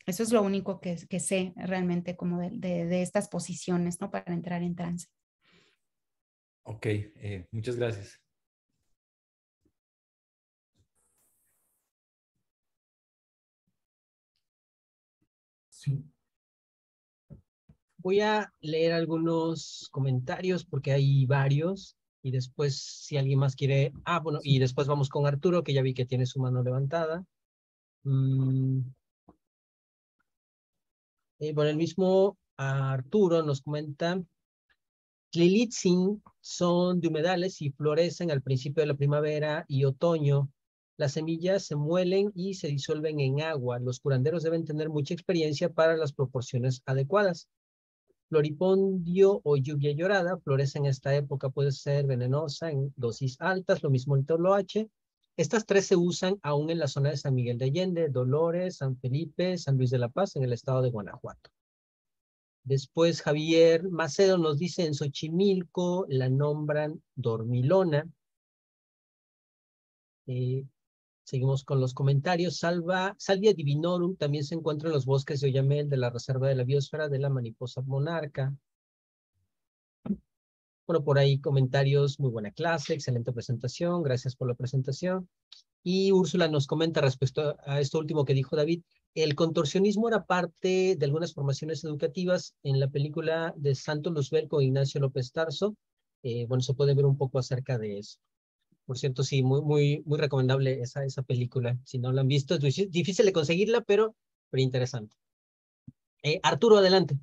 B: Eso es lo único que, sé realmente como de, estas posiciones, ¿no? Para entrar en trance.
D: Ok,
A: eh, muchas gracias. Voy a leer algunos comentarios porque hay varios
C: y después si alguien más quiere, ah, bueno, y después vamos con Arturo, que ya vi que tiene su mano levantada. Mm, bueno, eh, el mismo Arturo nos comenta, Tlilitzin son de humedales y florecen al principio de la primavera y otoño. Las semillas se muelen y se disuelven en agua. Los curanderos deben tener mucha experiencia para las proporciones adecuadas. Floripondio o lluvia llorada florece en esta época, puede ser venenosa en dosis altas, lo mismo el toloache. Estas tres se usan aún en la zona de San Miguel de Allende, Dolores, San Felipe, San Luis de la Paz, en el estado de Guanajuato. Después Javier Macedo nos dice en Xochimilco la nombran dormilona. Eh, seguimos con los comentarios. Salva, Salvia divinorum también se encuentra en los bosques de Oyamel de la Reserva de la Biosfera de la Maniposa Monarca. Bueno, por ahí comentarios, muy buena clase, excelente presentación, gracias por la presentación. Y Úrsula nos comenta respecto a esto último que dijo David, el contorsionismo era parte de algunas formaciones educativas en la película de Santo Luzbel con Ignacio López Tarso. Eh, bueno, se puede ver un poco acerca de eso. Por cierto, sí, muy, muy, muy recomendable esa, esa película. Si no la han visto, es difícil de conseguirla, pero, pero interesante. Eh, Arturo, adelante.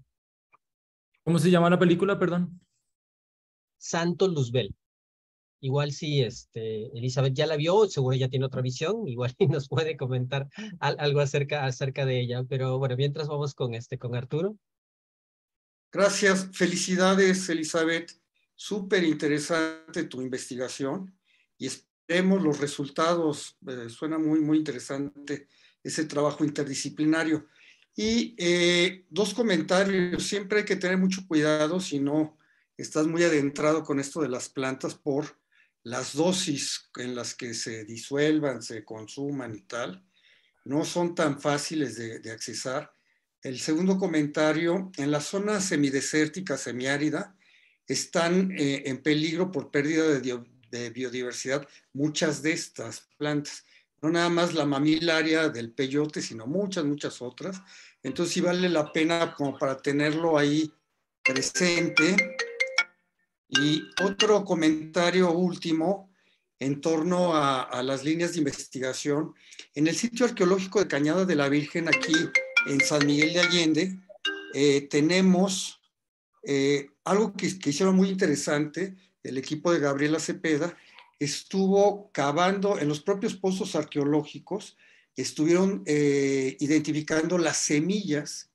C: ¿Cómo se llama la película, perdón? Santo Luzbel. Igual si este, Elizabeth ya la vio, seguro ella tiene otra visión, igual nos puede comentar algo acerca, acerca de ella. Pero bueno, mientras vamos con, este, con Arturo.
F: Gracias, felicidades Elizabeth. Súper interesante tu investigación y esperemos los resultados. Eh, suena muy, muy interesante ese trabajo interdisciplinario. Y eh, dos comentarios. Siempre hay que tener mucho cuidado si no estás muy adentrado con esto de las plantas por las dosis en las que se disuelvan, se consuman y tal, no son tan fáciles de, accesar. El segundo comentario, en la zona semidesértica, semiárida, están eh, en peligro por pérdida de, biodiversidad muchas de estas plantas. No nada más la mamilaria del peyote, sino muchas, muchas otras. Entonces sí vale la pena como para tenerlo ahí presente y otro comentario último en torno a, las líneas de investigación. En el sitio arqueológico de Cañada de la Virgen, aquí en San Miguel de Allende, eh, tenemos eh, algo que, hicieron muy interesante, el equipo de Gabriela Cepeda, estuvo cavando en los propios pozos arqueológicos, estuvieron eh, identificando las semillas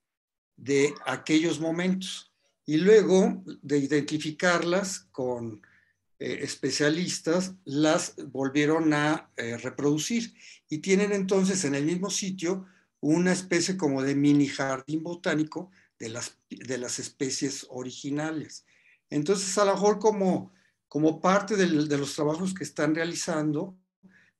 F: de aquellos momentos y luego de identificarlas con eh, especialistas, las volvieron a eh, reproducir y tienen entonces en el mismo sitio una especie como de mini jardín botánico de las, de las especies originales. Entonces, a lo mejor como, como parte de, de los trabajos que están realizando,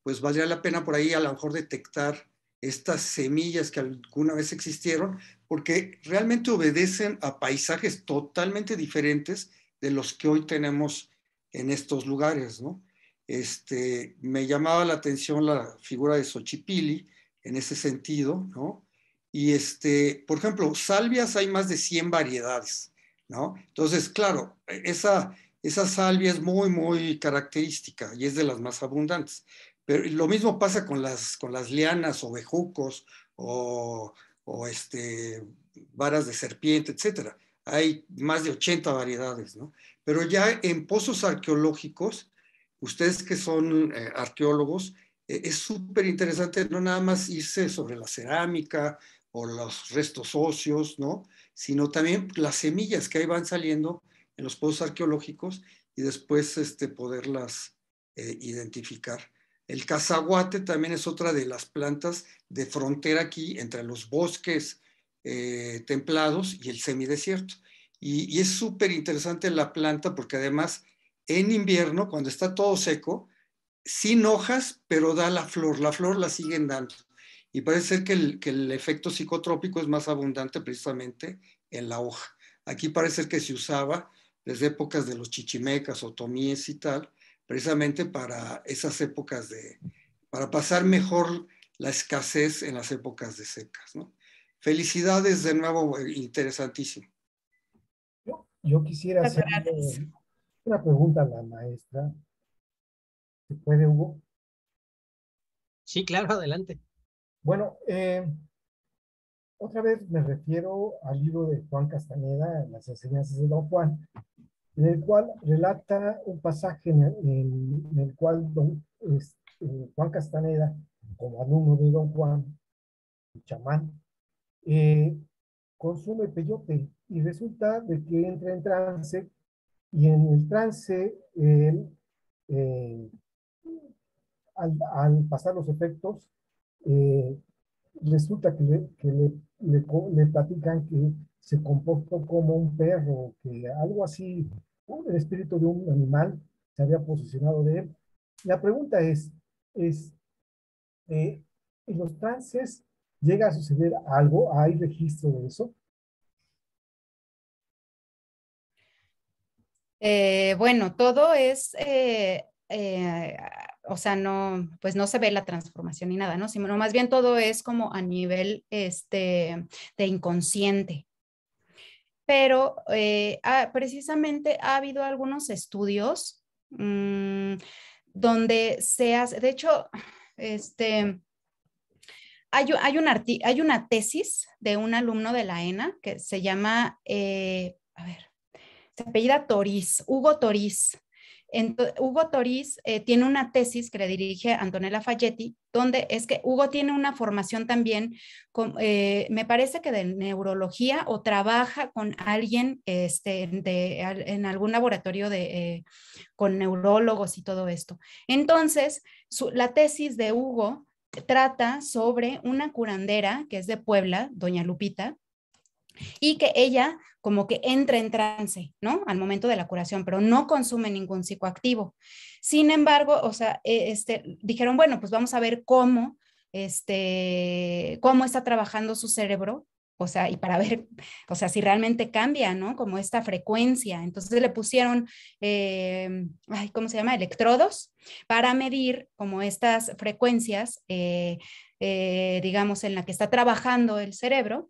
F: pues valdría la pena por ahí a lo mejor detectar estas semillas que alguna vez existieron, porque realmente obedecen a paisajes totalmente diferentes de los que hoy tenemos en estos lugares, ¿no? Este, me llamaba la atención la figura de Xochipili en ese sentido, ¿no? Y este, por ejemplo, salvias hay más de 100 variedades, ¿no? Entonces, claro, e-, esa, esa salvia es muy, muy característica y es de las más abundantes. Pero lo mismo pasa con las, con las lianas o bejucos o o este, varas de serpiente, etcétera. Hay más de 80 variedades, ¿no? Pero ya en pozos arqueológicos, ustedes que son eh, arqueólogos, eh, es súper interesante no nada más irse sobre la cerámica o los restos óseos, ¿no? Sino también las semillas que ahí van saliendo en los pozos arqueológicos y después este, poderlas eh, identificar. El cazaguate también es otra de las plantas de frontera aquí entre los bosques eh, templados y el semidesierto. Y, es súper interesante la planta porque además en invierno, cuando está todo seco, sin hojas, pero da la flor, la flor la siguen dando. Y parece ser que el, que el efecto psicotrópico es más abundante precisamente en la hoja. Aquí parece ser que se usaba desde épocas de los chichimecas, otomíes y tal, precisamente para esas épocas de, para pasar mejor la escasez en las épocas de secas. ¿no? Felicidades de nuevo, eh, interesantísimo.
A: Yo,
G: quisiera hacer una pregunta a la maestra.
A: ¿Se puede, Hugo? Sí, claro, adelante. Bueno, eh, otra vez me refiero al libro de
G: Juan Castaneda, Las enseñanzas de Don Juan, en el cual relata un pasaje en, el cual eh, Juan Castaneda, como alumno de don Juan, el chamán, eh, consume peyote y resulta de que entra en trance y en el trance eh, al, pasar los efectos resulta que, le platican que se comportó como un perro, que algo así, el espíritu de un animal se había posicionado de él. La pregunta es, es eh, ¿en los trances llega a suceder algo? ¿Hay registro de eso?
B: Eh, bueno, todo es, eh, o sea, no, pues no se ve la transformación ni nada, ¿no? Sino más bien todo es como a nivel este, de inconsciente, pero eh, precisamente ha habido algunos estudios mm, donde se hace, de hecho, este, hay, un hay, una tesis de un alumno de la ENA que se llama, eh, a ver, se apellida Toriz, Hugo Toriz. Hugo Toriz eh, tiene una tesis que le dirige Antonella Fayetti, donde es que Hugo tiene una formación también, eh, me parece que de neurología o trabaja con alguien este, en algún laboratorio eh, con neurólogos y todo esto. Entonces, la tesis de Hugo trata sobre una curandera que es de Puebla, doña Lupita, y que ella como que entra en trance, ¿no? Al momento de la curación, pero no consume ningún psicoactivo. Sin embargo, o sea, e, este, dijeron, bueno, pues vamos a ver cómo, este, cómo está trabajando su cerebro, o sea, y para ver, o sea, si realmente cambia, ¿no? Como esta frecuencia. Entonces le pusieron, eh, ay, ¿cómo se llama? Electrodos para medir como estas frecuencias, eh, eh, digamos, en la que está trabajando el cerebro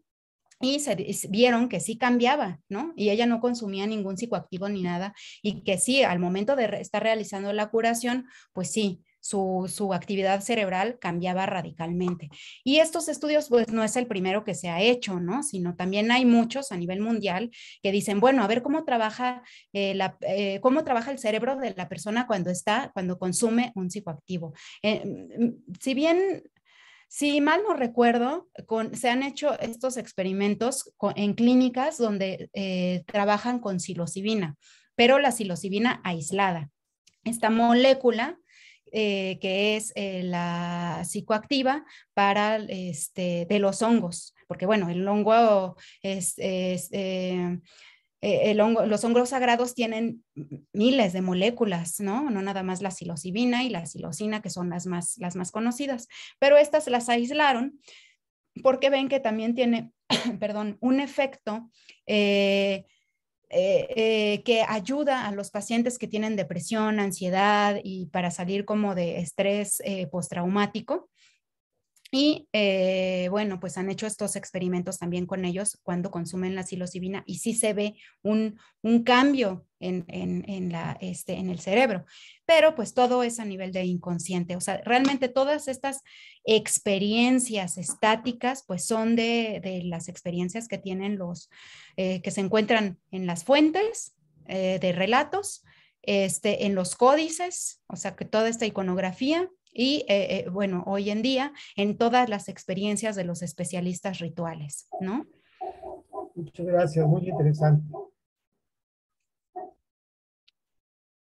B: y se vieron que sí cambiaba, ¿no? Y ella no consumía ningún psicoactivo ni nada, y que sí, al momento de estar realizando la curación, pues sí, su, actividad cerebral cambiaba radicalmente. Y estos estudios, pues no es el primero que se ha hecho, ¿no? Sino también hay muchos a nivel mundial que dicen, bueno, a ver cómo trabaja, eh, la, eh, cómo trabaja el cerebro de la persona cuando está, cuando consume un psicoactivo. Eh, mm, mm, si bien si mal no recuerdo, se han hecho estos experimentos en clínicas donde eh, trabajan con psilocibina, pero la psilocibina aislada. Esta molécula eh, que es eh, la psicoactiva para este, de los hongos, porque bueno, el hongo es, eh, los hongos sagrados tienen miles de moléculas, ¿no? No nada más la psilocibina y la silosina que son las más, las más conocidas, pero estas las aislaron porque ven que también tiene, perdón, un efecto eh, eh, que ayuda a los pacientes que tienen depresión, ansiedad y para salir como de estrés postraumático y eh, bueno, pues han hecho estos experimentos también con ellos cuando consumen la psilocibina y sí se ve un, cambio en, la, este, en el cerebro. Pero pues todo es a nivel de inconsciente. O sea, realmente todas estas experiencias estáticas pues son de, las experiencias que tienen los eh, que se encuentran en las fuentes eh, de relatos, este, en los códices, o sea que toda esta iconografía y eh, eh, bueno, hoy en día en todas las experiencias de los especialistas rituales, ¿no?
G: Muchas gracias, muy interesante.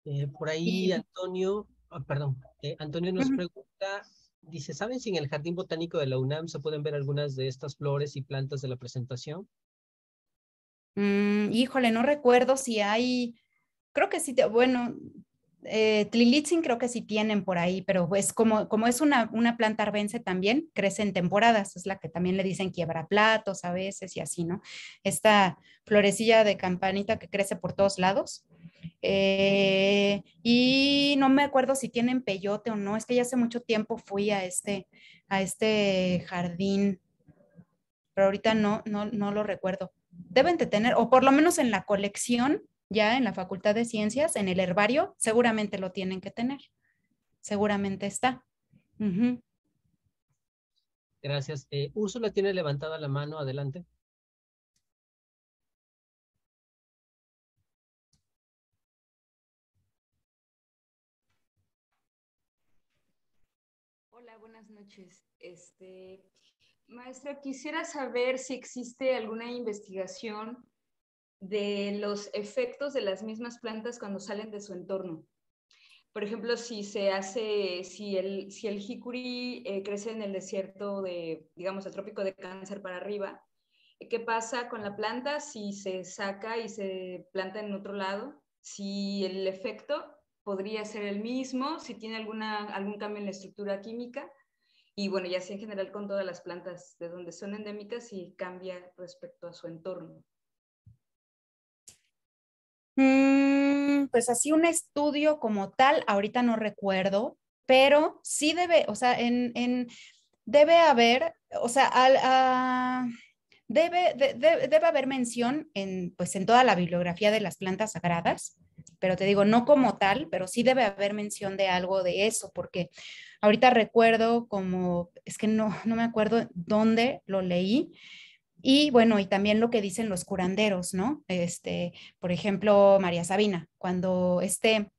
C: Eh, por ahí Antonio, ah, perdón, Antonio nos pregunta, dice, ¿saben si en el Jardín Botánico de la UNAM se pueden ver algunas de estas flores y plantas de la presentación?
B: Mm, híjole, no recuerdo si hay, creo que sí, bueno, eh, Tlilitzin creo que sí tienen por ahí, pero pues como, como es una, una planta arbense también, crece en temporadas, es la que también le dicen quiebra platos a veces y así, ¿no? Esta florecilla de campanita que crece por todos lados. Eh, y no me acuerdo si tienen peyote o no, es que ya hace mucho tiempo fui a este, a este jardín, pero ahorita no, no, no lo recuerdo. Deben de tener, o por lo menos en la colección, ya en la Facultad de Ciencias, en el herbario, seguramente lo tienen que tener. Seguramente está.
A: Gracias. Eh, Úrsula tiene levantada la mano, adelante.
E: Hola, buenas noches. Este, maestra, quisiera saber si existe alguna investigación de los efectos de las mismas plantas cuando salen de su entorno. Por ejemplo, si se hace, si el, si el jicuri eh, crece en el desierto de, digamos, el trópico de cáncer para arriba, eh, ¿qué pasa con la planta si se saca y se planta en otro lado? Si el efecto podría ser el mismo, si tiene alguna, algún cambio en la estructura química, y bueno, ya sea en general con todas las plantas de donde son endémicas y cambia respecto a su entorno.
B: Mm, pues así un estudio como tal, ahorita no recuerdo, pero sí debe, o sea, en, debe haber, o sea, ah, debe, debe haber mención en, pues, en toda la bibliografía de las plantas sagradas, pero te digo, no como tal, pero sí debe haber mención de algo de eso, porque ahorita recuerdo como, es que no, no me acuerdo dónde lo leí, y bueno, y también lo que dicen los curanderos, ¿no? Este, por ejemplo, María Sabina, cuando este,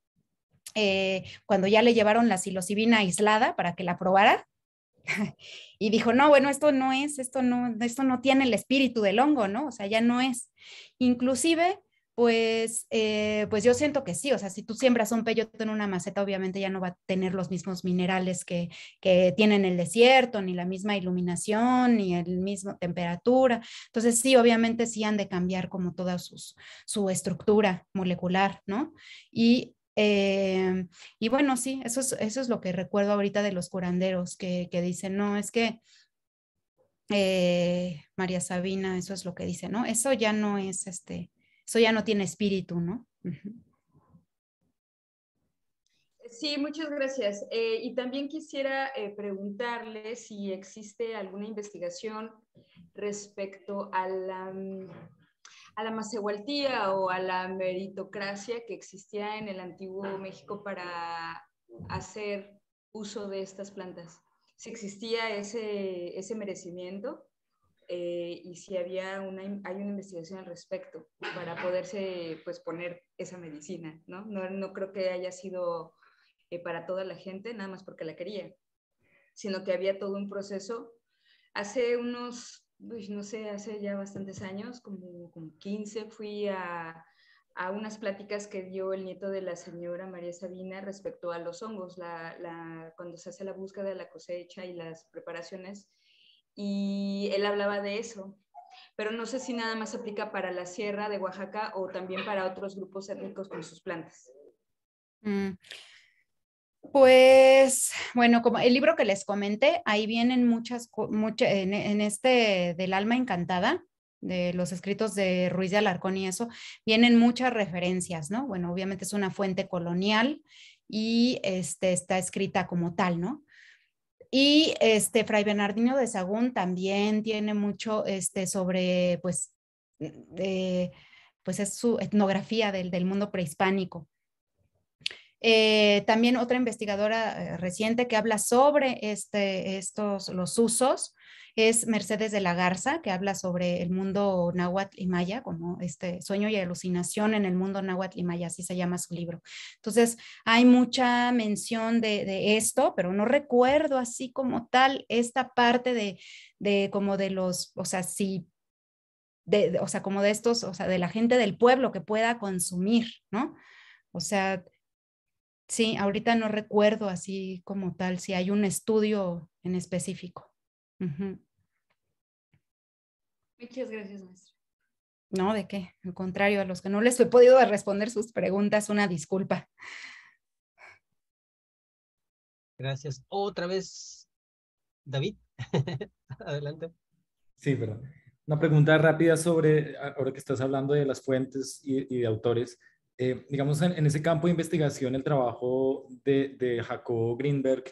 B: eh, cuando ya le llevaron la psilocibina aislada para que la probara, y dijo, no, bueno, esto no es, esto no, esto no tiene el espíritu del hongo, ¿no? O sea, ya no es. Inclusive pues, eh, pues yo siento que sí, o sea, si tú siembras un peyote en una maceta, obviamente ya no va a tener los mismos minerales que, que tienen el desierto, ni la misma iluminación, ni el mismo temperatura. Entonces, sí, obviamente sí han de cambiar como toda su estructura molecular, ¿no? Y eh, y bueno, sí, eso es, eso es lo que recuerdo ahorita de los curanderos que, dicen, no, es que eh, María Sabina, eso es lo que dice, ¿no? Eso ya no es este, eso ya no tiene espíritu, ¿no?
E: Sí, muchas gracias. Eh, y también quisiera eh, preguntarle si existe alguna investigación respecto a la, a la macehualtía o a la meritocracia que existía en el antiguo México para hacer uso de estas plantas. Si existía ese, ese merecimiento eh, y si había una, hay una investigación al respecto para poderse pues, poner esa medicina, ¿no? No, creo que haya sido eh, para toda la gente, nada más porque la quería, sino que había todo un proceso. Hace unos, no sé, hace ya bastantes años, como, como 15, fui a, unas pláticas que dio el nieto de la señora María Sabina respecto a los hongos, cuando se hace la búsqueda de la cosecha y las preparaciones, y él hablaba de eso. Pero no sé si nada más aplica para la sierra de Oaxaca o también para otros grupos étnicos con sus plantas.
B: Mm. Pues bueno, como el libro que les comenté, ahí vienen muchas, muchas en, este del alma encantada, de los escritos de Ruiz de Alarcón y eso, vienen muchas referencias, ¿no? Bueno, obviamente es una fuente colonial y este, está escrita como tal, ¿no? Y este Fray Bernardino de Sagún también tiene mucho este, sobre, pues, pues es su etnografía del mundo prehispánico. Eh, también otra investigadora eh, reciente que habla sobre este, estos, los usos es Mercedes de la Garza, que habla sobre el mundo náhuatl y maya, como este sueño y alucinación en el mundo náhuatl y maya, así se llama su libro. Entonces, hay mucha mención de, de esto, pero no recuerdo así como tal esta parte de, de como de los, o sea, si de, o sea, como de estos, o sea, de la gente del pueblo que pueda consumir, ¿no? O sea, Sí, ahorita no recuerdo así como tal si hay un estudio en específico. Muchas
E: gracias, maestro.
B: No, de qué, al contrario, a los que no les he podido responder sus preguntas, una disculpa.
C: Gracias. Otra vez, David, adelante.
D: Sí, pero una pregunta rápida sobre, ahora que estás hablando de las fuentes y de autores, eh, digamos, en, ese campo de investigación, el trabajo de, de Jacobo Greenberg,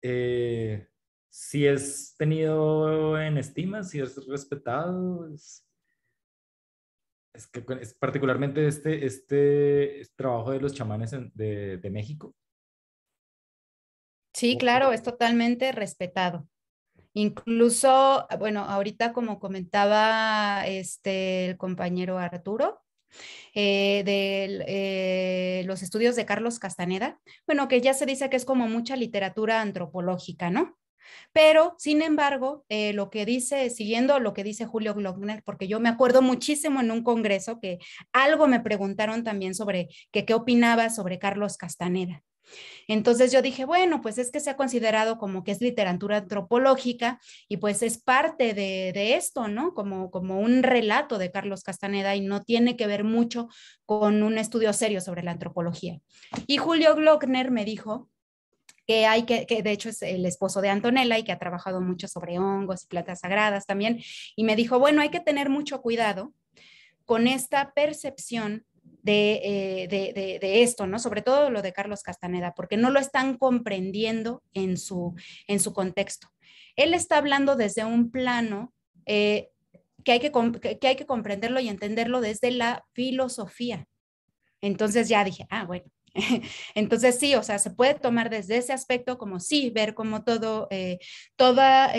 D: eh, si es tenido en estima, si es respetado, es, que pues, particularmente este, este, este trabajo de los chamanes de, de México.
B: Sí, claro, es totalmente respetado. Incluso, bueno, ahorita como comentaba este el compañero Arturo, eh, de eh, los estudios de Carlos Castaneda, bueno, que ya se dice que es como mucha literatura antropológica, ¿no? Pero, sin embargo, eh, lo que dice, siguiendo lo que dice Julio Glockner, porque yo me acuerdo muchísimo en un congreso que algo me preguntaron también sobre que qué opinaba sobre Carlos Castaneda. Entonces yo dije, bueno, pues es que se ha considerado como que es literatura antropológica y pues es parte de, esto, ¿no? Como, como un relato de Carlos Castaneda y no tiene que ver mucho con un estudio serio sobre la antropología. Y Julio Glockner me dijo que hay que, que de hecho es el esposo de Antonella y que ha trabajado mucho sobre hongos y plantas sagradas también, y me dijo, bueno, hay que tener mucho cuidado con esta percepción eh, de, esto, ¿no? Sobre todo lo de Carlos Castaneda, porque no lo están comprendiendo en su, en su contexto. Él está hablando desde un plano eh, que, hay que, hay que comprenderlo y entenderlo desde la filosofía. Entonces ya dije, ah, bueno, entonces sí, o sea, se puede tomar desde ese aspecto como sí, ver como todo, eh, toda,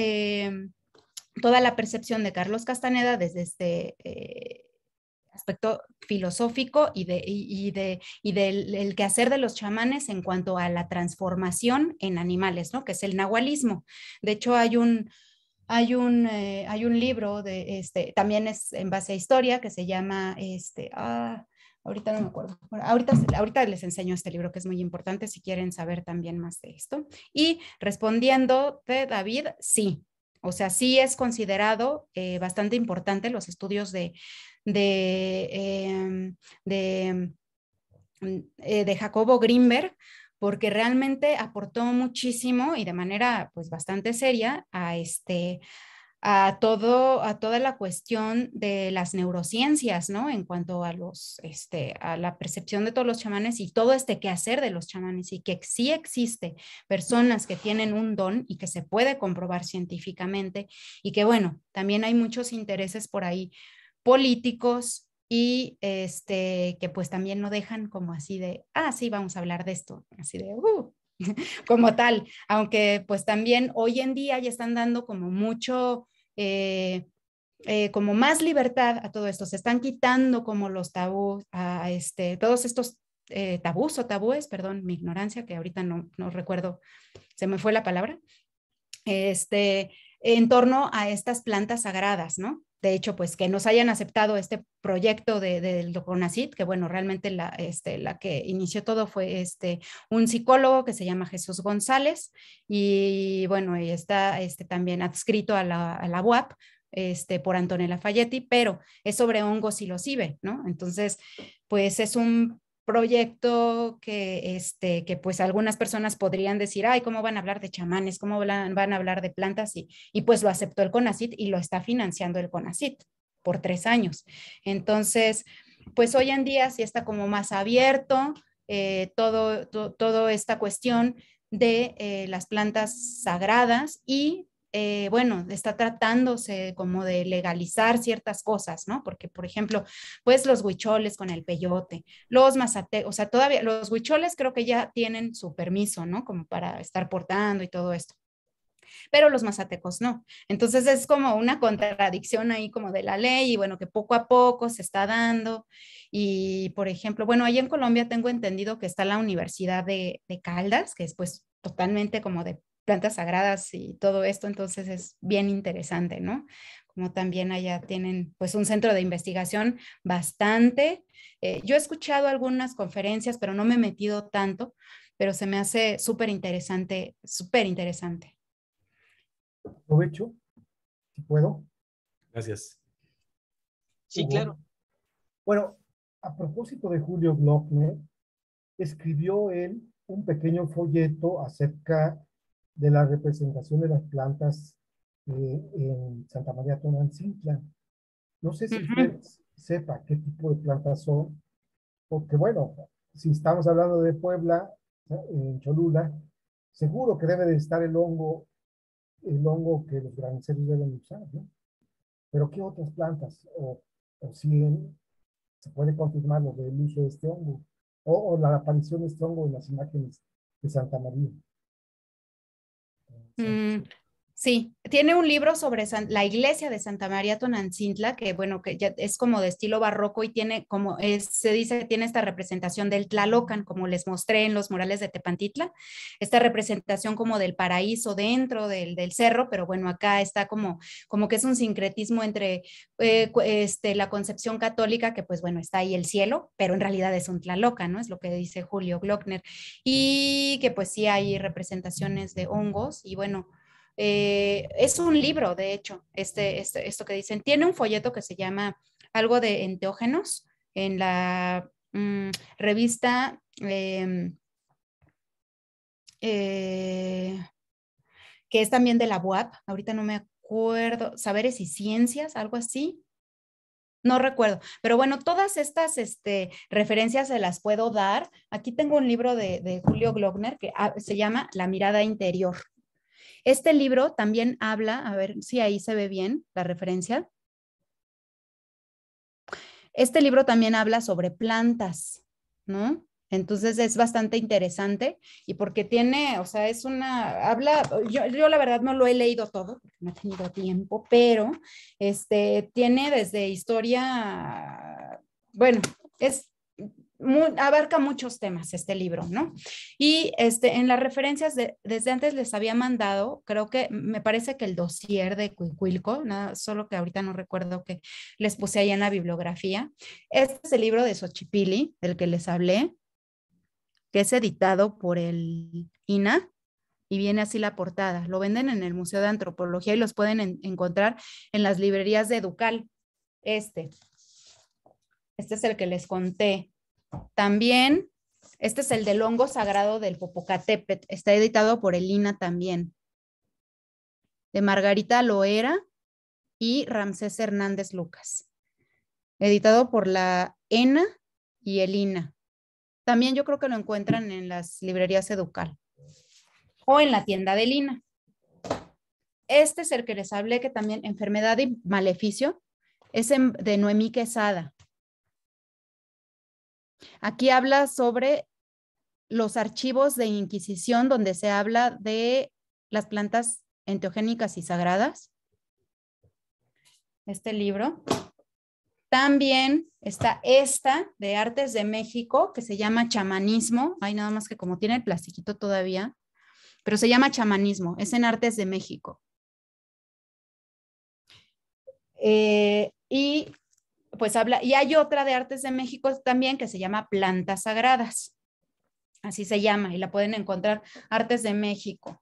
B: toda la percepción de Carlos Castaneda desde este, aspecto filosófico y, de, y, de, y del el quehacer de los chamanes en cuanto a la transformación en animales, ¿no? que es el nahualismo. De hecho, hay un, hay un, eh, hay un libro, de, este, también es en base a historia, que se llama, este, ah, ahorita no me acuerdo, ahorita, ahorita les enseño este libro que es muy importante si quieren saber también más de esto. Y respondiendo de David, sí, o sea, sí es considerado eh, bastante importante los estudios de, de, em, mm, eh, de, Jacobo Grimberg porque realmente aportó muchísimo y de manera pues bastante seria a este a todo a toda la cuestión de las neurociencias, ¿no? En cuanto a los este, a la percepción de todos los chamanes y todo este quehacer de los chamanes y que sí existe personas que tienen un don y que se puede comprobar científicamente y que bueno, también hay muchos intereses por ahí políticos y este, que pues también no dejan como así de, ah, sí, vamos a hablar de esto, así de, uh", como tal, aunque pues también hoy en día ya están dando como mucho, eh, eh, como más libertad a todo esto, se están quitando como los tabús, a este, todos estos eh, tabús o tabúes, perdón, mi ignorancia, que ahorita no, no recuerdo, se me fue la palabra, este, en torno a estas plantas sagradas, ¿no? de hecho, pues que nos hayan aceptado este proyecto de, del CONACIT, que bueno, realmente la, este, la que inició todo fue este, un psicólogo que se llama Jesús González y bueno, está este, también adscrito a la, UAP, este, por Antonella Fayetti, pero es sobre hongos y los ¿no? Entonces, pues es un proyecto que, este, que pues algunas personas podrían decir, ay, ¿cómo van a hablar de chamanes? ¿Cómo van a hablar de plantas? Y, pues lo aceptó el CONACIT y lo está financiando el CONACIT por tres años. Entonces, pues hoy en día sí está como más abierto eh, todo, toda esta cuestión de eh, las plantas sagradas y eh, bueno, está tratándose como de legalizar ciertas cosas, ¿no? Porque, por ejemplo, pues los huicholes con el peyote, los mazatecos, o sea, todavía los huicholes creo que ya tienen su permiso, ¿no? Como para estar portando y todo esto. Pero los mazatecos no. Entonces es como una contradicción ahí como de la ley y bueno, que poco a poco se está dando. Y por ejemplo, bueno, ahí en Colombia tengo entendido que está la Universidad de, de Caldas, que es pues totalmente como de plantas sagradas y todo esto, entonces es bien interesante, ¿no? Como también allá tienen pues un centro de investigación bastante. Eh, yo he escuchado algunas conferencias, pero no me he metido tanto, pero se me hace súper interesante, súper interesante.
G: Aprovecho, si puedo. Gracias. Sí, claro. Bueno, a propósito de Julio Glockner, escribió él un pequeño folleto acerca de la representación de las plantas eh, en Santa María Tonantzintla. No sé si usted sepa qué tipo de plantas son, porque bueno, si estamos hablando de Puebla, en Cholula, seguro que debe de estar el hongo, el hongo que los graniceros deben usar, ¿no? Pero ¿qué otras plantas? O, si se puede confirmar lo del uso de este hongo, o, o la aparición de este hongo en las imágenes de Santa María.
B: 嗯。Sí, tiene un libro sobre la iglesia de Santa María Tonancintla, que bueno, que ya es como de estilo barroco y tiene como, es, se dice, tiene esta representación del Tlalocan, como les mostré en los murales de Tepantitla, esta representación como del paraíso dentro del, cerro, pero bueno, acá está como, como que es un sincretismo entre eh, este, la concepción católica, que pues bueno, está ahí el cielo, pero en realidad es un Tlalocan, ¿no? Es lo que dice Julio Glockner, y que pues sí hay representaciones de hongos y bueno, eh, es un libro, de hecho, este, este, esto que dicen. Tiene un folleto que se llama algo de enteógenos en la mm, revista. Em, eh, que es también de la UAP, ahorita no me acuerdo, Saberes y Ciencias, algo así. No recuerdo, pero bueno, todas estas este, referencias se las puedo dar. Aquí tengo un libro de, de Julio Glockner que ah, se llama La mirada interior, este libro también habla, a ver si ahí se ve bien la referencia. Este libro también habla sobre plantas, ¿no? Entonces es bastante interesante y porque tiene, o sea, es una, habla, yo, yo, la verdad no lo he leído todo, porque no he tenido tiempo, pero este, tiene desde historia, bueno, es abarca muchos temas este libro, ¿no? Y este, en las referencias, desde antes les había mandado, creo que me parece que el dossier de Cuicuilco, nada, solo que ahorita no recuerdo que les puse ahí en la bibliografía. Este es el libro de Xochipili, del que les hablé, que es editado por el INA, y viene así la portada. Lo venden en el Museo de Antropología y los pueden encontrar en las librerías de Educal. Este. Este es el que les conté. También, este es el del hongo sagrado del Popocatépetl, está editado por Elina también, de Margarita Loera y Ramsés Hernández Lucas, editado por la ENA y Elina, También yo creo que lo encuentran en las librerías Educal o en la tienda de Elina. Este es el que les hablé que también enfermedad y maleficio es de Noemí Quesada. Aquí habla sobre los archivos de Inquisición donde se habla de las plantas enteogénicas y sagradas. Este libro. También está esta de Artes de México que se llama Chamanismo. Hay nada más que como tiene el plastiquito todavía, pero se llama Chamanismo. Es en Artes de México. Eh, y pues habla, y hay otra de Artes de México también que se llama Plantas Sagradas, así se llama, y la pueden encontrar Artes de México.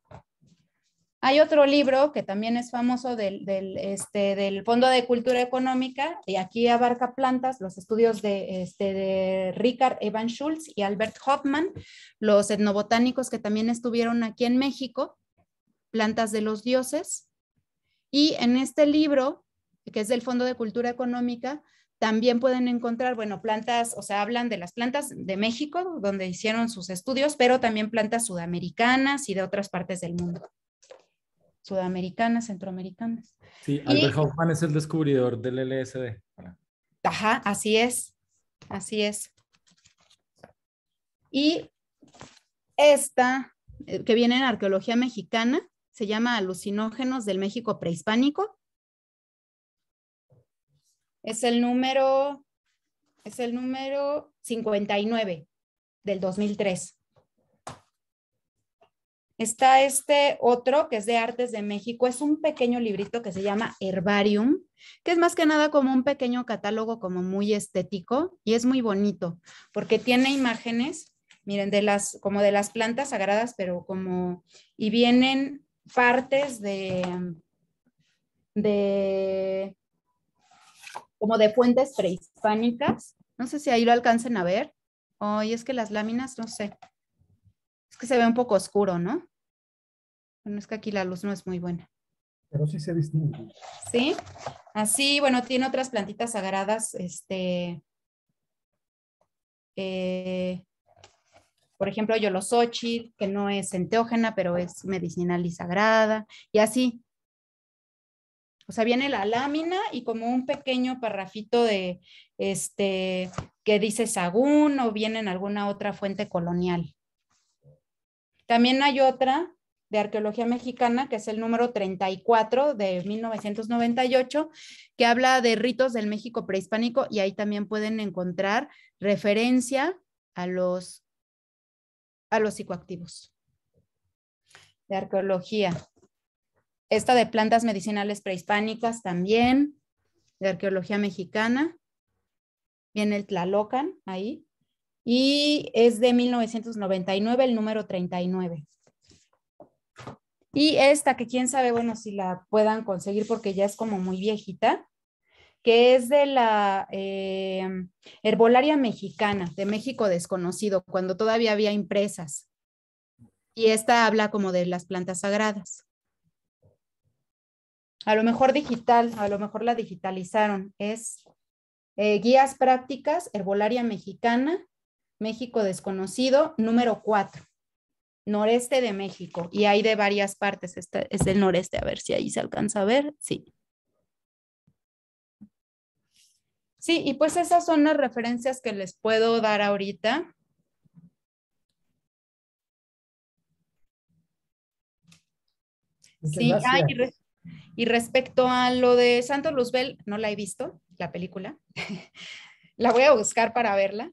B: Hay otro libro que también es famoso del, este, del Fondo de Cultura Económica, y aquí abarca plantas, los estudios de, este, de Richard Evan Schultz y Albert Hoffman, los etnobotánicos que también estuvieron aquí en México, Plantas de los Dioses. Y en este libro, que es del Fondo de Cultura Económica, también pueden encontrar, bueno, plantas, o sea, hablan de las plantas de México, donde hicieron sus estudios, pero también plantas sudamericanas y de otras partes del mundo. Sudamericanas, centroamericanas.
D: Sí, Albert y, es el descubridor del LSD.
B: Ajá, así es, así es. Y esta, eh, que viene en arqueología mexicana, se llama Alucinógenos del México Prehispánico es el número, es el número 59 del 2003. Está este otro que es de Artes de México. Es un pequeño librito que se llama Herbarium, que es más que nada como un pequeño catálogo como muy estético y es muy bonito porque tiene imágenes, miren, de las, como de las plantas sagradas, pero como, y vienen partes de, de como de fuentes prehispánicas. No sé si ahí lo alcancen a ver. Hoy es que las láminas, no sé. Es que se ve un poco oscuro, ¿no? Bueno, es que aquí la luz no es muy buena.
G: Pero sí se distingue.
B: Sí. Así, bueno, tiene otras plantitas sagradas, este, eh, por ejemplo, yolosochi, que no es enteógena, pero es medicinal y sagrada, y así, o sea, viene la lámina y como un pequeño parrafito de, este, que dice Sagún o viene en alguna otra fuente colonial. También hay otra de arqueología mexicana, que es el número 34 de 1998, que habla de ritos del México prehispánico y ahí también pueden encontrar referencia a los, a los psicoactivos de arqueología esta de plantas medicinales prehispánicas también, de arqueología mexicana. Viene el Tlalocan ahí. Y es de 1999, el número 39. Y esta que quién sabe, bueno, si la puedan conseguir porque ya es como muy viejita, que es de la eh, herbolaria mexicana, de México desconocido, cuando todavía había impresas. Y esta habla como de las plantas sagradas a lo mejor digital, a lo mejor la digitalizaron, es eh, Guías Prácticas Herbolaria Mexicana, México Desconocido, número 4, noreste de México, y hay de varias partes, este es del noreste, a ver si ahí se alcanza a ver, sí. Sí, y pues esas son las referencias que les puedo dar ahorita. sí, hay y respecto a lo de Santo Luzbel, no la he visto, la película. la voy a buscar para verla.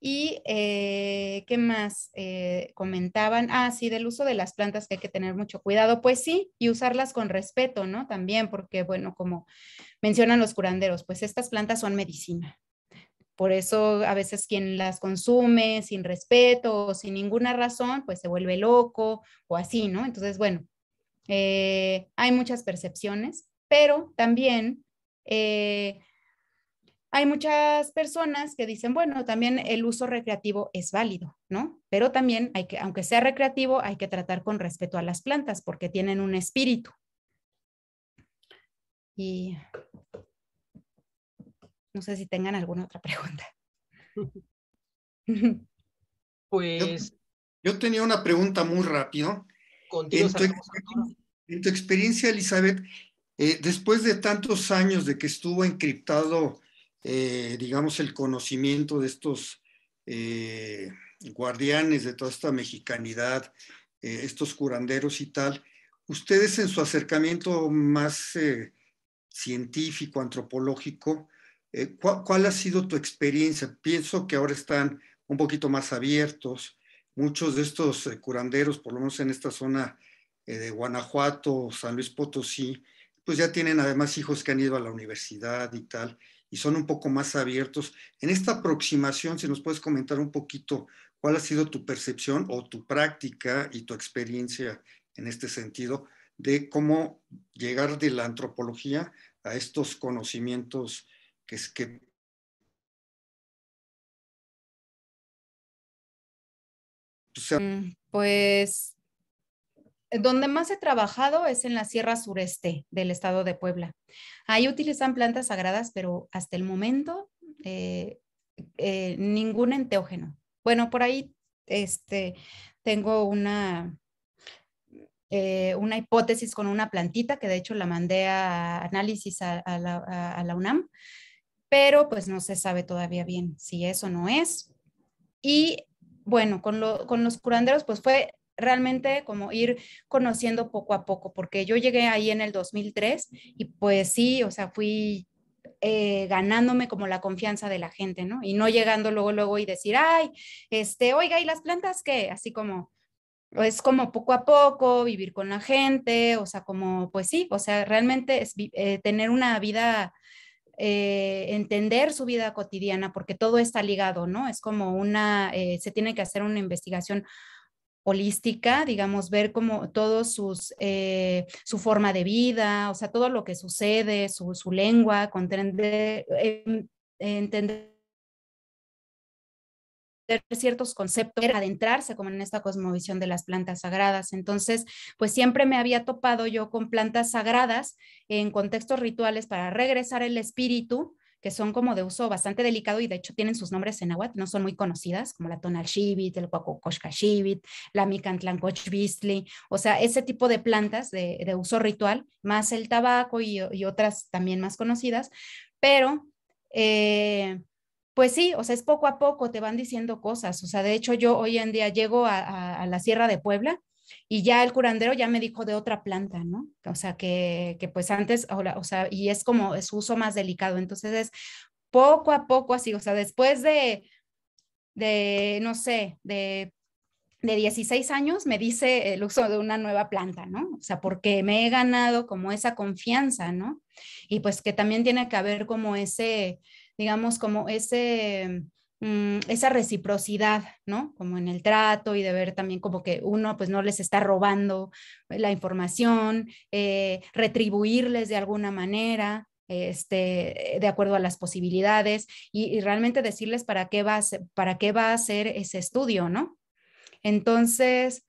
B: Y eh, qué más eh, comentaban, ah, sí, del uso de las plantas que hay que tener mucho cuidado, pues sí, y usarlas con respeto, ¿no? También, porque bueno, como mencionan los curanderos, pues estas plantas son medicina. Por eso a veces quien las consume sin respeto o sin ninguna razón, pues se vuelve loco o así, ¿no? Entonces, bueno, eh, hay muchas percepciones, pero también eh, hay muchas personas que dicen, bueno, también el uso recreativo es válido, ¿no? Pero también hay que, aunque sea recreativo, hay que tratar con respeto a las plantas porque tienen un espíritu. Y no sé si tengan alguna otra pregunta.
A: Pues yo, yo tenía una
F: pregunta muy rápido en, tu experiencia, Elizabeth, eh, después de tantos años de que estuvo encriptado, eh, digamos, el conocimiento de estos eh, guardianes de toda esta mexicanidad, estos curanderos y tal, ustedes en su acercamiento más científico, antropológico, ¿cuál ha sido tu experiencia? Pienso que ahora están un poquito más abiertos, muchos de estos eh, curanderos, por lo menos en esta zona eh, de Guanajuato, San Luis Potosí, pues ya tienen además hijos que han ido a la universidad y tal, y son un poco más abiertos. En esta aproximación, si nos puedes comentar un poquito cuál ha sido tu percepción o tu práctica y tu experiencia en este sentido de cómo llegar de la
A: antropología a estos conocimientos que, que Mm,
B: pues eh, donde más he trabajado es en la Sierra Sureste del estado de Puebla. Ahí utilizan plantas sagradas, pero hasta el momento eh, eh, ningún enteógeno. Bueno, por ahí este, tengo una, una hipótesis con una plantita que de hecho la mandé a análisis a, la, UNAM, pero pues no se sabe todavía bien si eso no es. Y bueno, con, los curanderos pues fue realmente como ir conociendo poco a poco, porque yo llegué ahí en el 2003 y pues sí, o sea, fui eh, ganándome como la confianza de la gente, ¿no? Y no llegando luego, luego y decir, ay, este, oiga, ¿y las plantas qué? Así como, es como poco a poco vivir con la gente, o sea, como, pues sí, o sea, realmente es eh, tener una vida eh, entender su vida cotidiana, porque todo está ligado, ¿no? Es como una, eh, se tiene que hacer una investigación holística, digamos, ver como todos sus, eh, su forma de vida, o sea, todo lo que sucede, su, lengua, em, entender ciertos conceptos, adentrarse como en esta cosmovisión de las plantas sagradas. Entonces, pues siempre me había topado yo con plantas sagradas en contextos rituales para regresar el espíritu, que son como de uso bastante delicado y de hecho tienen sus nombres en náhuatl, no son muy conocidas, como la tonal shivit, el cuacocoshka shivit, la micantlancoch tlancochvisli o sea, ese tipo de plantas de, uso ritual, más el tabaco y, otras también más conocidas, pero... Eh, pues sí, o sea, es poco a poco, te van diciendo cosas. O sea, de hecho yo hoy en día llego a, la Sierra de Puebla y ya el curandero ya me dijo de otra planta, ¿no? O sea, que, que pues antes, o, sea, y es como su uso más delicado. Entonces es poco a poco así, o sea, después de, de no sé, de, de 16 años me dice el uso de una nueva planta, ¿no? O sea, porque me he ganado como esa confianza, ¿no? Y pues que también tiene que haber como ese digamos, como ese, mm, esa reciprocidad, ¿no? Como en el trato y de ver también como que uno pues no les está robando la información, eh, retribuirles de alguna manera, este, de acuerdo a las posibilidades y, realmente decirles para qué, va, para qué va a ser ese estudio, ¿no? Entonces,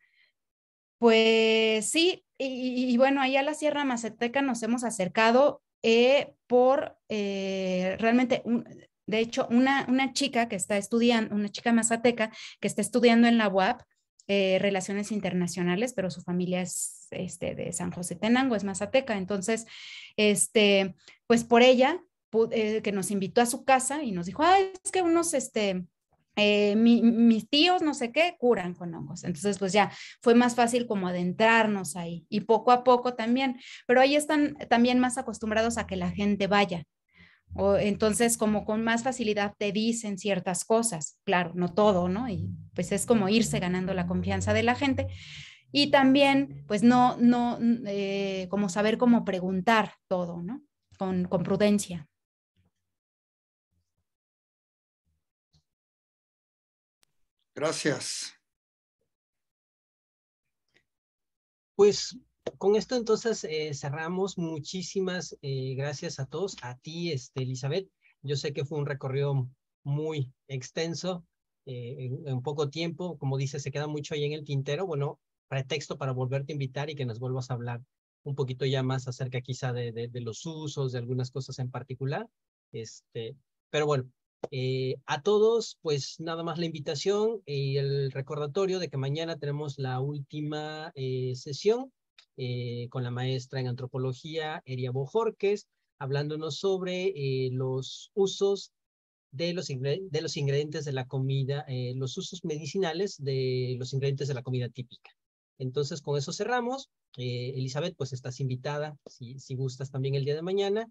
B: pues sí, y, bueno, ahí a la Sierra Mazateca nos hemos acercado eh, por eh, realmente, un, de hecho, una, chica que está estudiando, una chica mazateca que está estudiando en la UAP, eh, relaciones internacionales, pero su familia es este, de San José Tenango, es mazateca. Entonces, este, pues por ella, que nos invitó a su casa y nos dijo, ah, es que unos, este, eh, mis tíos, no sé qué, curan con hongos. Entonces, pues ya fue más fácil como adentrarnos ahí y poco a poco también, pero ahí están también más acostumbrados a que la gente vaya. O, entonces, como con más facilidad te dicen ciertas cosas, claro, no todo, ¿no? Y pues es como irse ganando la confianza de la gente. Y también, pues no, no, eh, como saber cómo preguntar todo, ¿no? Con, con prudencia.
A: Gracias. Pues con esto entonces eh, cerramos. Muchísimas
C: eh, gracias a todos, a ti, este, Elizabeth. Yo sé que fue un recorrido muy extenso, eh, en, poco tiempo. Como dices, se queda mucho ahí en el tintero. Bueno, pretexto para volverte a invitar y que nos vuelvas a hablar un poquito ya más acerca quizá de, los usos, de algunas cosas en particular. Este, pero bueno, eh, a todos, pues nada más la invitación y el recordatorio de que mañana tenemos la última eh, sesión eh, con la maestra en antropología, Eria Bojorques, hablándonos sobre los usos de los, ingredientes de la comida, los usos medicinales de los ingredientes de la comida típica. Entonces, con eso cerramos. Elizabeth, pues estás invitada, si gustas también el día de mañana.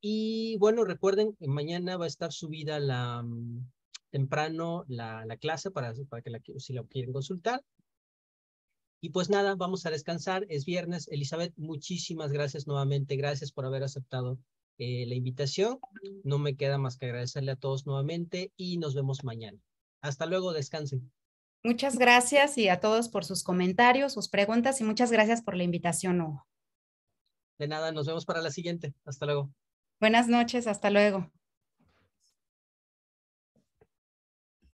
C: Y bueno, recuerden, eh, mañana va a estar subida la mm, temprano la, clase para, para que la, si la quieren consultar. Y pues nada, vamos a descansar. Es viernes. Elizabeth, muchísimas gracias nuevamente. Gracias por haber aceptado eh, la invitación. No me queda más que agradecerle a todos nuevamente y nos vemos mañana. Hasta luego, descansen.
B: Muchas gracias y a todos por sus comentarios, sus preguntas y muchas gracias por la invitación,
C: De nada, nos vemos para la
A: siguiente. Hasta luego.
B: Buenas noches, hasta luego.